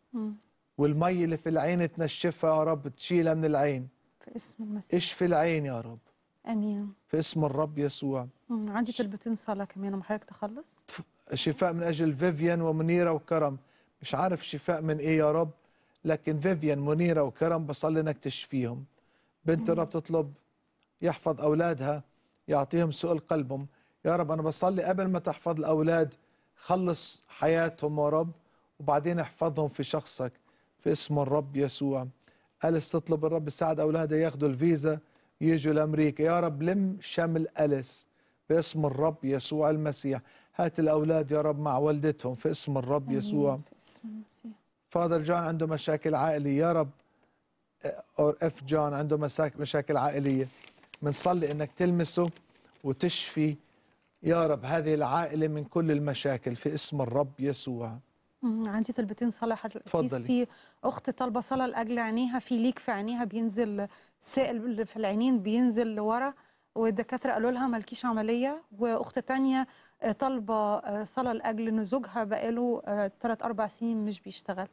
والمي اللي في العين تنشفها يا رب تشيلها من العين في اسم المسيح اشفي العين يا رب امين في اسم الرب يسوع عندي طلبتين صلاه كمان ام حضرتك تخلص شفاء من اجل فيفيان ومنيره وكرم مش عارف شفاء من ايه يا رب لكن فيفيان منيره وكرم بصلي انك تشفيهم بنت الرب تطلب يحفظ اولادها يعطيهم سوء قلبهم يا رب انا بصلي قبل ما تحفظ الاولاد خلص حياتهم يا رب وبعدين احفظهم في شخصك في اسم الرب يسوع أليس تطلب الرب يساعد أولادها ياخدوا الفيزا يجوا لأمريكا يا رب لم شمل أليس باسم الرب يسوع المسيح هات الأولاد يا رب مع والدتهم في اسم الرب يسوع فاضل جون عنده مشاكل عائلية يا رب أو اف جون عنده مشاكل عائلية بنصلي انك تلمسه وتشفي يا رب هذه العائلة من كل المشاكل في اسم الرب يسوع عندي طلبتين صلاة حضرتك في أخت طالبة صلاة لأجل عينيها في ليك في عينيها بينزل سائل في العينين بينزل لورا والدكاترة قالوا لها مالكيش عملية وأخت تانية آه، طالبة آه، صلاة لأجل إن زوجها بقاله ثلاث آه، أربع سنين مش بيشتغل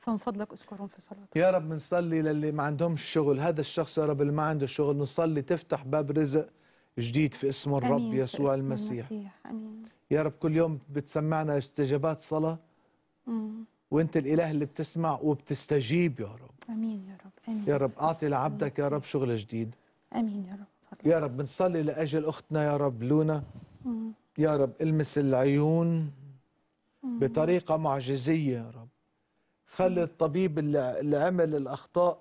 فمن فضلك اذكرهم في صلاتك يا رب بنصلي للي ما عندهمش شغل هذا الشخص يا رب اللي ما عنده شغل نصلي تفتح باب رزق جديد في اسم الرب أمين يسوع اسم المسيح. المسيح أمين. يا رب كل يوم بتسمعنا استجابات صلاة مم. وانت الاله اللي بتسمع وبتستجيب يا رب امين يا رب امين يا رب اعطي لعبدك يا رب شغل جديد امين يا رب يا رب بنصلي لاجل اختنا يا رب لونا مم. يا رب المس العيون مم. بطريقه معجزيه يا رب خلي الطبيب اللي عمل الاخطاء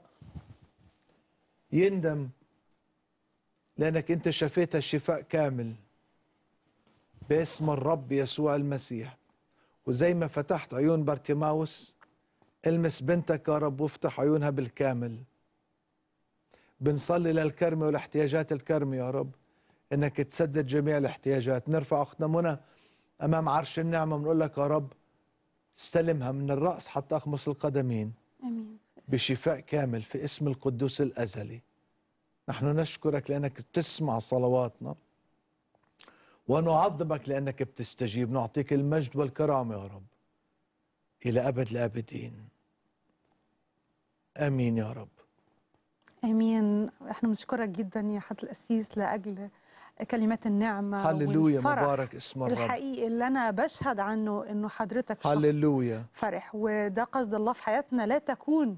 يندم لأنك أنت شفيتها شفاء كامل باسم الرب يسوع المسيح وزي ما فتحت عيون بارتيماوس المس بنتك يا رب وافتح عيونها بالكامل بنصلي للكرمة ولاحتياجات الكرمة يا رب انك تسدد جميع الاحتياجات نرفع اختنا منى امام عرش النعمة بنقول لك يا رب استلمها من الرأس حتى اخمص القدمين امين بشفاء كامل في اسم القدوس الازلي نحن نشكرك لأنك تسمع صلواتنا ونعظمك لأنك بتستجيب نعطيك المجد والكرامة يا رب إلى أبد الآبدين امين يا رب امين احنا بنشكرك جدا يا حضره القسيس لاجل كلمات النعمة هللويا مبارك اسم الرب الحقيقي اللي أنا بشهد عنه أنه حضرتك هللويا فرح وده قصد الله في حياتنا لا تكون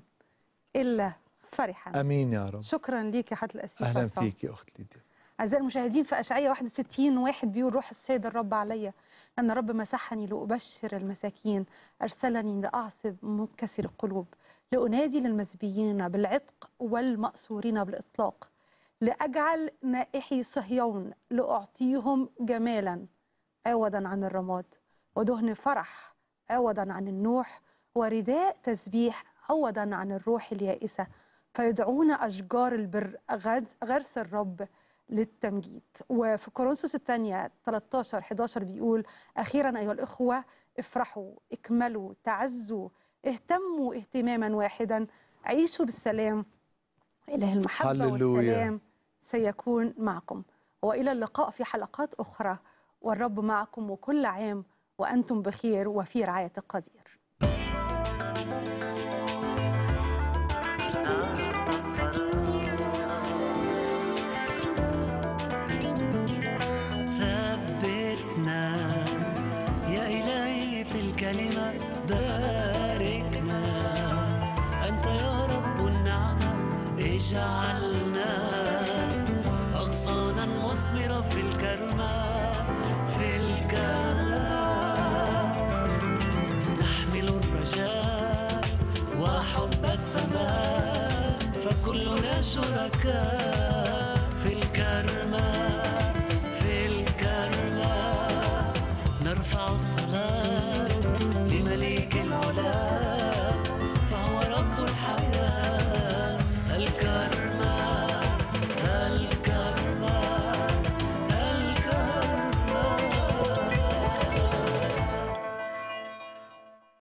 إلا فرحا امين يا رب شكرا ليك يا حضره الاسيس اهلا فيك يا اخت ليديا اعزائي المشاهدين في اشعياء 61 واحد بيقول روح السيد الرب عليا ان رب مسحني لابشر المساكين ارسلني لاعصب منكسر القلوب لانادي للمزبيين بالعتق والمأسورين بالاطلاق لاجعل نائحي صهيون لاعطيهم جمالا عوضا عن الرماد ودهن فرح عوضا عن النوح ورداء تسبيح عوضا عن الروح اليائسه فيدعون أشجار البر غرس الرب للتمجيد وفي كورنثوس الثانية 13 11 بيقول أخيرا أيها الإخوة افرحوا اكملوا تعزوا اهتموا اهتماما واحدا عيشوا بالسلام إله المحبة هللويا. والسلام سيكون معكم وإلى اللقاء في حلقات أخرى والرب معكم وكل عام وأنتم بخير وفي رعاية القدير girl.